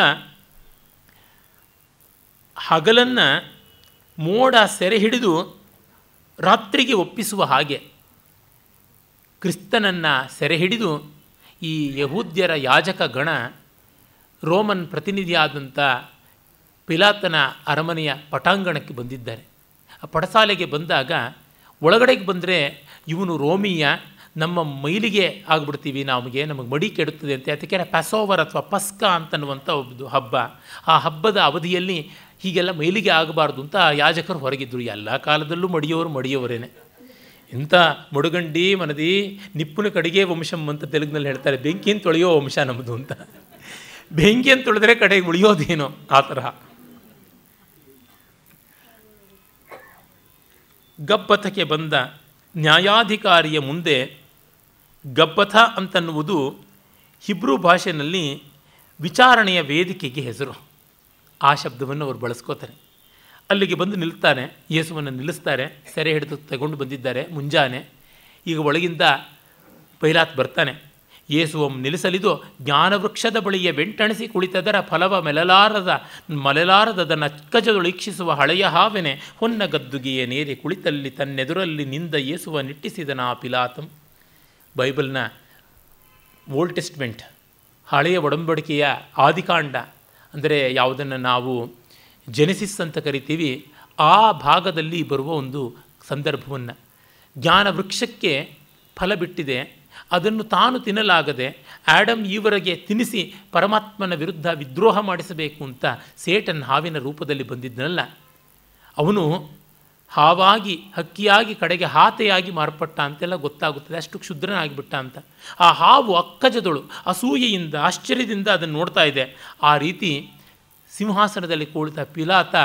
ಹಗಲನ್ನು ಮೋಡ ಸೆರೆ ಹಿಡಿದು ರಾತ್ರಿಗೆ ಒಪ್ಪಿಸುವ ಹಾಗೆ ಕ್ರಿಸ್ತನನ್ನು ಸೆರೆ ಹಿಡಿದು ಈ ಯಹೂದ್ಯರ ಯಾಜಕ ಗಣ ರೋಮನ್ ಪ್ರತಿನಿಧಿಯಾದಂಥ ಪಿಲಾತನ ಅರಮನೆಯ ಪಟಾಂಗಣಕ್ಕೆ ಬಂದಿದ್ದಾರೆ ಆ ಪಟಸಾಲೆಗೆ ಬಂದಾಗ ಒಳಗಡೆಗೆ ಬಂದರೆ ಇವನು ರೋಮಿಯ ನಮ್ಮ ಮೈಲಿಗೆ ಆಗ್ಬಿಡ್ತೀವಿ ನಮಗೆ ನಮಗೆ ಮಡಿ ಕೆಡುತ್ತದೆ ಅಂತ ಅದಕ್ಕೆ ಪ್ಯಾಸೋವರ್ ಅಥವಾ ಪಸ್ಕ ಅಂತನ್ನುವಂಥ ಒಂದು ಹಬ್ಬ ಆ ಹಬ್ಬದ ಅವಧಿಯಲ್ಲಿ ಹೀಗೆಲ್ಲ ಮೈಲಿಗೆ ಆಗಬಾರ್ದು ಅಂತ ಯಾಜಕರು ಹೊರಗಿದ್ದರು ಎಲ್ಲ ಕಾಲದಲ್ಲೂ ಮಡಿಯೋರು ಮಡಿಯೋರೇನೆ ಇಂಥ ಮುಡುಗಂಡಿ ಮನದಿ ನಿಪ್ಪುನ ಕಡೆಗೆ ವಂಶಂ ಅಂತ ತೆಲುಗಿನಲ್ಲಿ ಹೇಳ್ತಾರೆ ಬೆಂಕಿಯನ್ನು ತೊಳೆಯೋ ವಂಶ ನಮ್ಮದು ಅಂತ ಬೆಂಕಿಯನ್ನು ತೊಳೆದ್ರೆ ಕಡೆಗೆ ಉಳಿಯೋದೇನೋ ಆ ಥರ ಗಬ್ಬಥಕ್ಕೆ ಬಂದ ನ್ಯಾಯಾಧಿಕಾರಿಯ ಮುಂದೆ ಗಬ್ಬಥ ಅಂತನ್ನುವುದು ಹಿಬ್ರೂ ಭಾಷೆಯಲ್ಲಿ ವಿಚಾರಣೆಯ ವೇದಿಕೆಗೆ ಹೆಸರು ಆ ಶಬ್ದವನ್ನು ಅವರು ಬಳಸ್ಕೋತಾರೆ ಅಲ್ಲಿಗೆ ಬಂದು ನಿಲ್ತಾನೆ ಯೇಸುವನ್ನು ನಿಲ್ಲಿಸ್ತಾರೆ ಸೆರೆ ಹಿಡಿದು ತಗೊಂಡು ಬಂದಿದ್ದಾರೆ ಮುಂಜಾನೆ ಈಗ ಒಳಗಿಂದ ಪೈಲಾತ್ ಬರ್ತಾನೆ ಯೇಸುವಂ ನಿಲ್ಲಿಸಲಿದು ಜ್ಞಾನವೃಕ್ಷದ ಬಳಿಯ ಬೆಂಟಣಿಸಿ ಕುಳಿತದರ ಫಲವ ಮೆಲಲಾರದ ಮಲಲಾರದನ್ನು ನಕ್ಕಜದೊಳು ಈಕ್ಷಿಸುವ ಹಳೆಯ ಹಾವೆನೆ ಹೊನ್ನ ಗದ್ದುಗೆಯ ನೇರಿ ಕುಳಿತಲ್ಲಿ ತನ್ನೆದುರಲ್ಲಿ ನಿಂದ ಯೇಸುವ ನಿಟ್ಟಿಸಿದನ ಪಿಲಾತಂ ಬೈಬಲ್ನ ಓಲ್ಡ್ ಟೆಸ್ಟ್ಮೆಂಟ್ ಹಳೆಯ ಒಡಂಬಡಿಕೆಯ ಆದಿಕಾಂಡ ಅಂದರೆ ಯಾವುದನ್ನು ನಾವು ಜೆನೆಸಿಸ್ ಅಂತ ಕರಿತೀವಿ ಆ ಭಾಗದಲ್ಲಿ ಬರುವ ಒಂದು ಸಂದರ್ಭವನ್ನು ಜ್ಞಾನ ವೃಕ್ಷಕ್ಕೆ ಫಲ ಬಿಟ್ಟಿದೆ ಅದನ್ನು ತಾನು ತಿನ್ನಲಾಗದೆ ಆ್ಯಡಮ್ ಈವರೆಗೆ ತಿನ್ನಿಸಿ ಪರಮಾತ್ಮನ ವಿರುದ್ಧ ವಿದ್ರೋಹ ಮಾಡಿಸಬೇಕು ಅಂತ ಸೇಟನ್ ಹಾವಿನ ರೂಪದಲ್ಲಿ ಬಂದಿದ್ದನಲ್ಲ ಅವನು ಹಾವಾಗಿ ಹಕ್ಕಿಯಾಗಿ ಕಡೆಗೆ ಹಾತೆಯಾಗಿ ಮಾರ್ಪಟ್ಟ ಅಂತೆಲ್ಲ ಗೊತ್ತಾಗುತ್ತದೆ ಅಷ್ಟು ಕ್ಷುದ್ರನಾಗಿಬಿಟ್ಟ ಅಂತ ಆ ಹಾವು ಅಕ್ಕಜದಳು ಅಸೂಯೆಯಿಂದ ಆಶ್ಚರ್ಯದಿಂದ ಅದನ್ನು ನೋಡ್ತಾ ಇದೆ ಆ ರೀತಿ ಸಿಂಹಾಸನದಲ್ಲಿ ಕುಳಿತ ಪಿಲಾತ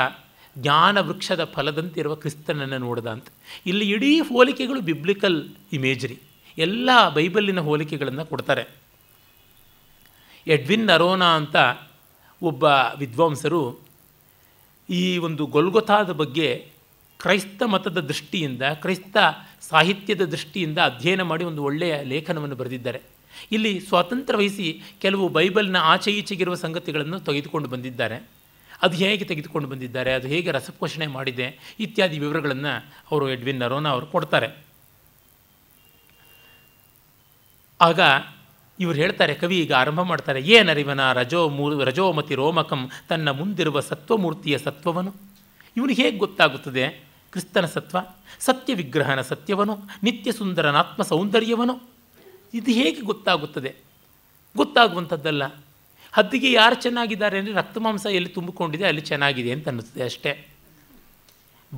ಜ್ಞಾನ ವೃಕ್ಷದ ಫಲದಂತಿರುವ ಕ್ರಿಸ್ತನನ್ನು ನೋಡಿದ ಅಂತ ಇಲ್ಲಿ ಇಡೀ ಹೋಲಿಕೆಗಳು ಬಿಬ್ಲಿಕಲ್ ಇಮೇಜ್ರಿ ಎಲ್ಲ ಬೈಬಲ್ಲಿನ ಹೋಲಿಕೆಗಳನ್ನು ಕೊಡ್ತಾರೆ ಎಡ್ವಿನ್ ನರೋನಾ ಅಂತ ಒಬ್ಬ ವಿದ್ವಾಂಸರು ಈ ಒಂದು ಗೊಲ್ಗೊತಾದ ಬಗ್ಗೆ ಕ್ರೈಸ್ತ ಮತದ ದೃಷ್ಟಿಯಿಂದ ಕ್ರೈಸ್ತ ಸಾಹಿತ್ಯದ ದೃಷ್ಟಿಯಿಂದ ಅಧ್ಯಯನ ಮಾಡಿ ಒಂದು ಒಳ್ಳೆಯ ಲೇಖನವನ್ನು ಬರೆದಿದ್ದಾರೆ ಇಲ್ಲಿ ಸ್ವಾತಂತ್ರ್ಯ ವಹಿಸಿ ಕೆಲವು ಬೈಬಲ್ನ ಆಚೆ ಈಚೆಗಿರುವ ಸಂಗತಿಗಳನ್ನು ತೆಗೆದುಕೊಂಡು ಬಂದಿದ್ದಾರೆ ಅದು ಹೇಗೆ ತೆಗೆದುಕೊಂಡು ಬಂದಿದ್ದಾರೆ ಅದು ಹೇಗೆ ರಸಪೋಷಣೆ ಮಾಡಿದೆ ಇತ್ಯಾದಿ ವಿವರಗಳನ್ನು ಅವರು ಎಡ್ವಿನ್ ನರೋನ ಅವರು ಕೊಡ್ತಾರೆ ಆಗ ಇವರು ಹೇಳ್ತಾರೆ ಕವಿ ಈಗ ಆರಂಭ ಮಾಡ್ತಾರೆ ಏನರಿವನ ರಜೋ ಮೂ ರಜೋಮತಿ ರೋಮಕಂ ತನ್ನ ಮುಂದಿರುವ ಸತ್ವಮೂರ್ತಿಯ ಸತ್ವವನು ಇವನು ಹೇಗೆ ಗೊತ್ತಾಗುತ್ತದೆ ಕ್ರಿಸ್ತನ ಸತ್ವ ಸತ್ಯ ವಿಗ್ರಹನ ಸತ್ಯವನು ನಿತ್ಯ ಸುಂದರನಾತ್ಮ ಸೌಂದರ್ಯವನು ಇದು ಹೇಗೆ ಗೊತ್ತಾಗುತ್ತದೆ ಗೊತ್ತಾಗುವಂಥದ್ದಲ್ಲ ಹದ್ದಿಗೆ ಯಾರು ಚೆನ್ನಾಗಿದ್ದಾರೆ ಅಂದರೆ ರಕ್ತ ಮಾಂಸ ಎಲ್ಲಿ ತುಂಬಿಕೊಂಡಿದೆ ಅಲ್ಲಿ ಚೆನ್ನಾಗಿದೆ ಅಂತ ಅನ್ನಿಸ್ತದೆ ಅಷ್ಟೇ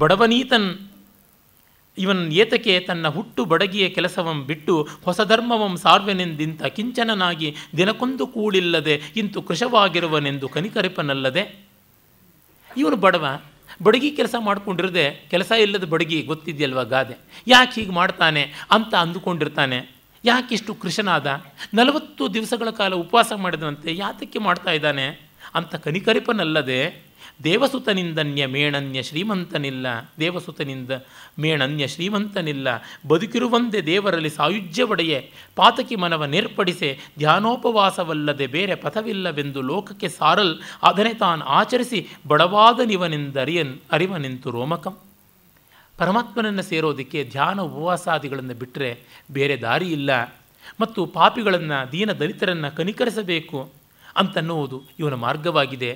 ಬಡವನೀತನ್ ಇವನ್ ಏತಕೆ ತನ್ನ ಹುಟ್ಟು ಬಡಗಿಯ ಕೆಲಸವಂ ಬಿಟ್ಟು ಹೊಸ ಧರ್ಮವಂ ಸಾರ್ವನೆಂದಿಂತ ಕಿಂಚನನಾಗಿ ದಿನಕ್ಕೊಂದು ಕೂಳಿಲ್ಲದೆ ಇಂತು ಕೃಶವಾಗಿರುವನೆಂದು ಕನಿಕರಿಪನಲ್ಲದೆ ಇವನು ಬಡವ ಬಡಗಿ ಕೆಲಸ ಮಾಡ್ಕೊಂಡಿರದೆ ಕೆಲಸ ಇಲ್ಲದ ಬಡಗಿ ಗೊತ್ತಿದೆಯಲ್ವ ಗಾದೆ ಯಾಕೆ ಹೀಗೆ ಮಾಡ್ತಾನೆ ಅಂತ ಅಂದುಕೊಂಡಿರ್ತಾನೆ ಯಾಕಿಷ್ಟು ಕೃಷನಾದ ನಲವತ್ತು ದಿವಸಗಳ ಕಾಲ ಉಪವಾಸ ಮಾಡಿದಂತೆ ಯಾತಕ್ಕೆ ಮಾಡ್ತಾ ಇದ್ದಾನೆ ಅಂತ ಕನಿಕರಿಪನಲ್ಲದೆ ದೇವಸುತನಿಂದನ್ಯ ಮೇಣನ್ಯ ಶ್ರೀಮಂತನಿಲ್ಲ ದೇವಸುತನಿಂದ ಮೇಣನ್ಯ ಶ್ರೀಮಂತನಿಲ್ಲ ಬದುಕಿರುವಂತೆ ದೇವರಲ್ಲಿ ಸಾಯುಜ್ಯ ಒಡೆಯೇ ಪಾತಕಿ ಮನವ ನೇರ್ಪಡಿಸೆ ಧ್ಯಾನೋಪವಾಸವಲ್ಲದೆ ಬೇರೆ ಪಥವಿಲ್ಲವೆಂದು ಲೋಕಕ್ಕೆ ಸಾರಲ್ ಅದನೆ ತಾನು ಆಚರಿಸಿ ಬಡವಾದನಿವನೆಂದರಿಯನ್ ಅರಿವನೆಂತು ರೋಮಕಂ ಪರಮಾತ್ಮನನ್ನು ಸೇರೋದಕ್ಕೆ ಧ್ಯಾನ ಉಪವಾಸಾದಿಗಳನ್ನು ಬಿಟ್ಟರೆ ಬೇರೆ ದಾರಿ ಇಲ್ಲ ಮತ್ತು ಪಾಪಿಗಳನ್ನು ದೀನ ದಲಿತರನ್ನು ಕನಿಕರಿಸಬೇಕು ಅಂತನ್ನುವುದು ಇವನ ಮಾರ್ಗವಾಗಿದೆ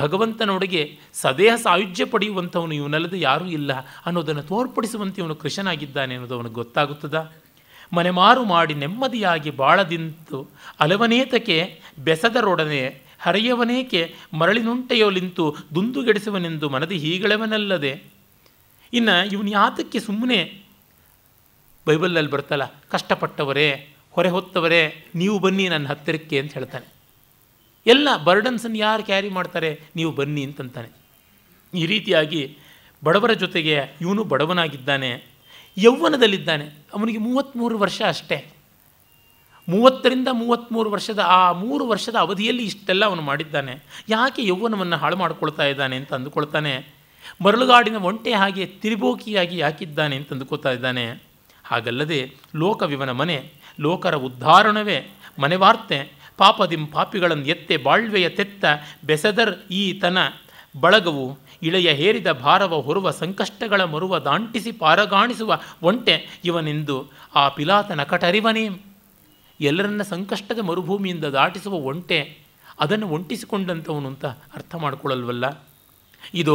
ಭಗವಂತನೊಡಗೆ ಸದೇಹ ಸಾಯುಜ್ಯ ಪಡೆಯುವಂಥವನು ಇವನಲ್ಲದೆ ಯಾರೂ ಇಲ್ಲ ಅನ್ನೋದನ್ನು ತೋರ್ಪಡಿಸುವಂತೆ ಇವನು ಕೃಷನಾಗಿದ್ದಾನೆ ಅನ್ನೋದು ಅವನಿಗೆ ಗೊತ್ತಾಗುತ್ತದ ಮನೆಮಾರು ಮಾಡಿ ನೆಮ್ಮದಿಯಾಗಿ ಬಾಳದಿಂತು ಅಲವನೇತಕೆ ಬೆಸದರೊಡನೆ ಹರೆಯವನೇಕೆ ಮರಳಿನುಂಟೆಯೋಲಿಂತು ದುಂದುಗೆಡಿಸುವನೆಂದು ಮನದಿ ಹೀಗಳವನಲ್ಲದೆ ಇನ್ನು ಇವನು ಯಾತಕ್ಕೆ ಸುಮ್ಮನೆ ಬೈಬಲಲ್ಲಿ ಬರ್ತಲ್ಲ ಕಷ್ಟಪಟ್ಟವರೇ ಹೊರೆ ಹೊತ್ತವರೇ ನೀವು ಬನ್ನಿ ನನ್ನ ಹತ್ತಿರಕ್ಕೆ ಅಂತ ಹೇಳ್ತಾನೆ ಎಲ್ಲ ಬರ್ಡನ್ಸನ್ನು ಯಾರು ಕ್ಯಾರಿ ಮಾಡ್ತಾರೆ ನೀವು ಬನ್ನಿ ಅಂತಂತಾನೆ ಈ ರೀತಿಯಾಗಿ ಬಡವರ ಜೊತೆಗೆ ಇವನು ಬಡವನಾಗಿದ್ದಾನೆ ಯೌವನದಲ್ಲಿದ್ದಾನೆ ಅವನಿಗೆ ಮೂವತ್ತ್ಮೂರು ವರ್ಷ ಅಷ್ಟೇ ಮೂವತ್ತರಿಂದ ಮೂವತ್ತ್ಮೂರು ವರ್ಷದ ಆ ಮೂರು ವರ್ಷದ ಅವಧಿಯಲ್ಲಿ ಇಷ್ಟೆಲ್ಲ ಅವನು ಮಾಡಿದ್ದಾನೆ ಯಾಕೆ ಯೌವನವನ್ನು ಹಾಳು ಮಾಡ್ಕೊಳ್ತಾ ಇದ್ದಾನೆ ಅಂತ ಅಂದುಕೊಳ್ತಾನೆ ಮರಳುಗಾಡಿನ ಒಂಟೆ ಹಾಗೆ ತಿರುಬೋಕಿಯಾಗಿ ಹಾಕಿದ್ದಾನೆ ಅಂದುಕೊತಾ ಇದ್ದಾನೆ ಹಾಗಲ್ಲದೆ ಲೋಕವಿವನ ಮನೆ ಲೋಕರ ಉದ್ಧಾರಣವೇ ಮನೆವಾರ್ತೆ ಪಾಪದಿಂ ಪಾಪಿಗಳನ್ನು ಎತ್ತೆ ಬಾಳ್ವೆಯ ತೆತ್ತ ಬೆಸದರ್ ಈ ತನ ಬಳಗವು ಇಳೆಯ ಹೇರಿದ ಭಾರವ ಹೊರುವ ಸಂಕಷ್ಟಗಳ ಮರುವ ದಾಂಟಿಸಿ ಪಾರಗಾಣಿಸುವ ಒಂಟೆ ಇವನೆಂದು ಆ ಪಿಲಾತನ ಕಟರಿವನೇ ಎಲ್ಲರನ್ನ ಸಂಕಷ್ಟದ ಮರುಭೂಮಿಯಿಂದ ದಾಟಿಸುವ ಒಂಟೆ ಅದನ್ನು ಒಂಟಿಸಿಕೊಂಡಂಥವನು ಅಂತ ಅರ್ಥ ಮಾಡಿಕೊಳ್ಳಲ್ವಲ್ಲ ಇದು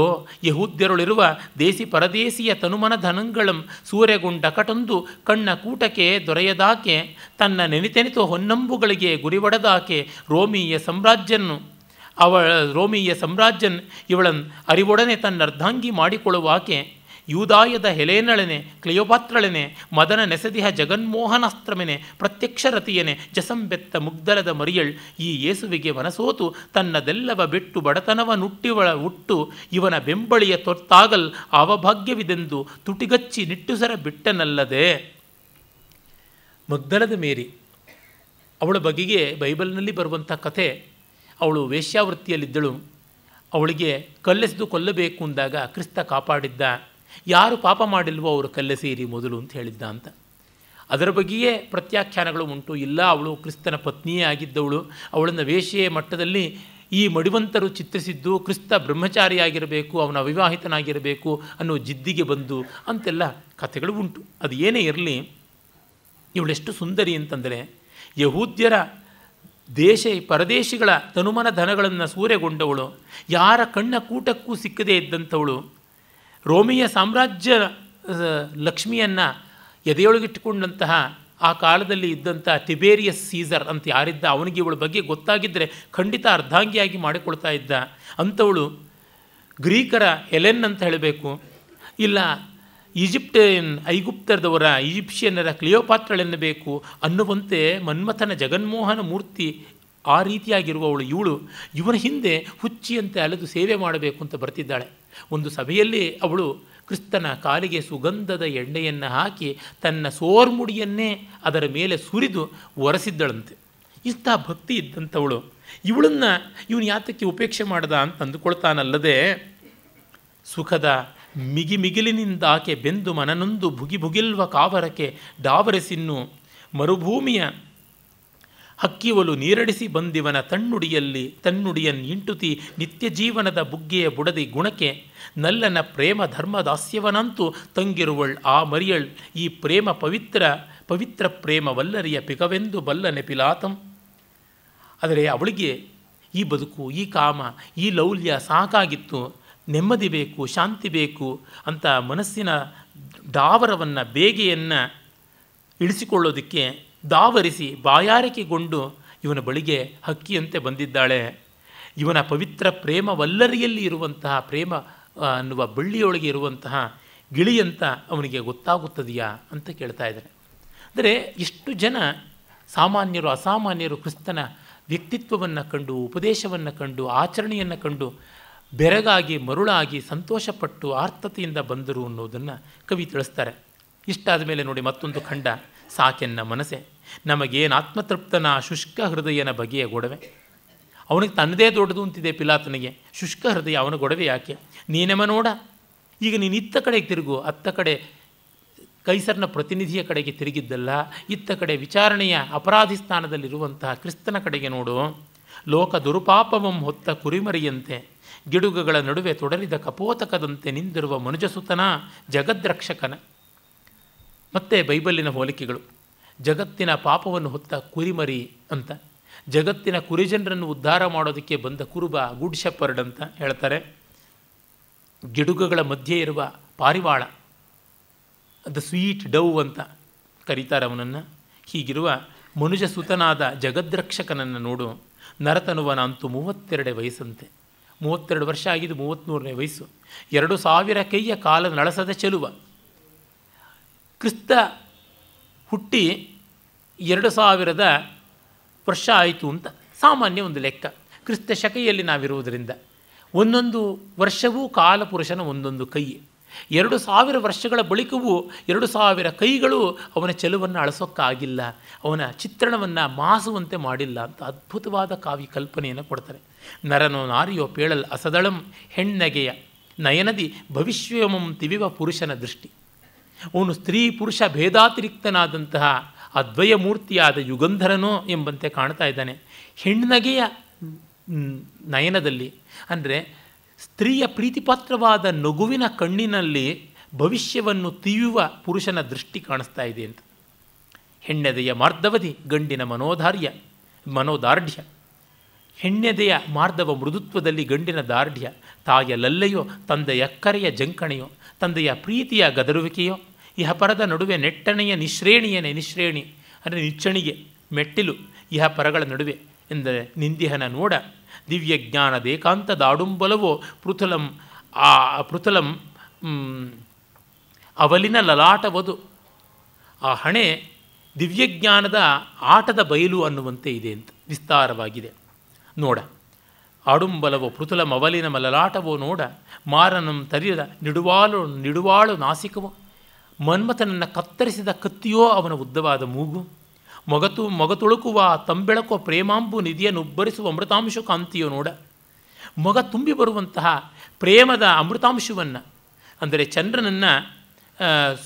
ಯಹೂದ್ಯರುಳಿರುವ ದೇಸಿ ಪರದೇಸಿಯ ತನುಮನ ಧನಂಗಳಂ ಸೂರ್ಯಗುಂಡ ಕಟೊಂದು ಕಣ್ಣ ಕೂಟಕ್ಕೆ ದೊರೆಯದಾಕೆ ತನ್ನ ನೆನಿತೆನಿತು ಹೊನ್ನಂಬುಗಳಿಗೆ ಗುರಿವಡದಾಕೆ ರೋಮಿಯ ಸಾಮ್ರಾಜ್ಯನು ಅವಳ ರೋಮಿಯ ಸಾಮ್ರಾಜ್ಯನ್ ಇವಳನ್ ಅರಿವೊಡನೆ ತನ್ನ ಅರ್ಧಾಂಗಿ ಮಾಡಿಕೊಳ್ಳುವಾಕೆ ಯೂದಾಯದ ಹೆಲೇನಳೆನೆ ಕ್ಲಿಯೋಪಾತ್ರಳೆನೆ ಮದನ ನೆಸದಿಹ ಜಗನ್ಮೋಹನಾಸ್ತ್ರಮೆನೆ ಪ್ರತ್ಯಕ್ಷ ರತಿಯನೆ ಜಸಂಬೆತ್ತ ಮುಗ್ಧಲದ ಮರಿಯಳ್ ಈ ಯೇಸುವಿಗೆ ಮನಸೋತು ತನ್ನದೆಲ್ಲವ ಬಿಟ್ಟು ಬಡತನವ ನುಟ್ಟಿವಳ ಉಟ್ಟು ಇವನ ಬೆಂಬಳಿಯ ತೊತ್ತಾಗಲ್ ಅವಭಾಗ್ಯವಿದೆಂದು ತುಟಿಗಚ್ಚಿ ನಿಟ್ಟುಸರ ಬಿಟ್ಟನಲ್ಲದೆ ಮುಗ್ಧಲದ ಮೇರಿ ಅವಳ ಬಗೆಗೆ ಬೈಬಲ್ನಲ್ಲಿ ಬರುವಂಥ ಕಥೆ ಅವಳು ವೇಶ್ಯಾವೃತ್ತಿಯಲ್ಲಿದ್ದಳು ಅವಳಿಗೆ ಕಲ್ಲೆಸೆದು ಕೊಲ್ಲಬೇಕು ಅಂದಾಗ ಕ್ರಿಸ್ತ ಕಾಪಾಡಿದ್ದ ಯಾರು ಪಾಪ ಮಾಡಿಲ್ವೋ ಅವರು ಕಲ್ಲೆ ಸೇರಿ ಮೊದಲು ಅಂತ ಹೇಳಿದ್ದ ಅಂತ ಅದರ ಬಗ್ಗೆಯೇ ಪ್ರತ್ಯಾಖ್ಯಾನಗಳು ಉಂಟು ಇಲ್ಲ ಅವಳು ಕ್ರಿಸ್ತನ ಪತ್ನಿಯೇ ಆಗಿದ್ದವಳು ಅವಳನ್ನು ವೇಷೆಯ ಮಟ್ಟದಲ್ಲಿ ಈ ಮಡಿವಂತರು ಚಿತ್ರಿಸಿದ್ದು ಕ್ರಿಸ್ತ ಬ್ರಹ್ಮಚಾರಿಯಾಗಿರಬೇಕು ಅವನ ಅವಿವಾಹಿತನಾಗಿರಬೇಕು ಅನ್ನೋ ಜಿದ್ದಿಗೆ ಬಂದು ಅಂತೆಲ್ಲ ಕಥೆಗಳು ಉಂಟು ಅದು ಏನೇ ಇರಲಿ ಇವಳೆಷ್ಟು ಸುಂದರಿ ಅಂತಂದರೆ ಯಹೂದ್ಯರ ದೇಶ ಪರದೇಶಿಗಳ ತನುಮನ ಧನಗಳನ್ನು ಸೂರೆಗೊಂಡವಳು ಯಾರ ಕಣ್ಣ ಕೂಟಕ್ಕೂ ಸಿಕ್ಕದೇ ಇದ್ದಂಥವಳು ರೋಮಿಯ ಸಾಮ್ರಾಜ್ಯ ಲಕ್ಷ್ಮಿಯನ್ನು ಎದೆಯೊಳಗಿಟ್ಟುಕೊಂಡಂತಹ ಆ ಕಾಲದಲ್ಲಿ ಇದ್ದಂಥ ಟಿಬೇರಿಯಸ್ ಸೀಸರ್ ಅಂತ ಯಾರಿದ್ದ ಅವನಿಗೆ ಇವಳ ಬಗ್ಗೆ ಗೊತ್ತಾಗಿದ್ದರೆ ಖಂಡಿತ ಅರ್ಧಾಂಗಿಯಾಗಿ ಮಾಡಿಕೊಳ್ತಾ ಇದ್ದ ಅಂಥವಳು ಗ್ರೀಕರ ಎಲೆನ್ ಅಂತ ಹೇಳಬೇಕು ಇಲ್ಲ ಈಜಿಪ್ಟಿಯನ್ ಐಗುಪ್ತರದವರ ಈಜಿಪ್ಷಿಯನ್ನರ ಕ್ಲಿಯೋಪಾತ್ರಳೆನ್ನಬೇಕು ಅನ್ನುವಂತೆ ಮನ್ಮಥನ ಜಗನ್ಮೋಹನ ಮೂರ್ತಿ ಆ ರೀತಿಯಾಗಿರುವವಳು ಇವಳು ಇವನ ಹಿಂದೆ ಹುಚ್ಚಿಯಂತೆ ಅಲೆದು ಸೇವೆ ಮಾಡಬೇಕು ಅಂತ ಬರ್ತಿದ್ದಾಳೆ ಒಂದು ಸಭೆಯಲ್ಲಿ ಅವಳು ಕ್ರಿಸ್ತನ ಕಾಲಿಗೆ ಸುಗಂಧದ ಎಣ್ಣೆಯನ್ನು ಹಾಕಿ ತನ್ನ ಸೋರ್ಮುಡಿಯನ್ನೇ ಅದರ ಮೇಲೆ ಸುರಿದು ಒರೆಸಿದ್ದಳಂತೆ ಇಷ್ಟ ಭಕ್ತಿ ಇದ್ದಂಥವಳು ಇವಳನ್ನು ಇವನು ಯಾತಕ್ಕೆ ಉಪೇಕ್ಷೆ ಮಾಡದ ಅಂತ ಅಂದುಕೊಳ್ತಾನಲ್ಲದೆ ಸುಖದ ಮಿಗಿ ಮಿಗಿಲಿನಿಂದ ಆಕೆ ಬೆಂದು ಮನನೊಂದು ಭುಗಿ ಭುಗಿಲ್ವ ಕಾವರಕ್ಕೆ ಡಾವರೆಸಿನ್ನು ಮರುಭೂಮಿಯ ಹಕ್ಕಿವಲು ನೀರಡಿಸಿ ಬಂದಿವನ ತನ್ನುಡಿಯಲ್ಲಿ ತನ್ನುಡಿಯನ್ ಇಂಟುತಿ ನಿತ್ಯ ಜೀವನದ ಬುಗ್ಗೆಯ ಬುಡದಿ ಗುಣಕ್ಕೆ ನಲ್ಲನ ಪ್ರೇಮ ಧರ್ಮದಾಸ್ಯವನಂತೂ ತಂಗಿರುವಳ್ ಆ ಮರಿಯಳ್ ಈ ಪ್ರೇಮ ಪವಿತ್ರ ಪವಿತ್ರ ಪ್ರೇಮ ವಲ್ಲರಿಯ ಪಿಕವೆಂದು ಬಲ್ಲನೆ ಪಿಲಾತಂ ಆದರೆ ಅವಳಿಗೆ ಈ ಬದುಕು ಈ ಕಾಮ ಈ ಲೌಲ್ಯ ಸಾಕಾಗಿತ್ತು ನೆಮ್ಮದಿ ಬೇಕು ಶಾಂತಿ ಬೇಕು ಅಂತ ಮನಸ್ಸಿನ ಡಾವರವನ್ನು ಬೇಗೆಯನ್ನು ಇಳಿಸಿಕೊಳ್ಳೋದಕ್ಕೆ ದಾವರಿಸಿ ಬಾಯಾರಿಕೆಗೊಂಡು ಇವನ ಬಳಿಗೆ ಹಕ್ಕಿಯಂತೆ ಬಂದಿದ್ದಾಳೆ ಇವನ ಪವಿತ್ರ ಪ್ರೇಮವಲ್ಲರಿಯಲ್ಲಿ ಇರುವಂತಹ ಪ್ರೇಮ ಅನ್ನುವ ಬಳ್ಳಿಯೊಳಗೆ ಇರುವಂತಹ ಗಿಳಿ ಅಂತ ಅವನಿಗೆ ಗೊತ್ತಾಗುತ್ತದೆಯಾ ಅಂತ ಕೇಳ್ತಾ ಇದ್ದಾನೆ ಅಂದರೆ ಇಷ್ಟು ಜನ ಸಾಮಾನ್ಯರು ಅಸಾಮಾನ್ಯರು ಕ್ರಿಸ್ತನ ವ್ಯಕ್ತಿತ್ವವನ್ನು ಕಂಡು ಉಪದೇಶವನ್ನು ಕಂಡು ಆಚರಣೆಯನ್ನು ಕಂಡು ಬೆರಗಾಗಿ ಮರುಳಾಗಿ ಸಂತೋಷಪಟ್ಟು ಆರ್ಥತೆಯಿಂದ ಬಂದರು ಅನ್ನೋದನ್ನು ಕವಿ ತಿಳಿಸ್ತಾರೆ ಇಷ್ಟಾದ ಮೇಲೆ ನೋಡಿ ಮತ್ತೊಂದು ಖಂಡ ಸಾಕೆನ್ನ ಮನಸ್ಸೆ ನಮಗೇನು ಆತ್ಮತೃಪ್ತನ ಶುಷ್ಕ ಹೃದಯನ ಬಗೆಯ ಗೊಡವೆ ಅವನಿಗೆ ತನ್ನದೇ ದೊಡ್ಡದು ಅಂತಿದೆ ಪಿಲಾತನಿಗೆ ಶುಷ್ಕ ಹೃದಯ ಅವನ ಗೊಡವೆ ಯಾಕೆ ನೀನೆಮ ನೋಡ ಈಗ ನೀನು ಇತ್ತ ಕಡೆಗೆ ತಿರುಗು ಅತ್ತ ಕಡೆ ಕೈಸರ್ನ ಪ್ರತಿನಿಧಿಯ ಕಡೆಗೆ ತಿರುಗಿದ್ದಲ್ಲ ಇತ್ತ ಕಡೆ ವಿಚಾರಣೆಯ ಅಪರಾಧಿ ಸ್ಥಾನದಲ್ಲಿರುವಂತಹ ಕ್ರಿಸ್ತನ ಕಡೆಗೆ ನೋಡು ಲೋಕ ದುರುಪಾಪವಂ ಹೊತ್ತ ಕುರಿಮರಿಯಂತೆ ಗಿಡುಗುಗಳ ನಡುವೆ ತೊಡಲಿದ ಕಪೋತಕದಂತೆ ನಿಂದಿರುವ ಮನುಜಸುತನ ಜಗದ್ರಕ್ಷಕನ ಮತ್ತೆ ಬೈಬಲ್ಲಿನ ಹೋಲಿಕೆಗಳು ಜಗತ್ತಿನ ಪಾಪವನ್ನು ಹೊತ್ತ ಕುರಿಮರಿ ಅಂತ ಜಗತ್ತಿನ ಕುರಿಜನರನ್ನು ಉದ್ಧಾರ ಮಾಡೋದಕ್ಕೆ ಬಂದ ಕುರುಬ ಗುಡ್ ಶೆಪರ್ಡ್ ಅಂತ ಹೇಳ್ತಾರೆ ಗಿಡುಗಗಳ ಮಧ್ಯೆ ಇರುವ ಪಾರಿವಾಳ ದ ಸ್ವೀಟ್ ಡವ್ ಅಂತ ಕರೀತಾರೆ ಅವನನ್ನು ಹೀಗಿರುವ ಮನುಜ ಸುತನಾದ ಜಗದ್ರಕ್ಷಕನನ್ನು ನೋಡು ನರತನುವನ ಅಂತೂ ಮೂವತ್ತೆರಡೇ ವಯಸ್ಸಂತೆ ಮೂವತ್ತೆರಡು ವರ್ಷ ಆಗಿದ್ದು ಮೂವತ್ತ್ಮೂರನೇ ವಯಸ್ಸು ಎರಡು ಸಾವಿರ ಕೈಯ ಕಾಲ ನಳಸದ ಚೆಲುವ ಕ್ರಿಸ್ತ ಹುಟ್ಟಿ ಎರಡು ಸಾವಿರದ ವರ್ಷ ಆಯಿತು ಅಂತ ಸಾಮಾನ್ಯ ಒಂದು ಲೆಕ್ಕ ಕ್ರಿಸ್ತ ಶಕೆಯಲ್ಲಿ ನಾವಿರುವುದರಿಂದ ಒಂದೊಂದು ವರ್ಷವೂ ಕಾಲಪುರುಷನ ಒಂದೊಂದು ಕೈ ಎರಡು ಸಾವಿರ ವರ್ಷಗಳ ಬಳಿಕವೂ ಎರಡು ಸಾವಿರ ಕೈಗಳು ಅವನ ಚೆಲುವನ್ನು ಅಳಸೋಕ್ಕಾಗಿಲ್ಲ ಅವನ ಚಿತ್ರಣವನ್ನು ಮಾಸುವಂತೆ ಮಾಡಿಲ್ಲ ಅಂತ ಅದ್ಭುತವಾದ ಕಾವ್ಯ ಕಲ್ಪನೆಯನ್ನು ಕೊಡ್ತಾರೆ ನರನೋ ನಾರಿಯೋ ಪೇಳಲ್ ಅಸದಳಂ ಹೆಣ್ಣಗೆಯ ನಯನದಿ ಭವಿಷ್ಯಮಂ ತಿವಿವ ಪುರುಷನ ದೃಷ್ಟಿ ಅವನು ಸ್ತ್ರೀ ಪುರುಷ ಭೇದಾತಿರಿಕ್ತನಾದಂತಹ ಅದ್ವಯ ಮೂರ್ತಿಯಾದ ಯುಗಂಧರನೋ ಎಂಬಂತೆ ಕಾಣ್ತಾ ಇದ್ದಾನೆ ಹೆಣ್ಣಗೆಯ ನಯನದಲ್ಲಿ ಅಂದರೆ ಸ್ತ್ರೀಯ ಪ್ರೀತಿಪಾತ್ರವಾದ ನಗುವಿನ ಕಣ್ಣಿನಲ್ಲಿ ಭವಿಷ್ಯವನ್ನು ತೀಯುವ ಪುರುಷನ ದೃಷ್ಟಿ ಕಾಣಿಸ್ತಾ ಇದೆ ಅಂತ ಹೆಣ್ಣೆದೆಯ ಮಾರ್ಧವಧಿ ಗಂಡಿನ ಮನೋಧಾರ್ಯ ಮನೋದಾರ್ಢ್ಯ ಹೆಣ್ಣೆದೆಯ ಮಾರ್ಧವ ಮೃದುತ್ವದಲ್ಲಿ ಗಂಡಿನ ದಾರ್ಢ್ಯ ತಾಯ ಲಲ್ಲೆಯೋ ತಂದೆಯ ಕರೆಯ ಜಂಕಣೆಯೋ ತಂದೆಯ ಪ್ರೀತಿಯ ಗದರುವಿಕೆಯೋ ಪರದ ನಡುವೆ ನೆಟ್ಟಣೆಯ ನಿಶ್ರೇಣಿಯನೆ ನಿಶ್ರೇಣಿ ಅಂದರೆ ನಿಚ್ಚಣಿಗೆ ಮೆಟ್ಟಿಲು ಇಹ ಪರಗಳ ನಡುವೆ ಎಂದರೆ ನಿಂದಿಹನ ನೋಡ ದಿವ್ಯಜ್ಞಾನದ ಏಕಾಂತ ದಾಡುಂಬಲವೋ ಪೃಥುಲಂ ಆ ಪೃಥುಲಂ ಅವಲಿನ ಲಲಾಟವದು ಆ ಹಣೆ ದಿವ್ಯಜ್ಞಾನದ ಆಟದ ಬಯಲು ಅನ್ನುವಂತೆ ಇದೆ ಅಂತ ವಿಸ್ತಾರವಾಗಿದೆ ನೋಡ ಆಡುಂಬಲವೋ ಪೃಥುಲಂ ಅವಲಿನ ಲಲಾಟವೋ ನೋಡ ಮಾರನಂ ತರಿಯದ ನಿಡುವಾಳು ನಿಡುವಾಳು ನಾಸಿಕವೋ ಮನ್ಮಥನನ್ನು ಕತ್ತರಿಸಿದ ಕತ್ತಿಯೋ ಅವನ ಉದ್ದವಾದ ಮೂಗು ಮೊಗತು ಮೊಗತುಳುಕುವ ತಂಬೆಳಕೋ ಪ್ರೇಮಾಂಬು ನಿಧಿಯನ್ನುಬ್ಬರಿಸುವ ಅಮೃತಾಂಶ ಕಾಂತಿಯೋ ನೋಡ ಮೊಗ ತುಂಬಿ ಬರುವಂತಹ ಪ್ರೇಮದ ಅಮೃತಾಂಶವನ್ನು ಅಂದರೆ ಚಂದ್ರನನ್ನು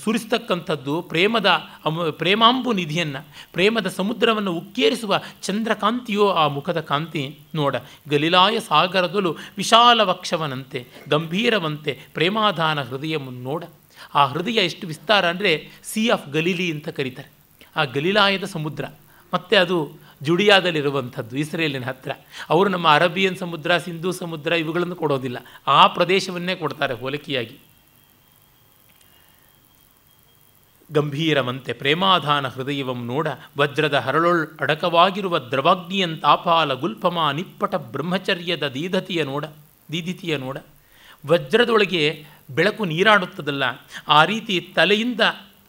ಸುರಿಸ್ತಕ್ಕಂಥದ್ದು ಪ್ರೇಮದ ಅಮ ಪ್ರೇಮಾಂಬು ನಿಧಿಯನ್ನು ಪ್ರೇಮದ ಸಮುದ್ರವನ್ನು ಉಕ್ಕೇರಿಸುವ ಚಂದ್ರಕಾಂತಿಯೋ ಆ ಮುಖದ ಕಾಂತಿ ನೋಡ ಗಲಿಲಾಯ ಸಾಗರದಲ್ಲೂ ವಿಶಾಲ ವಕ್ಷವನಂತೆ ಗಂಭೀರವಂತೆ ಪ್ರೇಮಾಧಾನ ಹೃದಯವನ್ನು ನೋಡ ಆ ಹೃದಯ ಎಷ್ಟು ವಿಸ್ತಾರ ಅಂದರೆ ಸಿ ಆಫ್ ಗಲೀಲಿ ಅಂತ ಕರೀತಾರೆ ಆ ಗಲೀಲಾಯದ ಸಮುದ್ರ ಮತ್ತು ಅದು ಜುಡಿಯಾದಲ್ಲಿರುವಂಥದ್ದು ಇಸ್ರೇಲಿನ ಹತ್ತಿರ ಅವರು ನಮ್ಮ ಅರಬಿಯನ್ ಸಮುದ್ರ ಸಿಂಧೂ ಸಮುದ್ರ ಇವುಗಳನ್ನು ಕೊಡೋದಿಲ್ಲ ಆ ಪ್ರದೇಶವನ್ನೇ ಕೊಡ್ತಾರೆ ಹೋಲಿಕೆಯಾಗಿ ಗಂಭೀರವಂತೆ ಪ್ರೇಮಾಧಾನ ಹೃದಯವಂ ನೋಡ ವಜ್ರದ ಹರಳೊಳ್ ಅಡಕವಾಗಿರುವ ದ್ರವಾಗ್ನಿಯಂತಾಪಾಲ ಗುಲ್ಪಮ ನಿಪ್ಪಟ ಬ್ರಹ್ಮಚರ್ಯದ ದೀಧತಿಯ ನೋಡ ದೀದಿತಿಯ ನೋಡ ವಜ್ರದೊಳಗೆ ಬೆಳಕು ನೀರಾಡುತ್ತದಲ್ಲ ಆ ರೀತಿ ತಲೆಯಿಂದ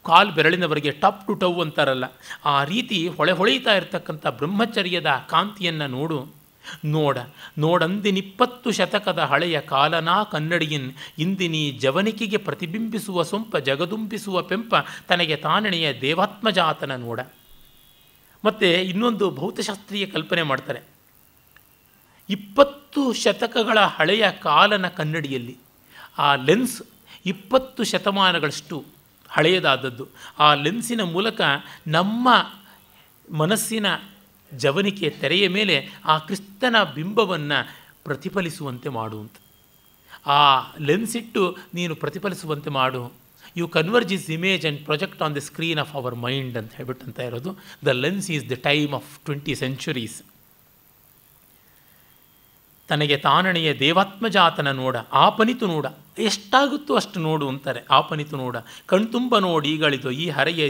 ಕಾಲು ಬೆರಳಿನವರೆಗೆ ಟಪ್ ಟು ಟವ್ ಅಂತಾರಲ್ಲ ಆ ರೀತಿ ಹೊಳೆ ಹೊಳೆಯುತ್ತಾ ಇರತಕ್ಕಂಥ ಬ್ರಹ್ಮಚರ್ಯದ ಕಾಂತಿಯನ್ನು ನೋಡು ನೋಡ ನೋಡಂದಿನಿಪ್ಪತ್ತು ಶತಕದ ಹಳೆಯ ಕಾಲನಾ ಕನ್ನಡಿಯನ್ ಇಂದಿನಿ ಜವನಿಕೆಗೆ ಪ್ರತಿಬಿಂಬಿಸುವ ಸೊಂಪ ಜಗದುಂಬಿಸುವ ಪೆಂಪ ತನಗೆ ತಾನೆಣೆಯ ದೇವಾತ್ಮಜಾತನ ನೋಡ ಮತ್ತು ಇನ್ನೊಂದು ಭೌತಶಾಸ್ತ್ರೀಯ ಕಲ್ಪನೆ ಮಾಡ್ತಾರೆ ಇಪ್ಪತ್ತು ಶತಕಗಳ ಹಳೆಯ ಕಾಲನ ಕನ್ನಡಿಯಲ್ಲಿ ಆ ಲೆನ್ಸ್ ಇಪ್ಪತ್ತು ಶತಮಾನಗಳಷ್ಟು ಹಳೆಯದಾದದ್ದು ಆ ಲೆನ್ಸಿನ ಮೂಲಕ ನಮ್ಮ ಮನಸ್ಸಿನ ಜವನಿಕೆಯ ತೆರೆಯ ಮೇಲೆ ಆ ಕ್ರಿಸ್ತನ ಬಿಂಬವನ್ನು ಪ್ರತಿಫಲಿಸುವಂತೆ ಮಾಡುವಂತ ಆ ಲೆನ್ಸ್ ಇಟ್ಟು ನೀನು ಪ್ರತಿಫಲಿಸುವಂತೆ ಮಾಡು you converge is image and project on the screen of our mind ಅಂತ ಹೇಳ್ಬಿಟ್ಟು ಅಂತ ಇರೋದು the lens is the time of twenty centuries ತನಗೆ ತಾನಣೆಯ ದೇವಾತ್ಮಜಾತನ ನೋಡ ಆಪನಿತು ನೋಡ ಎಷ್ಟಾಗುತ್ತೋ ಅಷ್ಟು ನೋಡು ಅಂತಾರೆ ಆಪನಿತು ನೋಡ ಕಣ್ತುಂಬ ನೋಡಿ ಗಳಿತು ಈ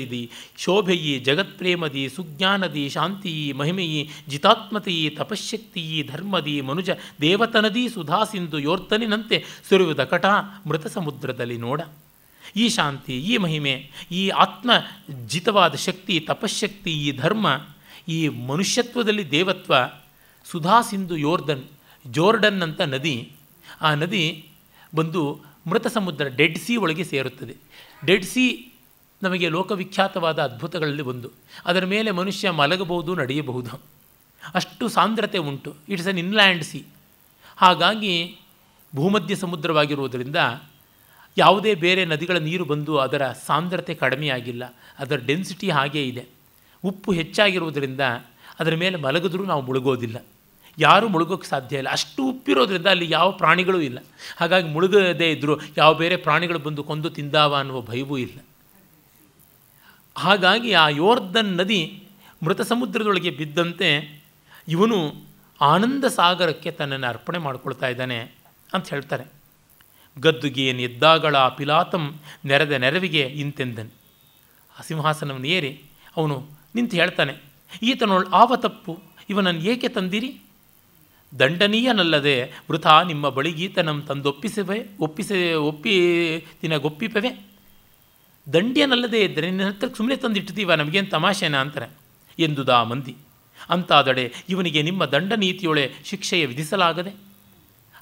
ಇದಿ ಶೋಭೆಯಿ ಜಗತ್ಪ್ರೇಮದಿ ಸುಜ್ಞಾನದಿ ಶಾಂತಿಯಿ ಮಹಿಮೆಯಿ ಜಿತಾತ್ಮತೆಯಿ ತಪಶಕ್ತಿಯಿ ಧರ್ಮದಿ ಮನುಜ ದೇವತನದಿ ಸುಧಾ ಸಿಂಧು ಯೋರ್ತನಿನಂತೆ ಸುರಿಯುವುದ ಕಟ ಮೃತ ಸಮುದ್ರದಲ್ಲಿ ನೋಡ ಈ ಶಾಂತಿ ಈ ಮಹಿಮೆ ಈ ಆತ್ಮ ಜಿತವಾದ ಶಕ್ತಿ ತಪಶಕ್ತಿ ಈ ಧರ್ಮ ಈ ಮನುಷ್ಯತ್ವದಲ್ಲಿ ದೇವತ್ವ ಸುಧಾ ಸಿಂಧು ಯೋರ್ಧನ್ ಜೋರ್ಡನ್ ಅಂತ ನದಿ ಆ ನದಿ ಬಂದು ಮೃತ ಸಮುದ್ರ ಡೆಡ್ ಸಿ ಒಳಗೆ ಸೇರುತ್ತದೆ ಡೆಡ್ ಸಿ ನಮಗೆ ಲೋಕವಿಖ್ಯಾತವಾದ ಅದ್ಭುತಗಳಲ್ಲಿ ಒಂದು ಅದರ ಮೇಲೆ ಮನುಷ್ಯ ಮಲಗಬಹುದು ನಡೆಯಬಹುದು ಅಷ್ಟು ಸಾಂದ್ರತೆ ಉಂಟು ಇಟ್ಸ್ ಅನ್ ಇನ್ಲ್ಯಾಂಡ್ ಸಿ ಹಾಗಾಗಿ ಭೂಮಧ್ಯ ಸಮುದ್ರವಾಗಿರುವುದರಿಂದ ಯಾವುದೇ ಬೇರೆ ನದಿಗಳ ನೀರು ಬಂದು ಅದರ ಸಾಂದ್ರತೆ ಕಡಿಮೆಯಾಗಿಲ್ಲ ಅದರ ಡೆನ್ಸಿಟಿ ಹಾಗೇ ಇದೆ ಉಪ್ಪು ಹೆಚ್ಚಾಗಿರುವುದರಿಂದ ಅದರ ಮೇಲೆ ಮಲಗಿದ್ರೂ ನಾವು ಮುಳುಗೋದಿಲ್ಲ ಯಾರೂ ಮುಳುಗೋಕ್ಕೆ ಸಾಧ್ಯ ಇಲ್ಲ ಅಷ್ಟು ಉಪ್ಪಿರೋದ್ರಿಂದ ಅಲ್ಲಿ ಯಾವ ಪ್ರಾಣಿಗಳೂ ಇಲ್ಲ ಹಾಗಾಗಿ ಮುಳುಗದೇ ಇದ್ದರೂ ಯಾವ ಬೇರೆ ಪ್ರಾಣಿಗಳು ಬಂದು ಕೊಂದು ತಿಂದಾವ ಅನ್ನುವ ಭಯವೂ ಇಲ್ಲ ಹಾಗಾಗಿ ಆ ಯೋರ್ಧನ್ ನದಿ ಮೃತ ಸಮುದ್ರದೊಳಗೆ ಬಿದ್ದಂತೆ ಇವನು ಆನಂದ ಸಾಗರಕ್ಕೆ ತನ್ನನ್ನು ಅರ್ಪಣೆ ಮಾಡ್ಕೊಳ್ತಾ ಇದ್ದಾನೆ ಅಂತ ಹೇಳ್ತಾರೆ ಗದ್ದುಗೆಯನ್ನು ಎದ್ದಾಗಳ ಪಿಲಾತಂ ನೆರೆದ ನೆರವಿಗೆ ಇಂತೆಂದನು ಆ ಸಿಂಹಾಸನವನ್ನು ಏರಿ ಅವನು ನಿಂತು ಹೇಳ್ತಾನೆ ಈತನೊಳ್ ಆವ ತಪ್ಪು ಇವನನ್ನು ಏಕೆ ತಂದಿರಿ ದಂಡನೀಯನಲ್ಲದೆ ವೃಥ ನಿಮ್ಮ ಬಳಿಗೀತನಂ ತಂದೊಪ್ಪಿಸಿವೆ ಒಪ್ಪಿಸಿ ಒಪ್ಪಿ ತಿನಗೊಪ್ಪಿಪವೆ ದಂಡ್ಯನಲ್ಲದೆ ಇದ್ದರೆ ನಿನ್ನ ಹತ್ರ ಸುಮ್ಮನೆ ತಂದಿಟ್ಟಿದ್ದೀವ ನಮಗೇನು ತಮಾಷೆನ ಅಂತಾರೆ ಎಂದುದಾ ಮಂದಿ ಅಂತಾದಡೆ ಇವನಿಗೆ ನಿಮ್ಮ ದಂಡ ನೀತಿಯೊಳೆ ಶಿಕ್ಷೆಯ ವಿಧಿಸಲಾಗದೆ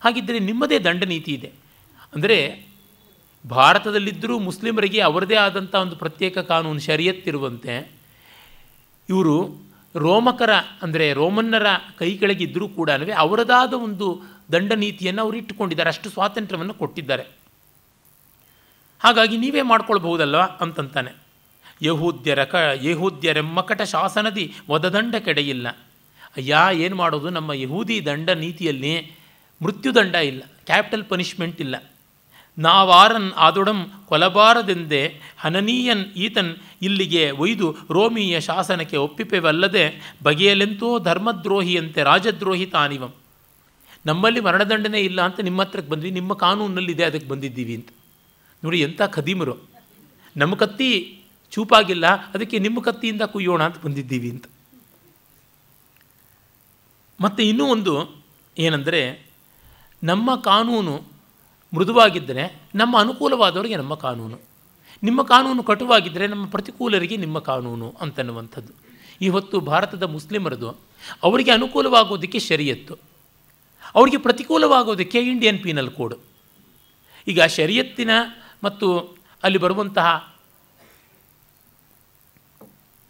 ಹಾಗಿದ್ದರೆ ನಿಮ್ಮದೇ ದಂಡ ನೀತಿ ಇದೆ ಅಂದರೆ ಭಾರತದಲ್ಲಿದ್ದರೂ ಮುಸ್ಲಿಮರಿಗೆ ಅವರದೇ ಆದಂಥ ಒಂದು ಪ್ರತ್ಯೇಕ ಕಾನೂನು ಶರಿಯತ್ತಿರುವಂತೆ ಇವರು ರೋಮಕರ ಅಂದರೆ ರೋಮನ್ನರ ಕೈ ಕೆಳಗಿದ್ದರೂ ಕೂಡ ಅವರದಾದ ಒಂದು ದಂಡ ನೀತಿಯನ್ನು ಅವರು ಇಟ್ಟುಕೊಂಡಿದ್ದಾರೆ ಅಷ್ಟು ಸ್ವಾತಂತ್ರ್ಯವನ್ನು ಕೊಟ್ಟಿದ್ದಾರೆ ಹಾಗಾಗಿ ನೀವೇ ಮಾಡ್ಕೊಳ್ಬಹುದಲ್ವ ಅಂತಂತಾನೆ ಯಹೂದ್ಯರ ಕ ಯಹೂದ್ಯರೆಮ್ಮಕಟ ಶಾಸನದಿ ವಧದಂಡ ಕೆಡೆಯಿಲ್ಲ ಅಯ್ಯ ಏನು ಮಾಡೋದು ನಮ್ಮ ಯಹೂದಿ ದಂಡ ನೀತಿಯಲ್ಲಿ ಮೃತ್ಯುದಂಡ ಇಲ್ಲ ಕ್ಯಾಪಿಟಲ್ ಪನಿಷ್ಮೆಂಟ್ ಇಲ್ಲ ನಾವಾರನ್ ಆದೊಡಂ ಕೊಲಬಾರದೆಂದೇ ಹನನೀಯನ್ ಈತನ್ ಇಲ್ಲಿಗೆ ಒಯ್ದು ರೋಮಿಯ ಶಾಸನಕ್ಕೆ ಒಪ್ಪಿಪೆವಲ್ಲದೆ ಬಗೆಯಲೆಂತೋ ಧರ್ಮದ್ರೋಹಿಯಂತೆ ರಾಜದ್ರೋಹಿ ತಾನಿವಂ ನಮ್ಮಲ್ಲಿ ಮರಣದಂಡನೆ ಇಲ್ಲ ಅಂತ ನಿಮ್ಮ ಹತ್ರಕ್ಕೆ ಬಂದ್ವಿ ನಿಮ್ಮ ಕಾನೂನಲ್ಲಿದೆ ಅದಕ್ಕೆ ಬಂದಿದ್ದೀವಿ ಅಂತ ನೋಡಿ ಎಂಥ ಖದೀಮರು ನಮ್ಮ ಕತ್ತಿ ಚೂಪಾಗಿಲ್ಲ ಅದಕ್ಕೆ ನಿಮ್ಮ ಕತ್ತಿಯಿಂದ ಕುಯ್ಯೋಣ ಅಂತ ಬಂದಿದ್ದೀವಿ ಅಂತ ಮತ್ತು ಇನ್ನೂ ಒಂದು ಏನಂದರೆ ನಮ್ಮ ಕಾನೂನು ಮೃದುವಾಗಿದ್ದರೆ ನಮ್ಮ ಅನುಕೂಲವಾದವರಿಗೆ ನಮ್ಮ ಕಾನೂನು ನಿಮ್ಮ ಕಾನೂನು ಕಟುವಾಗಿದ್ದರೆ ನಮ್ಮ ಪ್ರತಿಕೂಲರಿಗೆ ನಿಮ್ಮ ಕಾನೂನು ಅಂತನ್ನುವಂಥದ್ದು ಇವತ್ತು ಭಾರತದ ಮುಸ್ಲಿಮರದು ಅವರಿಗೆ ಅನುಕೂಲವಾಗೋದಕ್ಕೆ ಶರಿಯತ್ತು ಅವರಿಗೆ ಪ್ರತಿಕೂಲವಾಗೋದಕ್ಕೆ ಇಂಡಿಯನ್ ಪೀನಲ್ ಕೋಡ್ ಈಗ ಶರಿಯತ್ತಿನ ಮತ್ತು ಅಲ್ಲಿ ಬರುವಂತಹ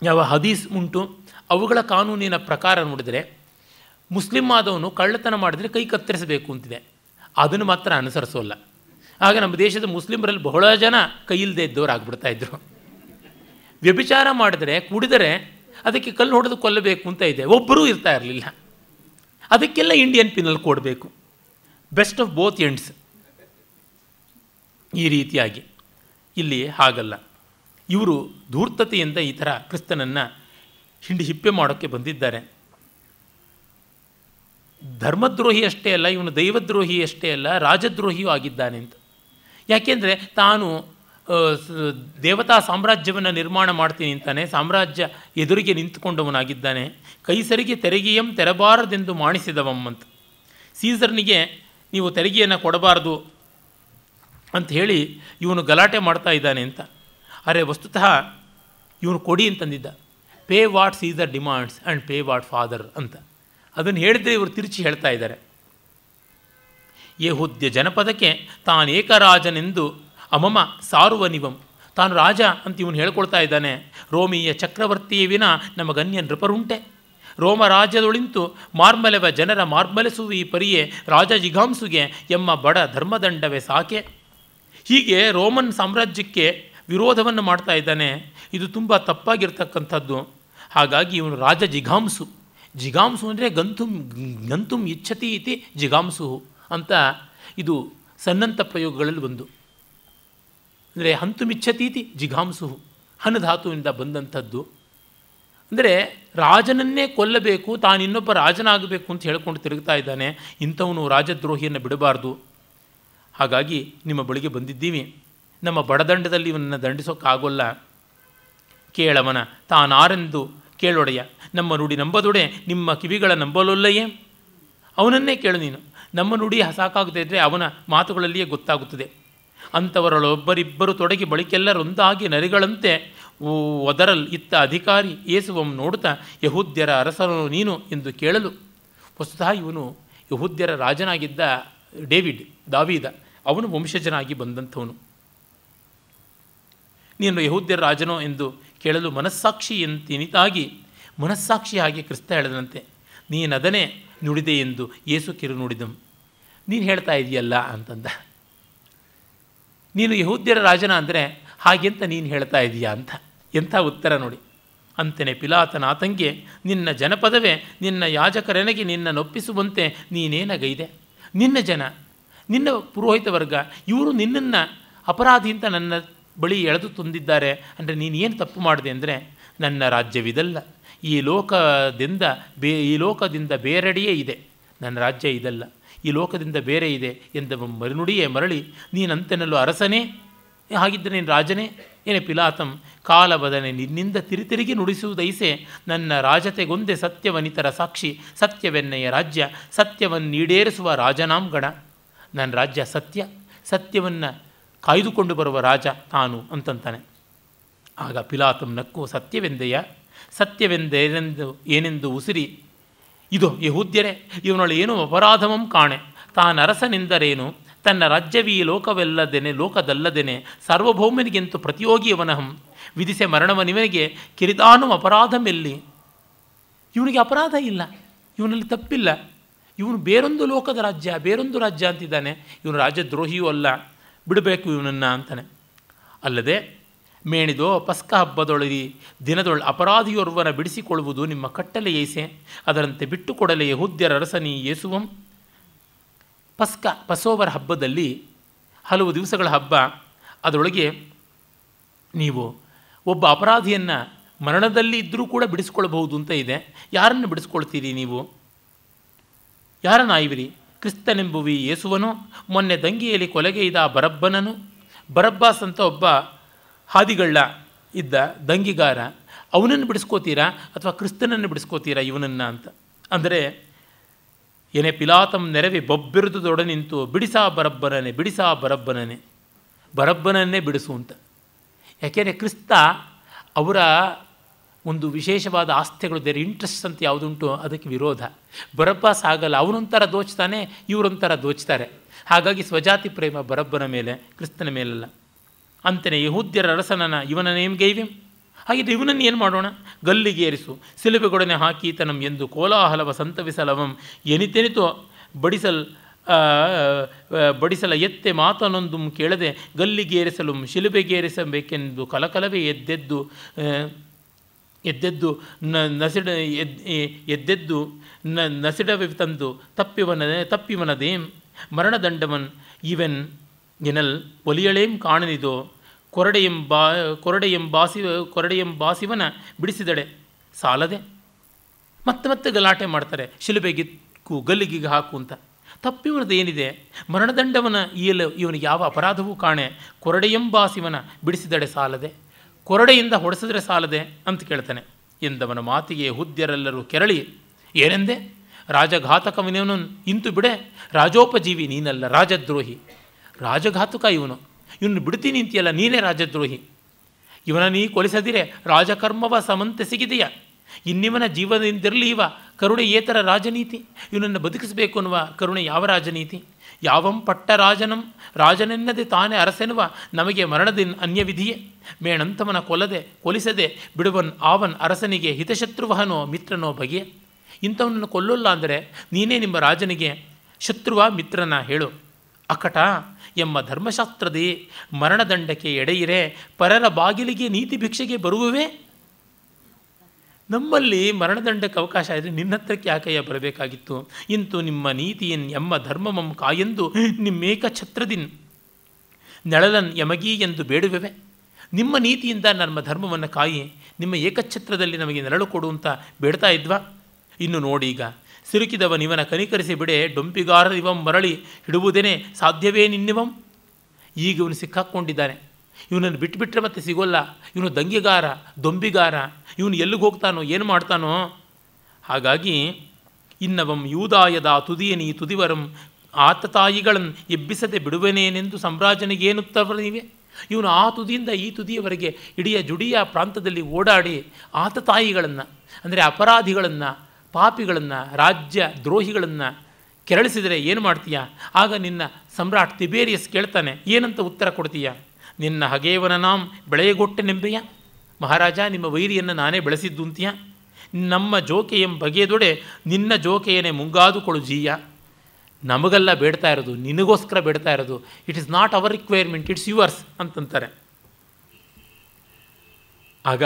ಯಾವ ಹದೀಸ್ ಉಂಟು ಅವುಗಳ ಕಾನೂನಿನ ಪ್ರಕಾರ ನೋಡಿದರೆ ಮುಸ್ಲಿಮ್ ಆದವನು ಕಳ್ಳತನ ಮಾಡಿದರೆ ಕೈ ಕತ್ತರಿಸಬೇಕು ಅಂತಿದೆ ಅದನ್ನು ಮಾತ್ರ ಅನುಸರಿಸೋಲ್ಲ ಆಗ ನಮ್ಮ ದೇಶದ ಮುಸ್ಲಿಮರಲ್ಲಿ ಬಹಳ ಜನ ಕೈಯಿಲ್ಲದೆ ಇದ್ದವ್ರು ಆಗ್ಬಿಡ್ತಾ ಇದ್ದರು ವ್ಯಭಿಚಾರ ಮಾಡಿದರೆ ಕುಡಿದರೆ ಅದಕ್ಕೆ ಕಲ್ಲು ಹೊಡೆದು ಕೊಲ್ಲಬೇಕು ಅಂತ ಇದೆ ಒಬ್ಬರೂ ಇರ್ತಾ ಇರಲಿಲ್ಲ ಅದಕ್ಕೆಲ್ಲ ಇಂಡಿಯನ್ ಪಿನಲ್ ಕೊಡಬೇಕು ಬೆಸ್ಟ್ ಆಫ್ ಬೋತ್ ಎಂಡ್ಸ್ ಈ ರೀತಿಯಾಗಿ ಇಲ್ಲಿ ಹಾಗಲ್ಲ ಇವರು ಧೂರ್ತತೆಯಿಂದ ಈ ಥರ ಕ್ರಿಸ್ತನನ್ನು ಹಿಂಡಿ ಹಿಪ್ಪೆ ಮಾಡೋಕ್ಕೆ ಬಂದಿದ್ದಾರೆ ಧರ್ಮದ್ರೋಹಿ ಅಷ್ಟೇ ಅಲ್ಲ ಇವನು ದೈವದ್ರೋಹಿ ಅಷ್ಟೇ ಅಲ್ಲ ರಾಜದ್ರೋಹಿಯೂ ಆಗಿದ್ದಾನೆ ಅಂತ ಯಾಕೆಂದರೆ ತಾನು ದೇವತಾ ಸಾಮ್ರಾಜ್ಯವನ್ನು ನಿರ್ಮಾಣ ಮಾಡ್ತೀನಿ ಅಂತಾನೆ ಸಾಮ್ರಾಜ್ಯ ಎದುರಿಗೆ ನಿಂತುಕೊಂಡವನಾಗಿದ್ದಾನೆ ಕೈಸರಿಗೆ ತೆರಿಗೆಯಂ ತೆರಬಾರದೆಂದು ಮಾಣಿಸಿದವಮ್ಮಂತ ಸೀಸರ್ನಿಗೆ ನೀವು ತೆರಿಗೆಯನ್ನು ಕೊಡಬಾರದು ಅಂತ ಹೇಳಿ ಇವನು ಗಲಾಟೆ ಮಾಡ್ತಾ ಇದ್ದಾನೆ ಅಂತ ಅರೆ ವಸ್ತುತಃ ಇವನು ಕೊಡಿ ಅಂತಂದಿದ್ದ pay what Caesar demands and pay what father ಅಂತ ಅದನ್ನು ಹೇಳಿದರೆ ಇವರು ತಿರುಚಿ ಹೇಳ್ತಾ ಇದ್ದಾರೆ ಯಹುದ್ಯ ಜನಪದಕ್ಕೆ ರಾಜನೆಂದು ಅಮಮ ಸಾರುವ ಸಾರುವನಿವಂ ತಾನು ರಾಜ ಅಂತ ಇವನು ಹೇಳ್ಕೊಳ್ತಾ ಇದ್ದಾನೆ ರೋಮಿಯ ಚಕ್ರವರ್ತಿಯ ವಿನ ನಮಗನ್ಯ ನೃಪರುಂಟೆ ರೋಮರಾಜ್ಯದೊಳಿಂತು ಮಾರ್ಮಲೆವ ಜನರ ಮಾರ್ಮಲೆಸುವ ಈ ಪರಿಯೇ ರಾಜ ಜಿಘಾಂಸುಗೆ ಎಂಬ ಬಡ ಧರ್ಮದಂಡವೇ ಸಾಕೆ ಹೀಗೆ ರೋಮನ್ ಸಾಮ್ರಾಜ್ಯಕ್ಕೆ ವಿರೋಧವನ್ನು ಮಾಡ್ತಾ ಇದ್ದಾನೆ ಇದು ತುಂಬ ತಪ್ಪಾಗಿರ್ತಕ್ಕಂಥದ್ದು ಹಾಗಾಗಿ ಇವನು ರಾಜ ಜಿಘಾಂಸು ಜಿಗಾಂಸು ಅಂದರೆ ಗಂತುಂ ಗಂತುಂ ಇಚ್ಛತಿ ಇತಿ ಜಿಗಾಂಸು ಅಂತ ಇದು ಸನ್ನಂತ ಪ್ರಯೋಗಗಳಲ್ಲಿ ಒಂದು ಅಂದರೆ ಇತಿ ಜಿಗಾಂಸು ಹನ ಧಾತುವಿಂದ ಬಂದಂಥದ್ದು ಅಂದರೆ ರಾಜನನ್ನೇ ಕೊಲ್ಲಬೇಕು ತಾನಿನ್ನೊಬ್ಬ ರಾಜನಾಗಬೇಕು ಅಂತ ಹೇಳ್ಕೊಂಡು ತಿರುಗ್ತಾ ಇದ್ದಾನೆ ಇಂಥವನು ರಾಜದ್ರೋಹಿಯನ್ನು ಬಿಡಬಾರ್ದು ಹಾಗಾಗಿ ನಿಮ್ಮ ಬಳಿಗೆ ಬಂದಿದ್ದೀವಿ ನಮ್ಮ ಬಡದಂಡದಲ್ಲಿ ಇವನನ್ನು ದಂಡಿಸೋಕ್ಕಾಗೋಲ್ಲ ಕೇಳವನ ತಾನಾರೆಂದು ಕೇಳೊಡೆಯ ನಮ್ಮ ನುಡಿ ನಂಬದೊಡೆ ನಿಮ್ಮ ಕಿವಿಗಳ ನಂಬಲೊಲ್ಲಯೇ ಅವನನ್ನೇ ಕೇಳು ನೀನು ನಮ್ಮ ನುಡಿ ಇದ್ದರೆ ಅವನ ಮಾತುಗಳಲ್ಲಿಯೇ ಗೊತ್ತಾಗುತ್ತದೆ ಅಂಥವರಲ್ಲೊಬ್ಬರಿಬ್ಬರು ತೊಡಗಿ ಬಳಿಕೆಲ್ಲರೊಂದಾಗಿ ನರಿಗಳಂತೆ ಓ ಒದರಲ್ ಇತ್ತ ಅಧಿಕಾರಿ ಏಸುವಂ ನೋಡುತ್ತಾ ಯಹೂದ್ಯರ ಅರಸನು ನೀನು ಎಂದು ಕೇಳಲು ವಸ್ತುತಃ ಇವನು ಯಹೂದ್ಯರ ರಾಜನಾಗಿದ್ದ ಡೇವಿಡ್ ದಾವೀದ ಅವನು ವಂಶಜನಾಗಿ ಬಂದಂಥವನು ನೀನು ಯಹೂದ್ಯರ ರಾಜನೋ ಎಂದು ಕೇಳಲು ಮನಸ್ಸಾಕ್ಷಿ ಎಂತಿನಿತಾಗಿ ಮನಸ್ಸಾಕ್ಷಿಯಾಗಿ ಹಾಗೆ ಕ್ರಿಸ್ತ ಹೇಳದಂತೆ ನೀನದನೇ ನುಡಿದೆ ಎಂದು ಏಸು ಕಿರು ನುಡಿದಂ ನೀನು ಹೇಳ್ತಾ ಇದೆಯಲ್ಲ ಅಂತಂದ ನೀನು ಯಹೂದ್ಯರ ರಾಜನ ಅಂದರೆ ಹಾಗೆಂತ ನೀನು ಹೇಳ್ತಾ ಇದೀಯಾ ಅಂತ ಎಂಥ ಉತ್ತರ ನೋಡಿ ಅಂತನೇ ಪಿಲಾತನ ಆತಂಗೆ ನಿನ್ನ ಜನಪದವೇ ನಿನ್ನ ಯಾಜಕರನಗೆ ನಿನ್ನ ನೊಪ್ಪಿಸುವಂತೆ ನೀನೇನಗೈದೆ ನಿನ್ನ ಜನ ನಿನ್ನ ಪುರೋಹಿತ ವರ್ಗ ಇವರು ನಿನ್ನನ್ನು ಅಪರಾಧಿ ಅಂತ ನನ್ನ ಬಳಿ ಎಳೆದು ತಂದಿದ್ದಾರೆ ಅಂದರೆ ನೀನು ಏನು ತಪ್ಪು ಮಾಡಿದೆ ಅಂದರೆ ನನ್ನ ರಾಜ್ಯವಿದಲ್ಲ ಈ ಲೋಕದಿಂದ ಬೇ ಈ ಲೋಕದಿಂದ ಬೇರೆಡೆಯೇ ಇದೆ ನನ್ನ ರಾಜ್ಯ ಇದಲ್ಲ ಈ ಲೋಕದಿಂದ ಬೇರೆ ಇದೆ ಎಂದ ಮರುನುಡಿಯೇ ಮರಳಿ ನೀನಂತೆನಲ್ಲೂ ಅರಸನೇ ಹಾಗಿದ್ದ ನೀನು ರಾಜನೇ ಏನೇ ಪಿಲಾತಂ ಕಾಲ ಬದನೆ ನಿನ್ನಿಂದ ತಿರುತಿರುಗಿ ನುಡಿಸುವುದೈಸೆ ನನ್ನ ರಾಜತೆಗೊಂದೆ ಸತ್ಯವನಿತರ ಸಾಕ್ಷಿ ಸತ್ಯವೆನ್ನಯ ರಾಜ್ಯ ಸತ್ಯವನ್ನು ಈಡೇರಿಸುವ ರಾಜನಾಂಗಣ ನನ್ನ ರಾಜ್ಯ ಸತ್ಯ ಸತ್ಯವನ್ನು ಕಾಯ್ದುಕೊಂಡು ಬರುವ ರಾಜ ತಾನು ಅಂತಂತಾನೆ ಆಗ ಪಿಲಾತಂ ನಕ್ಕು ಸತ್ಯವೆಂದೆಯ ಸತ್ಯವೆಂದೇನೆಂದು ಏನೆಂದು ಉಸಿರಿ ಇದು ಯಹೂದ್ಯರೇ ಇವನೊಳ ಏನು ಅಪರಾಧವಂ ಕಾಣೆ ಅರಸನೆಂದರೇನು ತನ್ನ ರಾಜ್ಯವೀ ಲೋಕವೆಲ್ಲದೆನೆ ಲೋಕದಲ್ಲದೆನೆ ಸಾರ್ವಭೌಮನಿಗೆಂತೂ ಪ್ರತಿಯೋಗಿಯವನಹಂ ವಿಧಿಸೆ ಮರಣವನಿವನಿಗೆ ಕಿರಿದಾನು ಅಪರಾಧಮೆಲ್ಲಿ ಇವನಿಗೆ ಅಪರಾಧ ಇಲ್ಲ ಇವನಲ್ಲಿ ತಪ್ಪಿಲ್ಲ ಇವನು ಬೇರೊಂದು ಲೋಕದ ರಾಜ್ಯ ಬೇರೊಂದು ರಾಜ್ಯ ಅಂತಿದ್ದಾನೆ ಇವನು ರಾಜ್ಯದ್ರೋಹಿಯೂ ಅಲ್ಲ ಬಿಡಬೇಕು ಇವನನ್ನು ಅಂತಾನೆ ಅಲ್ಲದೆ ಮೇಣಿದೋ ಪಸ್ಕ ಹಬ್ಬದೊಳಗಿ ದಿನದೊಳ ಅಪರಾಧಿಯೊರ್ವರ ಬಿಡಿಸಿಕೊಳ್ಳುವುದು ನಿಮ್ಮ ಕಟ್ಟಲೆ ಏಸೆ ಅದರಂತೆ ಬಿಟ್ಟುಕೊಡಲೆ ಯಹುದ್ಯರ ರಸನಿ ಯೇಸುವಂ ಪಸ್ಕ ಪಸೋವರ ಹಬ್ಬದಲ್ಲಿ ಹಲವು ದಿವಸಗಳ ಹಬ್ಬ ಅದರೊಳಗೆ ನೀವು ಒಬ್ಬ ಅಪರಾಧಿಯನ್ನು ಮರಣದಲ್ಲಿ ಇದ್ದರೂ ಕೂಡ ಬಿಡಿಸ್ಕೊಳ್ಬಹುದು ಅಂತ ಇದೆ ಯಾರನ್ನು ಬಿಡಿಸ್ಕೊಳ್ತೀರಿ ನೀವು ಯಾರನ್ನು ಆಯ್ವಿರಿ ಕ್ರಿಸ್ತನೆಂಬುವಿ ಯೇಸುವನು ಮೊನ್ನೆ ದಂಗೆಯಲ್ಲಿ ಕೊಲೆಗೈದ ಬರಬ್ಬನನು ಬರಬ್ಬಾಸ್ ಅಂತ ಒಬ್ಬ ಹಾದಿಗಳ್ಳ ಇದ್ದ ದಂಗಿಗಾರ ಅವನನ್ನು ಬಿಡಿಸ್ಕೋತೀರಾ ಅಥವಾ ಕ್ರಿಸ್ತನನ್ನು ಬಿಡಿಸ್ಕೋತೀರಾ ಇವನನ್ನು ಅಂತ ಅಂದರೆ ಏನೇ ಪಿಲಾತಮ್ ನೆರವಿ ಬೊಬ್ಬಿರದು ದೊಡ ನಿಂತು ಬಿಡಿಸಾ ಬರಬ್ಬನನೆ ಬಿಡಿಸಾ ಬರಬ್ಬನನೆ ಬರಬ್ಬನನ್ನೇ ಬಿಡಿಸು ಅಂತ ಯಾಕೆಂದರೆ ಕ್ರಿಸ್ತ ಅವರ ಒಂದು ವಿಶೇಷವಾದ ಆಸ್ತಿಗಳು ಬೇರೆ ಇಂಟ್ರೆಸ್ಟ್ ಅಂತ ಯಾವುದುಂಟು ಅದಕ್ಕೆ ವಿರೋಧ ಬರಬ್ಬಾಸ್ ಆಗಲ್ಲ ಅವನೊಂಥರ ದೋಚ್ತಾನೆ ಇವರೊಂಥರ ದೋಚ್ತಾರೆ ಹಾಗಾಗಿ ಸ್ವಜಾತಿ ಪ್ರೇಮ ಬರಬ್ಬನ ಮೇಲೆ ಕ್ರಿಸ್ತನ ಮೇಲಲ್ಲ ಅಂತಲೇ ಯಹೂದ್ಯರ ಅರಸನನ ಇವನ ಗೈವಿಂ ಹಾಗಿದ್ರೆ ಇವನನ್ನು ಏನು ಮಾಡೋಣ ಗಲ್ಲಿಗೆ ಏರಿಸು ಹಾಕಿ ಹಾಕೀತನಂ ಎಂದು ಕೋಲಾಹಲವ ಸಂತವಿಸಲವಂ ಎನಿತೆನಿತು ಬಡಿಸಲ್ ಬಡಿಸಲ ಎತ್ತೆ ಮಾತನೊಂದು ಕೇಳದೆ ಗಲ್ಲಿಗೇರಿಸಲು ಶಿಲುಬೆಗೇರಿಸಬೇಕೆಂದು ಕಲಕಲವೇ ಎದ್ದೆದ್ದು ಎದ್ದೆದ್ದು ನ ನಸಿಡ ಎದ್ ಎದ್ದೆದ್ದು ನ ನಸಿಡವಿ ತಂದು ತಪ್ಪಿವನ ತಪ್ಪಿವನದೇಂ ಮರಣದಂಡವನ್ ಇವನ್ ಎನಲ್ ಒಲಿಯಳೇಂ ಕಾಣನಿದೋ ಕೊರಡೆ ಎಂಬಾ ಕೊರಡೆ ಎಂಬಾಸಿ ಬಿಡಿಸಿದಡೆ ಸಾಲದೆ ಮತ್ತೆ ಮತ್ತೆ ಗಲಾಟೆ ಮಾಡ್ತಾರೆ ಶಿಲುಬೆಗಿಕ್ಕು ಗಲ್ಲಿಗೆ ಹಾಕು ಅಂತ ತಪ್ಪಿವನದು ಏನಿದೆ ಮರಣದಂಡವನ ಈಲ ಇವನಿಗೆ ಯಾವ ಅಪರಾಧವೂ ಕಾಣೆ ಕೊರಡೆಯೆಂಬಾಸಿವನ ಬಿಡಿಸಿದಡೆ ಸಾಲದೆ ಕೊರಡೆಯಿಂದ ಹೊಡೆಸಿದ್ರೆ ಸಾಲದೆ ಅಂತ ಕೇಳ್ತಾನೆ ಎಂದವನ ಮಾತಿಗೆ ಹುದ್ಯರೆಲ್ಲರೂ ಕೆರಳಿ ಏನೆಂದೆ ರಾಜಘಾತಕವನೇವನು ಇಂತು ಬಿಡೆ ರಾಜೋಪಜೀವಿ ನೀನಲ್ಲ ರಾಜದ್ರೋಹಿ ರಾಜಘಾತುಕ ಇವನು ಇವನು ಬಿಡ್ತೀನಿ ನಿಂತಿಯಲ್ಲ ನೀನೇ ರಾಜದ್ರೋಹಿ ಇವನ ನೀ ಕೊಲಿಸದಿರೆ ರಾಜಕರ್ಮವ ಸಮಂತೆ ಸಿಗಿದೆಯಾ ಇನ್ನಿವನ ಜೀವನದಿಂದಿರಲಿ ಇವ ಕರುಣೆ ಏತರ ರಾಜನೀತಿ ಇವನನ್ನು ಬದುಕಿಸಬೇಕು ಅನ್ನುವ ಕರುಣೆ ಯಾವ ರಾಜನೀತಿ ಯಾವಂ ಪಟ್ಟ ರಾಜನಂ ರಾಜನೆನ್ನದೆ ತಾನೇ ಅರಸೆನ್ನುವ ನಮಗೆ ಮರಣದ ಅನ್ಯವಿಧಿಯೇ ಮೇಣಂತಮನ ಕೊಲ್ಲದೆ ಕೊಲಿಸದೆ ಬಿಡುವನ್ ಆವನ್ ಅರಸನಿಗೆ ಹಿತಶತ್ರುವಹನೋ ಮಿತ್ರನೋ ಬಗೆಯ ಇಂಥವನನ್ನು ಕೊಲ್ಲೋಲ್ಲ ಅಂದರೆ ನೀನೇ ನಿಮ್ಮ ರಾಜನಿಗೆ ಶತ್ರುವ ಮಿತ್ರನ ಹೇಳು ಅಕಟ ಎಂಬ ಧರ್ಮಶಾಸ್ತ್ರದೇ ಮರಣದಂಡಕ್ಕೆ ಎಡೆಯಿರೆ ಪರರ ಬಾಗಿಲಿಗೆ ನೀತಿ ಭಿಕ್ಷೆಗೆ ಬರುವವೇ ನಮ್ಮಲ್ಲಿ ಮರಣದಂಡಕ್ಕೆ ಅವಕಾಶ ಆದರೆ ನಿನ್ನ ಹತ್ರಕ್ಕೆ ಯಾಕೆಯ ಬರಬೇಕಾಗಿತ್ತು ಇಂತೂ ನಿಮ್ಮ ನೀತಿಯನ್ ಎಮ್ಮ ಧರ್ಮಮಂ ಕಾಯೆಂದು ನಿಮ್ಮೇಕ ಛತ್ರದಿನ್ ನೆಳಲನ್ ಯಮಗಿ ಎಂದು ಬೇಡುವೆವೆ ನಿಮ್ಮ ನೀತಿಯಿಂದ ನಮ್ಮ ಧರ್ಮವನ್ನು ಕಾಯಿ ನಿಮ್ಮ ಏಕಛತ್ರದಲ್ಲಿ ನಮಗೆ ನೆರಳು ಕೊಡು ಅಂತ ಬೇಡ್ತಾ ಇದ್ವಾ ಇನ್ನು ನೋಡಿ ಈಗ ನಿವನ ಕನಿಕರಿಸಿ ಬಿಡೆ ಇವಂ ಮರಳಿ ಹಿಡುವುದೇನೆ ಸಾಧ್ಯವೇ ನಿನ್ನಿವಂ ಈಗ ಇವನು ಸಿಕ್ಕಾಕ್ಕೊಂಡಿದ್ದಾನೆ ಇವನನ್ನು ಬಿಟ್ಟುಬಿಟ್ರೆ ಮತ್ತೆ ಸಿಗೋಲ್ಲ ಇವನು ದಂಗೆಗಾರ ದೊಂಬಿಗಾರ ಇವನು ಎಲ್ಲಿಗೆ ಹೋಗ್ತಾನೋ ಏನು ಮಾಡ್ತಾನೋ ಹಾಗಾಗಿ ಇನ್ನವಂ ಯೂದಾಯದ ತುದಿಯನಿ ತುದಿವರಂ ಆತ ತಾಯಿಗಳನ್ನು ಎಬ್ಬಿಸದೆ ಬಿಡುವನೇನೆಂದು ಸಾಮ್ರಾಜನಿಗೇನು ಏನು ನೀವೇ ಇವನು ಆ ತುದಿಯಿಂದ ಈ ತುದಿಯವರೆಗೆ ಇಡೀ ಜುಡಿಯ ಪ್ರಾಂತದಲ್ಲಿ ಓಡಾಡಿ ಆತ ತಾಯಿಗಳನ್ನು ಅಂದರೆ ಅಪರಾಧಿಗಳನ್ನು ಪಾಪಿಗಳನ್ನು ರಾಜ್ಯ ದ್ರೋಹಿಗಳನ್ನು ಕೆರಳಿಸಿದರೆ ಏನು ಮಾಡ್ತೀಯಾ ಆಗ ನಿನ್ನ ಸಮ್ರಾಟ್ ತಿಬೇರಿಯಸ್ ಕೇಳ್ತಾನೆ ಏನಂತ ಉತ್ತರ ಕೊಡ್ತೀಯಾ ನಿನ್ನ ಹಗೆಯವನ ನಾಮ್ ಬೆಳೆಯಗೊಟ್ಟೆ ನೆಂಬೆಯ ಮಹಾರಾಜ ನಿಮ್ಮ ವೈರಿಯನ್ನು ನಾನೇ ಬೆಳೆಸಿದ್ದುಂತೀಯ ನಮ್ಮ ಜೋಕೆ ಎಂಬ ನಿನ್ನ ಜೋಕೆಯನೇ ಮುಂಗಾದು ಜೀಯ ನಮಗೆಲ್ಲ ಬೇಡ್ತಾ ಇರೋದು ನಿನಗೋಸ್ಕರ ಬೇಡ್ತಾ ಇರೋದು it is not our requirement it's yours ಅಂತಂತಾರೆ ಆಗ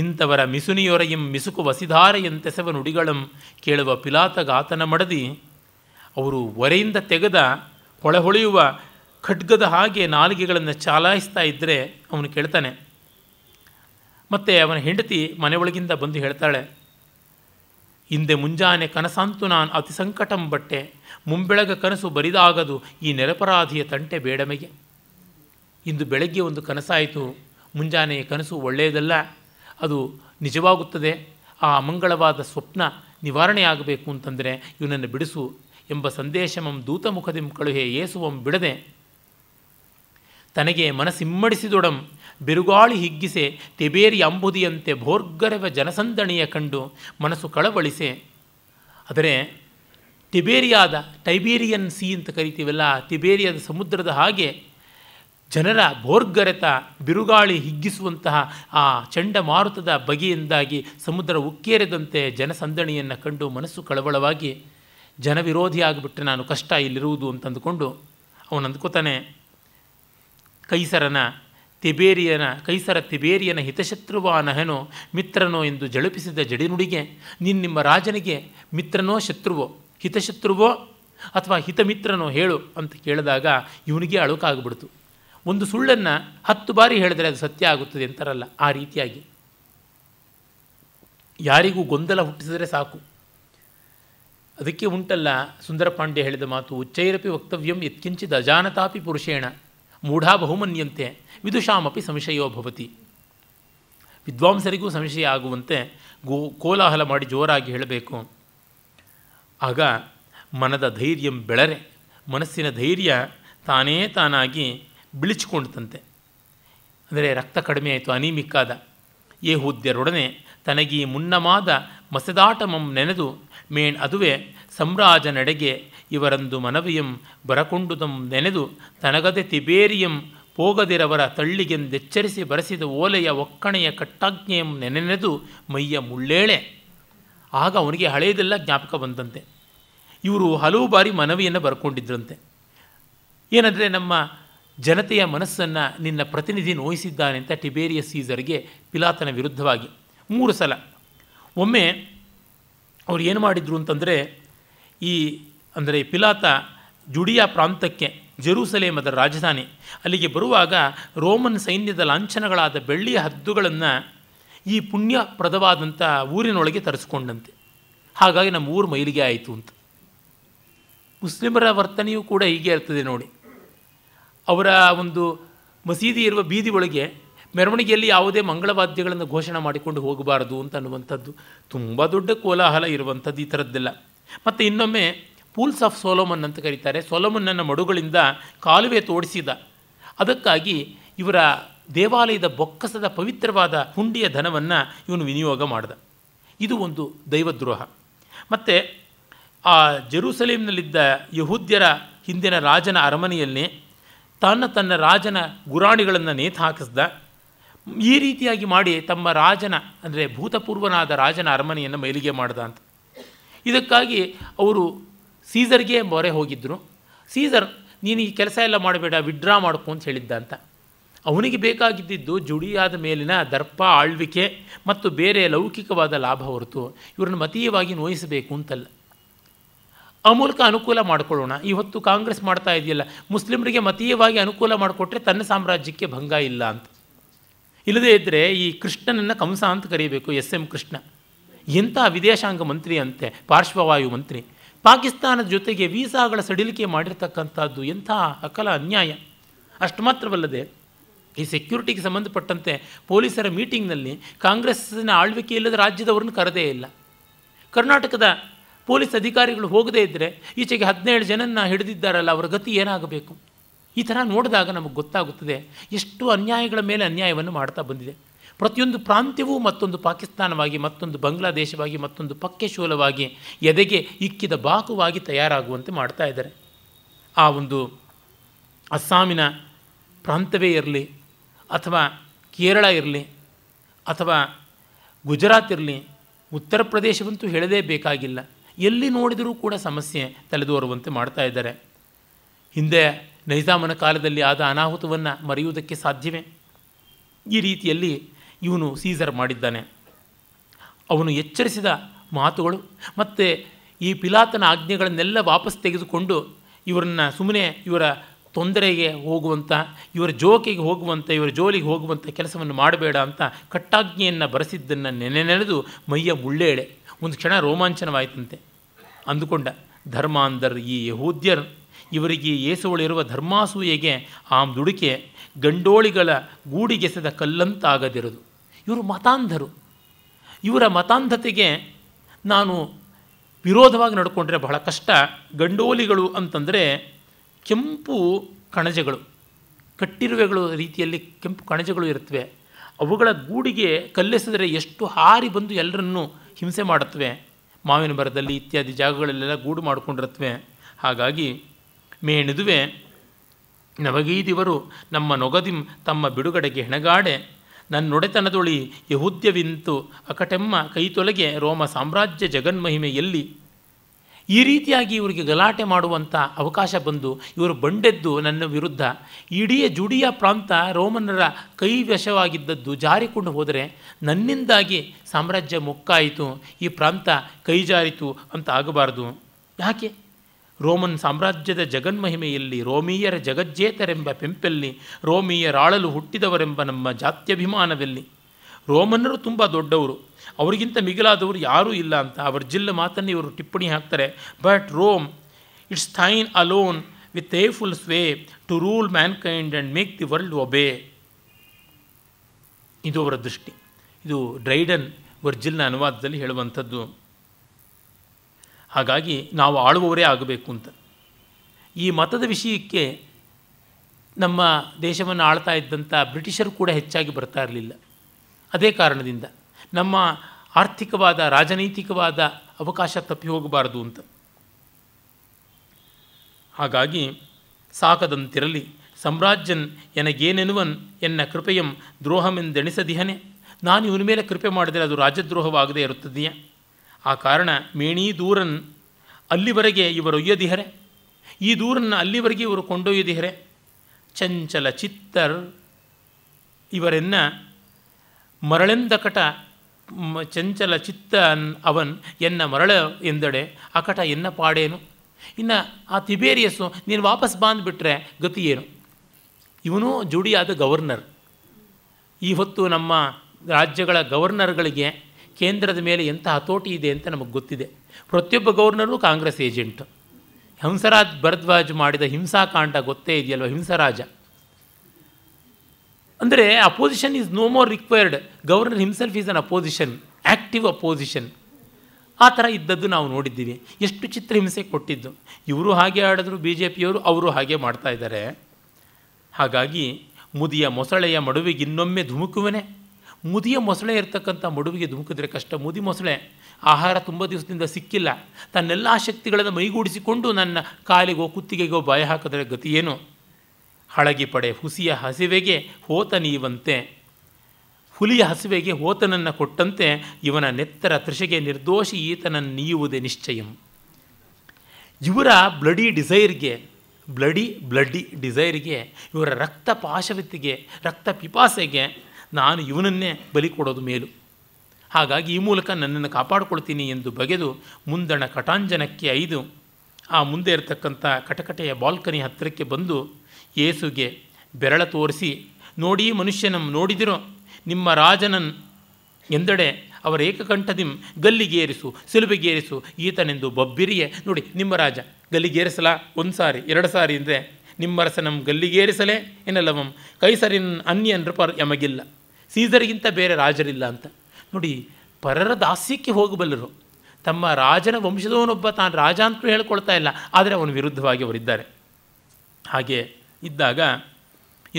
ಇಂಥವರ ಮಿಸುನಿಯೊರ ಎಂ ಮಿಸುಕು ವಸಿಧಾರೆಯಂತೆಸವ ನುಡಿಗಳಂ ಕೇಳುವ ಪಿಲಾತಗಾತನ ಮಡದಿ ಅವರು ಒರೆಯಿಂದ ತೆಗೆದ ಹೊಳೆಹೊಳೆಯುವ ಖಡ್ಗದ ಹಾಗೆ ನಾಲಿಗೆಗಳನ್ನು ಚಾಲಾಯಿಸ್ತಾ ಇದ್ದರೆ ಅವನು ಕೇಳ್ತಾನೆ ಮತ್ತು ಅವನ ಹೆಂಡತಿ ಮನೆಯೊಳಗಿಂದ ಬಂದು ಹೇಳ್ತಾಳೆ ಹಿಂದೆ ಮುಂಜಾನೆ ಕನಸಂತೂ ನಾನು ಅತಿ ಸಂಕಟಂ ಬಟ್ಟೆ ಮುಂಬೆಳಗ ಕನಸು ಬರಿದಾಗದು ಈ ನೆರಪರಾಧಿಯ ತಂಟೆ ಬೇಡಮೆಗೆ ಇಂದು ಬೆಳಗ್ಗೆ ಒಂದು ಕನಸಾಯಿತು ಮುಂಜಾನೆ ಕನಸು ಒಳ್ಳೆಯದಲ್ಲ ಅದು ನಿಜವಾಗುತ್ತದೆ ಆ ಅಮಂಗಳವಾದ ಸ್ವಪ್ನ ನಿವಾರಣೆಯಾಗಬೇಕು ಅಂತಂದರೆ ಇವನನ್ನು ಬಿಡಿಸು ಎಂಬ ಸಂದೇಶಮಂ ದೂತ ಮುಖದಿಂ ಕಳುಹೆ ಏಸುವಂ ಬಿಡದೆ ತನಗೆ ಮನಸ್ಸಿಮ್ಮಡಿಸಿದೊಡಂ ಬಿರುಗಾಳಿ ಹಿಗ್ಗಿಸೆ ತೆಬೇರಿ ಅಂಬುದಿಯಂತೆ ಭೋರ್ಗರವ ಜನಸಂದಣಿಯ ಕಂಡು ಮನಸ್ಸು ಕಳವಳಿಸೆ ಆದರೆ ಟಿಬೇರಿಯಾದ ಟೈಬೇರಿಯನ್ ಸಿ ಅಂತ ಕರಿತೀವಲ್ಲ ಟಿಬೇರಿಯಾದ ಸಮುದ್ರದ ಹಾಗೆ ಜನರ ಭೋರ್ಗರೆತ ಬಿರುಗಾಳಿ ಹಿಗ್ಗಿಸುವಂತಹ ಆ ಚಂಡಮಾರುತದ ಬಗೆಯಿಂದಾಗಿ ಸಮುದ್ರ ಉಕ್ಕೇರಿದಂತೆ ಜನಸಂದಣಿಯನ್ನು ಕಂಡು ಮನಸ್ಸು ಕಳವಳವಾಗಿ ಜನವಿರೋಧಿಯಾಗಿಬಿಟ್ರೆ ನಾನು ಕಷ್ಟ ಇಲ್ಲಿರುವುದು ಅಂತಂದುಕೊಂಡು ಅವನು ಅಂದ್ಕೋತಾನೆ ಕೈಸರನ ತಿಬೇರಿಯನ ಕೈಸರ ತಿಬೇರಿಯನ ನಹನೋ ಮಿತ್ರನೋ ಎಂದು ಜಳುಪಿಸಿದ ಜಡಿನುಡಿಗೆ ನಿನ್ನ ನಿಮ್ಮ ರಾಜನಿಗೆ ಮಿತ್ರನೋ ಶತ್ರುವೋ ಹಿತಶತ್ರುವೋ ಅಥವಾ ಹಿತಮಿತ್ರನೋ ಹೇಳು ಅಂತ ಕೇಳಿದಾಗ ಇವನಿಗೆ ಅಳುಕಾಗ್ಬಿಡ್ತು ಒಂದು ಸುಳ್ಳನ್ನು ಹತ್ತು ಬಾರಿ ಹೇಳಿದರೆ ಅದು ಸತ್ಯ ಆಗುತ್ತದೆ ಅಂತಾರಲ್ಲ ಆ ರೀತಿಯಾಗಿ ಯಾರಿಗೂ ಗೊಂದಲ ಹುಟ್ಟಿಸಿದರೆ ಸಾಕು ಅದಕ್ಕೆ ಉಂಟಲ್ಲ ಸುಂದರ ಹೇಳಿದ ಮಾತು ಉಚ್ಚೈರಪಿ ವಕ್ತವ್ಯಂ ಯತ್ಕಿಂಚಿದ ಅಜಾನತಾಪಿ ಪುರುಷೇಣ ಮೂಢಾ ಬಹುಮನ್ಯಂತೆ ವಿದುಷಾಮಪಿ ಸಂಶಯೋ ಭವತಿ ವಿದ್ವಾಂಸರಿಗೂ ಸಂಶಯ ಆಗುವಂತೆ ಗೋ ಕೋಲಾಹಲ ಮಾಡಿ ಜೋರಾಗಿ ಹೇಳಬೇಕು ಆಗ ಮನದ ಧೈರ್ಯಂ ಬೆಳರೆ ಮನಸ್ಸಿನ ಧೈರ್ಯ ತಾನೇ ತಾನಾಗಿ ಬಿಳಿಚಿಕೊಂಡಂತೆ ಅಂದರೆ ರಕ್ತ ಕಡಿಮೆ ಆಯಿತು ಅನೀಮಿಕ್ಕಾದ ಏ ಹುದ್ದೆರೊಡನೆ ತನಗೀ ಮುನ್ನಮಾದ ಮಸದಾಟಮಂ ನೆನೆದು ಮೇಣ್ ಅದುವೆ ಸಮ್ರಾಜ ಇವರಂದು ಮನವಿಯಂ ಬರಕೊಂಡುದಂ ನೆನೆದು ತನಗದೆ ತಿಬೇರಿಯಂ ಹೋಗದಿರವರ ತಳ್ಳಿಗೆಂದೆಚ್ಚರಿಸಿ ಬರೆಸಿದ ಓಲೆಯ ಒಕ್ಕಣೆಯ ಕಟ್ಟಾಜ್ಞೆಯಂ ನೆನೆನೆದು ಮೈಯ ಮುಳ್ಳೇಳೆ ಆಗ ಅವನಿಗೆ ಹಳೆಯದೆಲ್ಲ ಜ್ಞಾಪಕ ಬಂದಂತೆ ಇವರು ಹಲವು ಬಾರಿ ಮನವಿಯನ್ನು ಬರ್ಕೊಂಡಿದ್ರಂತೆ ಏನಂದರೆ ನಮ್ಮ ಜನತೆಯ ಮನಸ್ಸನ್ನು ನಿನ್ನ ಪ್ರತಿನಿಧಿ ನೋಯಿಸಿದ್ದಾನೆ ಅಂತ ಟಿಬೇರಿಯಸ್ ಸೀಸರ್ಗೆ ಪಿಲಾತನ ವಿರುದ್ಧವಾಗಿ ಮೂರು ಸಲ ಒಮ್ಮೆ ಅವ್ರು ಏನು ಮಾಡಿದರು ಅಂತಂದರೆ ಈ ಅಂದರೆ ಪಿಲಾತ ಜುಡಿಯಾ ಪ್ರಾಂತಕ್ಕೆ ಜೆರೂಸಲೇಮ್ ಅದರ ರಾಜಧಾನಿ ಅಲ್ಲಿಗೆ ಬರುವಾಗ ರೋಮನ್ ಸೈನ್ಯದ ಲಾಂಛನಗಳಾದ ಬೆಳ್ಳಿಯ ಹದ್ದುಗಳನ್ನು ಈ ಪುಣ್ಯಪ್ರದವಾದಂಥ ಊರಿನೊಳಗೆ ತರಿಸ್ಕೊಂಡಂತೆ ಹಾಗಾಗಿ ನಮ್ಮ ಊರು ಮೈಲಿಗೆ ಆಯಿತು ಅಂತ ಮುಸ್ಲಿಮರ ವರ್ತನೆಯೂ ಕೂಡ ಹೀಗೆ ಇರ್ತದೆ ನೋಡಿ ಅವರ ಒಂದು ಮಸೀದಿ ಇರುವ ಬೀದಿ ಒಳಗೆ ಮೆರವಣಿಗೆಯಲ್ಲಿ ಯಾವುದೇ ಮಂಗಳವಾದ್ಯಗಳನ್ನು ಘೋಷಣೆ ಮಾಡಿಕೊಂಡು ಹೋಗಬಾರದು ಅಂತ ಅನ್ನುವಂಥದ್ದು ತುಂಬ ದೊಡ್ಡ ಕೋಲಾಹಲ ಇರುವಂಥದ್ದು ಈ ಥರದ್ದೆಲ್ಲ ಮತ್ತು ಇನ್ನೊಮ್ಮೆ ಪೂಲ್ಸ್ ಆಫ್ ಸೋಲೋಮನ್ ಅಂತ ಕರೀತಾರೆ ಸೋಲೋಮನ್ನನ್ನು ಮಡುಗಳಿಂದ ಕಾಲುವೆ ತೋಡಿಸಿದ ಅದಕ್ಕಾಗಿ ಇವರ ದೇವಾಲಯದ ಬೊಕ್ಕಸದ ಪವಿತ್ರವಾದ ಹುಂಡಿಯ ಧನವನ್ನು ಇವನು ವಿನಿಯೋಗ ಮಾಡಿದ ಇದು ಒಂದು ದೈವದ್ರೋಹ ಮತ್ತು ಆ ಜೆರೂಸಲೇಮ್ನಲ್ಲಿದ್ದ ಯಹೂದ್ಯರ ಹಿಂದಿನ ರಾಜನ ಅರಮನೆಯಲ್ಲಿ ತನ್ನ ತನ್ನ ರಾಜನ ಗುರಾಣಿಗಳನ್ನು ನೇತು ಹಾಕಿಸ್ದ ಈ ರೀತಿಯಾಗಿ ಮಾಡಿ ತಮ್ಮ ರಾಜನ ಅಂದರೆ ಭೂತಪೂರ್ವನಾದ ರಾಜನ ಅರಮನೆಯನ್ನು ಮೈಲಿಗೆ ಮಾಡ್ದ ಅಂತ ಇದಕ್ಕಾಗಿ ಅವರು ಸೀಸರ್ಗೆ ಮೊರೆ ಹೋಗಿದ್ದರು ಸೀಸರ್ ನೀನು ಈ ಕೆಲಸ ಎಲ್ಲ ಮಾಡಬೇಡ ವಿಡ್ರಾ ಮಾಡ್ಕೊ ಅಂತ ಹೇಳಿದ್ದ ಅಂತ ಅವನಿಗೆ ಬೇಕಾಗಿದ್ದಿದ್ದು ಜುಡಿಯಾದ ಮೇಲಿನ ದರ್ಪ ಆಳ್ವಿಕೆ ಮತ್ತು ಬೇರೆ ಲೌಕಿಕವಾದ ಲಾಭ ಹೊರತು ಇವರನ್ನು ಮತೀಯವಾಗಿ ನೋಯಿಸಬೇಕು ಅಂತಲ್ಲ ಆ ಮೂಲಕ ಅನುಕೂಲ ಮಾಡಿಕೊಳ್ಳೋಣ ಇವತ್ತು ಕಾಂಗ್ರೆಸ್ ಮಾಡ್ತಾ ಇದೆಯಲ್ಲ ಮುಸ್ಲಿಮರಿಗೆ ಮತೀಯವಾಗಿ ಅನುಕೂಲ ಮಾಡಿಕೊಟ್ರೆ ತನ್ನ ಸಾಮ್ರಾಜ್ಯಕ್ಕೆ ಭಂಗ ಇಲ್ಲ ಅಂತ ಇಲ್ಲದೇ ಇದ್ದರೆ ಈ ಕೃಷ್ಣನನ್ನು ಕಂಸ ಅಂತ ಕರೀಬೇಕು ಎಸ್ ಎಂ ಕೃಷ್ಣ ಎಂಥ ವಿದೇಶಾಂಗ ಮಂತ್ರಿ ಅಂತೆ ಪಾರ್ಶ್ವವಾಯು ಮಂತ್ರಿ ಪಾಕಿಸ್ತಾನದ ಜೊತೆಗೆ ವೀಸಾಗಳ ಸಡಿಲಿಕೆ ಮಾಡಿರ್ತಕ್ಕಂಥದ್ದು ಎಂಥ ಅಕಲ ಅನ್ಯಾಯ ಅಷ್ಟು ಮಾತ್ರವಲ್ಲದೆ ಈ ಸೆಕ್ಯೂರಿಟಿಗೆ ಸಂಬಂಧಪಟ್ಟಂತೆ ಪೊಲೀಸರ ಮೀಟಿಂಗ್ನಲ್ಲಿ ಕಾಂಗ್ರೆಸ್ಸಿನ ಆಳ್ವಿಕೆ ಇಲ್ಲದ ರಾಜ್ಯದವ್ರನ್ನ ಕರೆದೇ ಇಲ್ಲ ಕರ್ನಾಟಕದ ಪೊಲೀಸ್ ಅಧಿಕಾರಿಗಳು ಹೋಗದೇ ಇದ್ದರೆ ಈಚೆಗೆ ಹದಿನೇಳು ಜನನ್ನ ಹಿಡಿದಿದ್ದಾರಲ್ಲ ಅವರ ಗತಿ ಏನಾಗಬೇಕು ಈ ಥರ ನೋಡಿದಾಗ ನಮಗೆ ಗೊತ್ತಾಗುತ್ತದೆ ಎಷ್ಟು ಅನ್ಯಾಯಗಳ ಮೇಲೆ ಅನ್ಯಾಯವನ್ನು ಮಾಡ್ತಾ ಬಂದಿದೆ ಪ್ರತಿಯೊಂದು ಪ್ರಾಂತ್ಯವೂ ಮತ್ತೊಂದು ಪಾಕಿಸ್ತಾನವಾಗಿ ಮತ್ತೊಂದು ಬಾಂಗ್ಲಾದೇಶವಾಗಿ ಮತ್ತೊಂದು ಪಕ್ಕೆಶೂಲವಾಗಿ ಎದೆಗೆ ಇಕ್ಕಿದ ಬಾಕುವಾಗಿ ತಯಾರಾಗುವಂತೆ ಮಾಡ್ತಾ ಇದ್ದಾರೆ ಆ ಒಂದು ಅಸ್ಸಾಮಿನ ಪ್ರಾಂತವೇ ಇರಲಿ ಅಥವಾ ಕೇರಳ ಇರಲಿ ಅಥವಾ ಗುಜರಾತ್ ಇರಲಿ ಉತ್ತರ ಪ್ರದೇಶವಂತೂ ಹೇಳದೇ ಬೇಕಾಗಿಲ್ಲ ಎಲ್ಲಿ ನೋಡಿದರೂ ಕೂಡ ಸಮಸ್ಯೆ ತಲೆದೋರುವಂತೆ ಮಾಡ್ತಾ ಇದ್ದಾರೆ ಹಿಂದೆ ನೈಜಾಮನ ಕಾಲದಲ್ಲಿ ಆದ ಅನಾಹುತವನ್ನು ಮರೆಯುವುದಕ್ಕೆ ಸಾಧ್ಯವೇ ಈ ರೀತಿಯಲ್ಲಿ ಇವನು ಸೀಸರ್ ಮಾಡಿದ್ದಾನೆ ಅವನು ಎಚ್ಚರಿಸಿದ ಮಾತುಗಳು ಮತ್ತು ಈ ಪಿಲಾತನ ಆಜ್ಞೆಗಳನ್ನೆಲ್ಲ ವಾಪಸ್ ತೆಗೆದುಕೊಂಡು ಇವರನ್ನು ಸುಮ್ಮನೆ ಇವರ ತೊಂದರೆಗೆ ಹೋಗುವಂಥ ಇವರ ಜೋಕಿಗೆ ಹೋಗುವಂಥ ಇವರ ಜೋಲಿಗೆ ಹೋಗುವಂಥ ಕೆಲಸವನ್ನು ಮಾಡಬೇಡ ಅಂತ ಕಟ್ಟಾಜ್ಞೆಯನ್ನು ಬರೆಸಿದ್ದನ್ನು ನೆನೆ ನೆನೆದು ಮೈಯ ಮುಳ್ಳೇಳೆ ಒಂದು ಕ್ಷಣ ರೋಮಾಂಚನವಾಯಿತಂತೆ ಅಂದುಕೊಂಡ ಧರ್ಮಾಂಧರ್ ಈ ಯಹೂದ್ಯರ್ ಇವರಿಗೆ ಏಸುವಳಿರುವ ಧರ್ಮಾಸೂಯೆಗೆ ಆ ದುಡುಕೆ ಗಂಡೋಳಿಗಳ ಗೂಡಿಗೆಸೆದ ಕಲ್ಲಂತಾಗದಿರದು ಇವರು ಮತಾಂಧರು ಇವರ ಮತಾಂಧತೆಗೆ ನಾನು ವಿರೋಧವಾಗಿ ನಡ್ಕೊಂಡ್ರೆ ಬಹಳ ಕಷ್ಟ ಗಂಡೋಲಿಗಳು ಅಂತಂದರೆ ಕೆಂಪು ಕಣಜಗಳು ಕಟ್ಟಿರುವೆಗಳು ರೀತಿಯಲ್ಲಿ ಕೆಂಪು ಕಣಜಗಳು ಇರುತ್ತವೆ ಅವುಗಳ ಗೂಡಿಗೆ ಕಲ್ಲೆಸಿದರೆ ಎಷ್ಟು ಹಾರಿ ಬಂದು ಎಲ್ಲರನ್ನೂ ಹಿಂಸೆ ಮಾಡುತ್ತವೆ ಮಾವಿನ ಮರದಲ್ಲಿ ಇತ್ಯಾದಿ ಜಾಗಗಳಲ್ಲೆಲ್ಲ ಗೂಡು ಮಾಡಿಕೊಂಡಿರುತ್ತವೆ ಹಾಗಾಗಿ ಮೇಣಿದುವೆ ನವಗೀದಿವರು ನಮ್ಮ ನೊಗದಿಂ ತಮ್ಮ ಬಿಡುಗಡೆಗೆ ಹೆಣಗಾಡೆ ನನ್ನ ನೊಡೆತನದೊಳಿ ಯಹುದ್ಯವಿಂತು ಅಕಟೆಮ್ಮ ಕೈತೊಲಗೆ ರೋಮ ಸಾಮ್ರಾಜ್ಯ ಜಗನ್ಮಹಿಮೆಯಲ್ಲಿ ಎಲ್ಲಿ ಈ ರೀತಿಯಾಗಿ ಇವರಿಗೆ ಗಲಾಟೆ ಮಾಡುವಂಥ ಅವಕಾಶ ಬಂದು ಇವರು ಬಂಡೆದ್ದು ನನ್ನ ವಿರುದ್ಧ ಇಡೀ ಜುಡಿಯ ಪ್ರಾಂತ ರೋಮನ್ನರ ಕೈವಶವಾಗಿದ್ದದ್ದು ಜಾರಿಕೊಂಡು ಹೋದರೆ ನನ್ನಿಂದಾಗಿ ಸಾಮ್ರಾಜ್ಯ ಮುಕ್ಕಾಯಿತು ಈ ಪ್ರಾಂತ ಕೈಜಾರಿತು ಅಂತ ಆಗಬಾರ್ದು ಯಾಕೆ ರೋಮನ್ ಸಾಮ್ರಾಜ್ಯದ ಜಗನ್ಮಹಿಮೆಯಲ್ಲಿ ರೋಮಿಯರ ಜಗಜ್ಜೇತರೆಂಬ ಪೆಂಪೆಲ್ಲಿ ಆಳಲು ಹುಟ್ಟಿದವರೆಂಬ ನಮ್ಮ ಜಾತ್ಯಭಿಮಾನದಲ್ಲಿ ರೋಮನ್ನರು ತುಂಬ ದೊಡ್ಡವರು ಅವರಿಗಿಂತ ಮಿಗಿಲಾದವರು ಯಾರೂ ಇಲ್ಲ ಅಂತ ಅವರ ಜಿಲ್ಲೆ ಮಾತನ್ನು ಇವರು ಟಿಪ್ಪಣಿ ಹಾಕ್ತಾರೆ but Rome it's thine alone with a full sway to rule mankind and make the world obey ಇದು ಅವರ ದೃಷ್ಟಿ ಇದು ಡ್ರೈಡನ್ ವರ್ಜಿಲ್ನ ಅನುವಾದದಲ್ಲಿ ಹೇಳುವಂಥದ್ದು ಹಾಗಾಗಿ ನಾವು ಆಳುವವರೇ ಆಗಬೇಕು ಅಂತ ಈ ಮತದ ವಿಷಯಕ್ಕೆ ನಮ್ಮ ದೇಶವನ್ನು ಆಳ್ತಾ ಇದ್ದಂಥ ಬ್ರಿಟಿಷರು ಕೂಡ ಹೆಚ್ಚಾಗಿ ಬರ್ತಾ ಇರಲಿಲ್ಲ ಅದೇ ಕಾರಣದಿಂದ ನಮ್ಮ ಆರ್ಥಿಕವಾದ ರಾಜನೈತಿಕವಾದ ಅವಕಾಶ ತಪ್ಪಿ ಹೋಗಬಾರದು ಅಂತ ಹಾಗಾಗಿ ಸಾಕದಂತಿರಲಿ ಸಾಮ್ರಾಜ್ಯನ್ ಎನಗೇನೆನುವನ್ ಎನ್ನ ಕೃಪೆಯಂ ದ್ರೋಹಮೆಂದೆಣಿಸದಿಹನೆ ನಾನು ಇವನ ಮೇಲೆ ಕೃಪೆ ಮಾಡಿದರೆ ಅದು ರಾಜದ್ರೋಹವಾಗದೇ ಇರುತ್ತದೆಯಾ ಆ ಕಾರಣ ಮೇಣಿ ದೂರನ್ ಅಲ್ಲಿವರೆಗೆ ದಿಹರೆ ಈ ದೂರನ್ನು ಅಲ್ಲಿವರೆಗೆ ಇವರು ಕೊಂಡೊಯ್ಯದಿಹರೆ ಚಂಚಲ ಚಿತ್ತರ್ ಇವರನ್ನ ಮರಳೆಂದ ಕಟ ಚಂಚಲ ಚಿತ್ತ ಅವನ್ ಎನ್ನ ಮರಳ ಎಂದಡೆ ಅಕಟ ಎನ್ನ ಪಾಡೇನು ಇನ್ನು ಆ ತಿಬೇರಿಯಸ್ಸು ನೀನು ವಾಪಸ್ ಬಾಂದ್ಬಿಟ್ರೆ ಗತಿ ಏನು ಇವನು ಜೋಡಿಯಾದ ಗವರ್ನರ್ ಈ ಹೊತ್ತು ನಮ್ಮ ರಾಜ್ಯಗಳ ಗವರ್ನರ್ಗಳಿಗೆ ಕೇಂದ್ರದ ಮೇಲೆ ಎಂಥ ಹತೋಟಿ ಇದೆ ಅಂತ ನಮಗೆ ಗೊತ್ತಿದೆ ಪ್ರತಿಯೊಬ್ಬ ಗೌರ್ನರು ಕಾಂಗ್ರೆಸ್ ಏಜೆಂಟ್ ಹಂಸರಾಜ್ ಭರದ್ವಾಜ್ ಮಾಡಿದ ಹಿಂಸಾಕಾಂಡ ಗೊತ್ತೇ ಇದೆಯಲ್ವ ಹಿಂಸರಾಜ ಅಂದರೆ opposition is no more required governor himself is an opposition active opposition ಆ ಥರ ಇದ್ದದ್ದು ನಾವು ನೋಡಿದ್ದೀವಿ ಎಷ್ಟು ಚಿತ್ರ ಹಿಂಸೆ ಕೊಟ್ಟಿದ್ದು ಇವರು ಹಾಗೆ ಆಡಿದ್ರು ಬಿ ಜೆ ಪಿಯವರು ಅವರು ಹಾಗೆ ಮಾಡ್ತಾ ಇದ್ದಾರೆ ಹಾಗಾಗಿ ಮುದಿಯ ಮೊಸಳೆಯ ಮಡುವಿಗೆ ಇನ್ನೊಮ್ಮೆ ಧುಮುಕುವನೇ ಮುದಿಯ ಮೊಸಳೆ ಇರತಕ್ಕಂಥ ಮಡುವಿಗೆ ಧುಮುಕಿದ್ರೆ ಕಷ್ಟ ಮುದಿ ಮೊಸಳೆ ಆಹಾರ ತುಂಬ ದಿವಸದಿಂದ ಸಿಕ್ಕಿಲ್ಲ ತನ್ನೆಲ್ಲ ಶಕ್ತಿಗಳನ್ನು ಮೈಗೂಡಿಸಿಕೊಂಡು ನನ್ನ ಕಾಲಿಗೋ ಕುತ್ತಿಗೆಗೋ ಬಾಯ ಹಾಕಿದ್ರೆ ಗತಿಯೇನು ಹಳಗಿ ಪಡೆ ಹುಸಿಯ ಹಸಿವೆಗೆ ಹೋತ ನೀವಂತೆ ಹುಲಿಯ ಹಸಿವೆಗೆ ಹೋತನನ್ನು ಕೊಟ್ಟಂತೆ ಇವನ ನೆತ್ತರ ತೃಷೆಗೆ ನಿರ್ದೋಷಿ ಈತನನ್ನು ನೀಯುವುದೇ ನಿಶ್ಚಯಂ ಇವರ ಬ್ಲಡಿ ಡಿಸೈರ್ಗೆ ಬ್ಲಡಿ ಬ್ಲಡಿ ಡಿಸೈರ್ಗೆ ಇವರ ರಕ್ತ ಪಾಶವಿತ್ತಿಗೆ ರಕ್ತ ಪಿಪಾಸೆಗೆ ನಾನು ಇವನನ್ನೇ ಬಲಿ ಕೊಡೋದು ಮೇಲು ಹಾಗಾಗಿ ಈ ಮೂಲಕ ನನ್ನನ್ನು ಕಾಪಾಡಿಕೊಳ್ತೀನಿ ಎಂದು ಬಗೆದು ಮುಂದಣ ಕಟಾಂಜನಕ್ಕೆ ಐದು ಆ ಮುಂದೆ ಇರತಕ್ಕಂಥ ಕಟಕಟೆಯ ಬಾಲ್ಕನಿ ಹತ್ತಿರಕ್ಕೆ ಬಂದು ಏಸುಗೆ ಬೆರಳ ತೋರಿಸಿ ನೋಡಿ ಮನುಷ್ಯನ ನೋಡಿದಿರೋ ನಿಮ್ಮ ರಾಜನನ್ ಎಂದಡೆ ಅವರ ಏಕಕಂಠದಿಂ ಗಲ್ಲಿಗೇರಿಸು ಸಿಲುಬೆಗೇರಿಸು ಈತನೆಂದು ಬಬ್ಬಿರಿಯೇ ನೋಡಿ ನಿಮ್ಮ ರಾಜ ಗಲ್ಲಿಗೇರಿಸಲ ಒಂದು ಸಾರಿ ಎರಡು ಸಾರಿ ಅಂದರೆ ನಿಮ್ಮರಸನಂ ಗಲ್ಲಿಗೇರಿಸಲೇ ಕೈಸರಿನ ಕೈಸರಿನ್ ಅನ್ಯನ್ರು ಪರ್ ಯಮಗಿಲ್ಲ ಸೀಸರಿಗಿಂತ ಬೇರೆ ರಾಜರಿಲ್ಲ ಅಂತ ನೋಡಿ ಪರರ ದಾಸ್ಯಕ್ಕೆ ಹೋಗಬಲ್ಲರು ತಮ್ಮ ರಾಜನ ವಂಶದವನೊಬ್ಬ ತಾನು ರಾಜ ಅಂತಲೂ ಹೇಳ್ಕೊಳ್ತಾ ಇಲ್ಲ ಆದರೆ ಅವನ ವಿರುದ್ಧವಾಗಿ ಅವರಿದ್ದಾರೆ ಹಾಗೆ ಇದ್ದಾಗ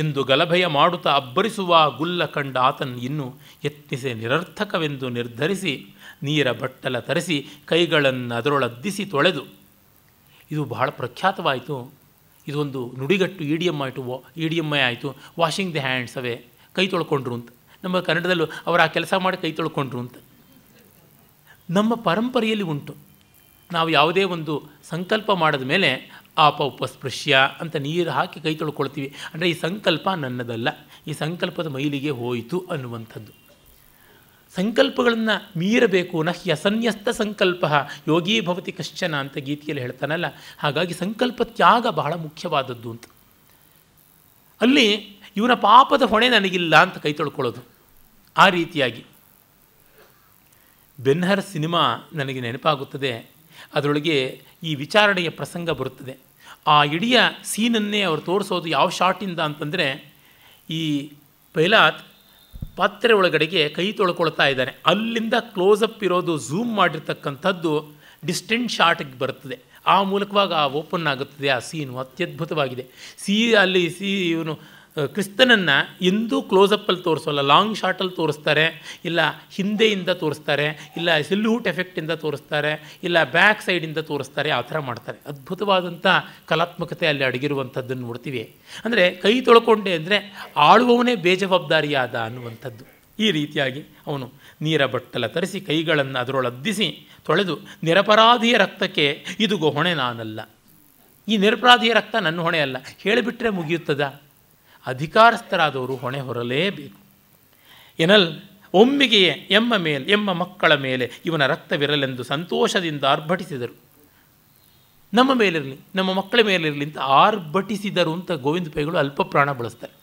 ಎಂದು ಗಲಭೆಯ ಮಾಡುತ್ತಾ ಅಬ್ಬರಿಸುವ ಗುಲ್ಲ ಕಂಡ ಆತನ್ ಇನ್ನು ಯತ್ನಿಸಿ ನಿರರ್ಥಕವೆಂದು ನಿರ್ಧರಿಸಿ ನೀರ ಬಟ್ಟಲ ತರಿಸಿ ಕೈಗಳನ್ನು ಅದರೊಳದ್ದಿಸಿ ತೊಳೆದು ಇದು ಬಹಳ ಪ್ರಖ್ಯಾತವಾಯಿತು ಇದೊಂದು ನುಡಿಗಟ್ಟು ಇ ಡಿ ಎಮ್ ಆಯಿತು ಇ ಡಿ ಎಮ್ ಐ ಆಯಿತು ವಾಷಿಂಗ್ ದಿ ಹ್ಯಾಂಡ್ಸ್ ಅವೇ ಕೈ ತೊಳ್ಕೊಂಡ್ರು ಅಂತ ನಮ್ಮ ಕನ್ನಡದಲ್ಲೂ ಅವರು ಆ ಕೆಲಸ ಮಾಡಿ ಕೈ ತೊಳ್ಕೊಂಡ್ರು ಅಂತ ನಮ್ಮ ಪರಂಪರೆಯಲ್ಲಿ ಉಂಟು ನಾವು ಯಾವುದೇ ಒಂದು ಸಂಕಲ್ಪ ಮಾಡಿದ ಮೇಲೆ ಆಪ ಉಪಸ್ಪೃಶ್ಯ ಅಂತ ನೀರು ಹಾಕಿ ಕೈ ತೊಳ್ಕೊಳ್ತೀವಿ ಅಂದರೆ ಈ ಸಂಕಲ್ಪ ನನ್ನದಲ್ಲ ಈ ಸಂಕಲ್ಪದ ಮೈಲಿಗೆ ಹೋಯಿತು ಅನ್ನುವಂಥದ್ದು ಸಂಕಲ್ಪಗಳನ್ನು ಮೀರಬೇಕು ನ ಹ್ಯಸನ್ಯಸ್ತ ಸಂಕಲ್ಪ ಯೋಗೀ ಭವತಿ ಕಶ್ಚನ ಅಂತ ಗೀತೆಯಲ್ಲಿ ಹೇಳ್ತಾನಲ್ಲ ಹಾಗಾಗಿ ಸಂಕಲ್ಪ ತ್ಯಾಗ ಬಹಳ ಮುಖ್ಯವಾದದ್ದು ಅಂತ ಅಲ್ಲಿ ಇವನ ಪಾಪದ ಹೊಣೆ ನನಗಿಲ್ಲ ಅಂತ ಕೈ ತೊಳ್ಕೊಳ್ಳೋದು ಆ ರೀತಿಯಾಗಿ ಬೆನ್ಹರ್ ಸಿನಿಮಾ ನನಗೆ ನೆನಪಾಗುತ್ತದೆ ಅದರೊಳಗೆ ಈ ವಿಚಾರಣೆಯ ಪ್ರಸಂಗ ಬರುತ್ತದೆ ಆ ಇಡೀ ಸೀನನ್ನೇ ಅವರು ತೋರಿಸೋದು ಯಾವ ಶಾಟಿಂದ ಅಂತಂದರೆ ಈ ಪೈಲಾತ್ ಪಾತ್ರೆ ಒಳಗಡೆಗೆ ಕೈ ತೊಳ್ಕೊಳ್ತಾ ಇದ್ದಾನೆ ಅಲ್ಲಿಂದ ಕ್ಲೋಸಪ್ ಇರೋದು ಝೂಮ್ ಮಾಡಿರ್ತಕ್ಕಂಥದ್ದು ಡಿಸ್ಟೆಂಟ್ ಶಾರ್ಟಿಗೆ ಬರುತ್ತದೆ ಆ ಮೂಲಕವಾಗಿ ಆ ಓಪನ್ ಆಗುತ್ತದೆ ಆ ಸೀನು ಅತ್ಯದ್ಭುತವಾಗಿದೆ ಸೀ ಅಲ್ಲಿ ಸೀ ಇವನು ಕ್ರಿಸ್ತನನ್ನು ಎಂದೂ ಕ್ಲೋಸಪ್ಪಲ್ಲಿ ತೋರಿಸೋಲ್ಲ ಲಾಂಗ್ ಶಾರ್ಟಲ್ಲಿ ತೋರಿಸ್ತಾರೆ ಇಲ್ಲ ಹಿಂದೆಯಿಂದ ತೋರಿಸ್ತಾರೆ ಇಲ್ಲ ಸಿಲ್ಯೂಟ್ ಎಫೆಕ್ಟಿಂದ ತೋರಿಸ್ತಾರೆ ಇಲ್ಲ ಬ್ಯಾಕ್ ಸೈಡಿಂದ ತೋರಿಸ್ತಾರೆ ಆ ಥರ ಮಾಡ್ತಾರೆ ಅದ್ಭುತವಾದಂಥ ಕಲಾತ್ಮಕತೆ ಅಲ್ಲಿ ಅಡಗಿರುವಂಥದ್ದನ್ನು ನೋಡ್ತೀವಿ ಅಂದರೆ ಕೈ ತೊಳ್ಕೊಂಡೆ ಅಂದರೆ ಆಳುವವನೇ ಬೇಜವಾಬ್ದಾರಿಯಾದ ಅನ್ನುವಂಥದ್ದು ಈ ರೀತಿಯಾಗಿ ಅವನು ನೀರ ಬಟ್ಟಲ ತರಿಸಿ ಕೈಗಳನ್ನು ಅದರೊಳದ್ದಿಸಿ ತೊಳೆದು ನಿರಪರಾಧಿಯ ರಕ್ತಕ್ಕೆ ಇದು ಹೊಣೆ ನಾನಲ್ಲ ಈ ನಿರಪರಾಧಿಯ ರಕ್ತ ನನ್ನ ಹೊಣೆ ಅಲ್ಲ ಹೇಳಿಬಿಟ್ರೆ ಮುಗಿಯುತ್ತದ ಅಧಿಕಾರಸ್ಥರಾದವರು ಹೊಣೆ ಹೊರಲೇಬೇಕು ಎನಲ್ ಒಮ್ಮಿಗೆಯೇ ಎಮ್ಮ ಮೇಲೆ ಎಮ್ಮ ಮಕ್ಕಳ ಮೇಲೆ ಇವನ ರಕ್ತವಿರಲೆಂದು ಸಂತೋಷದಿಂದ ಆರ್ಭಟಿಸಿದರು ನಮ್ಮ ಮೇಲಿರಲಿ ನಮ್ಮ ಮಕ್ಕಳ ಮೇಲಿರಲಿ ಅಂತ ಆರ್ಭಟಿಸಿದರು ಅಂತ ಗೋವಿಂದ ಪೈಗಳು ಅಲ್ಪ ಪ್ರಾಣ ಬಳಸ್ತಾರೆ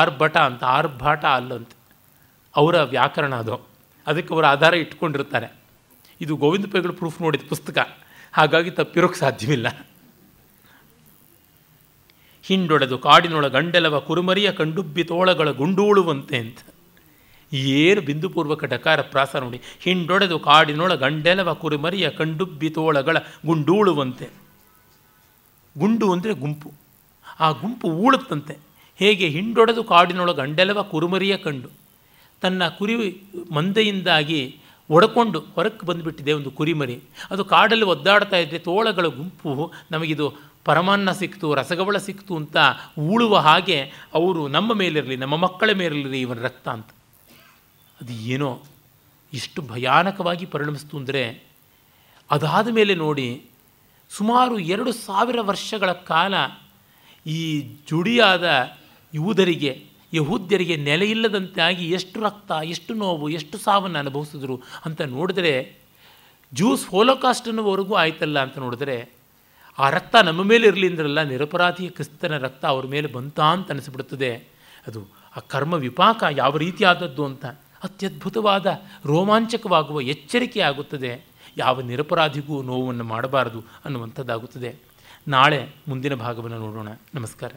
ಆರ್ಭಟ ಅಂತ ಆರ್ಭಾಟ ಅಲ್ಲಂತೆ ಅವರ ವ್ಯಾಕರಣ ಅದು ಅದಕ್ಕೆ ಅವರ ಆಧಾರ ಇಟ್ಕೊಂಡಿರ್ತಾರೆ ಇದು ಗೋವಿಂದ ಪೈಗಳು ಪ್ರೂಫ್ ನೋಡಿದ ಪುಸ್ತಕ ಹಾಗಾಗಿ ತಪ್ಪಿರೋಕ್ಕೆ ಸಾಧ್ಯವಿಲ್ಲ ಹಿಂಡೊಡೆದು ಕಾಡಿನೊಳ ಗಂಡೆಲವ ಕುರುಮರಿಯ ತೋಳಗಳ ಗುಂಡೂಳುವಂತೆ ಅಂತ ಏನು ಬಿಂದುಪೂರ್ವಕ ಡಕಾರ ಪ್ರಾಸ ನೋಡಿ ಹಿಂಡೊಡೆದು ಕಾಡಿನೊಳ ಗಂಡೆಲವ ಕುರುಮರಿಯ ತೋಳಗಳ ಗುಂಡೂಳುವಂತೆ ಗುಂಡು ಅಂದರೆ ಗುಂಪು ಆ ಗುಂಪು ಊಳುತ್ತಂತೆ ಹೇಗೆ ಹಿಂಡೊಡೆದು ಕಾಡಿನೊಳ ಗಂಡೆಲವ ಕುರುಮರಿಯ ಕಂಡು ತನ್ನ ಕುರಿ ಮಂದೆಯಿಂದಾಗಿ ಒಡಕೊಂಡು ಹೊರಕ್ಕೆ ಬಂದುಬಿಟ್ಟಿದೆ ಒಂದು ಕುರಿಮರಿ ಅದು ಕಾಡಲ್ಲಿ ಒದ್ದಾಡ್ತಾ ಇದ್ದರೆ ತೋಳಗಳ ಗುಂಪು ನಮಗಿದು ಪರಮಾನ್ನ ಸಿಕ್ತು ರಸಗವಳ ಸಿಕ್ತು ಅಂತ ಉಳುವ ಹಾಗೆ ಅವರು ನಮ್ಮ ಮೇಲಿರಲಿ ನಮ್ಮ ಮಕ್ಕಳ ಮೇಲಿರಲಿ ಇವನ ರಕ್ತ ಅಂತ ಅದು ಏನೋ ಇಷ್ಟು ಭಯಾನಕವಾಗಿ ಪರಿಣಮಿಸ್ತು ಅಂದರೆ ಅದಾದ ಮೇಲೆ ನೋಡಿ ಸುಮಾರು ಎರಡು ಸಾವಿರ ವರ್ಷಗಳ ಕಾಲ ಈ ಜುಡಿಯಾದ ಯುವುದರಿಗೆ ಯಹೂದ್ಯರಿಗೆ ಆಗಿ ಎಷ್ಟು ರಕ್ತ ಎಷ್ಟು ನೋವು ಎಷ್ಟು ಸಾವನ್ನು ಅನುಭವಿಸಿದ್ರು ಅಂತ ನೋಡಿದರೆ ಜ್ಯೂಸ್ ಹೋಲೋಕಾಸ್ಟ್ ಅನ್ನುವರೆಗೂ ಆಯ್ತಲ್ಲ ಅಂತ ನೋಡಿದರೆ ಆ ರಕ್ತ ನಮ್ಮ ಮೇಲೆ ಇರಲಿ ಅಂದ್ರಲ್ಲ ನಿರಪರಾಧಿಯ ಕ್ರಿಸ್ತನ ರಕ್ತ ಅವ್ರ ಮೇಲೆ ಬಂತ ಅಂತ ಅನಿಸ್ಬಿಡ್ತದೆ ಅದು ಆ ಕರ್ಮ ವಿಪಾಕ ಯಾವ ರೀತಿಯಾದದ್ದು ಅಂತ ಅತ್ಯದ್ಭುತವಾದ ರೋಮಾಂಚಕವಾಗುವ ಎಚ್ಚರಿಕೆ ಆಗುತ್ತದೆ ಯಾವ ನಿರಪರಾಧಿಗೂ ನೋವನ್ನು ಮಾಡಬಾರದು ಅನ್ನುವಂಥದ್ದಾಗುತ್ತದೆ ನಾಳೆ ಮುಂದಿನ ಭಾಗವನ್ನು ನೋಡೋಣ ನಮಸ್ಕಾರ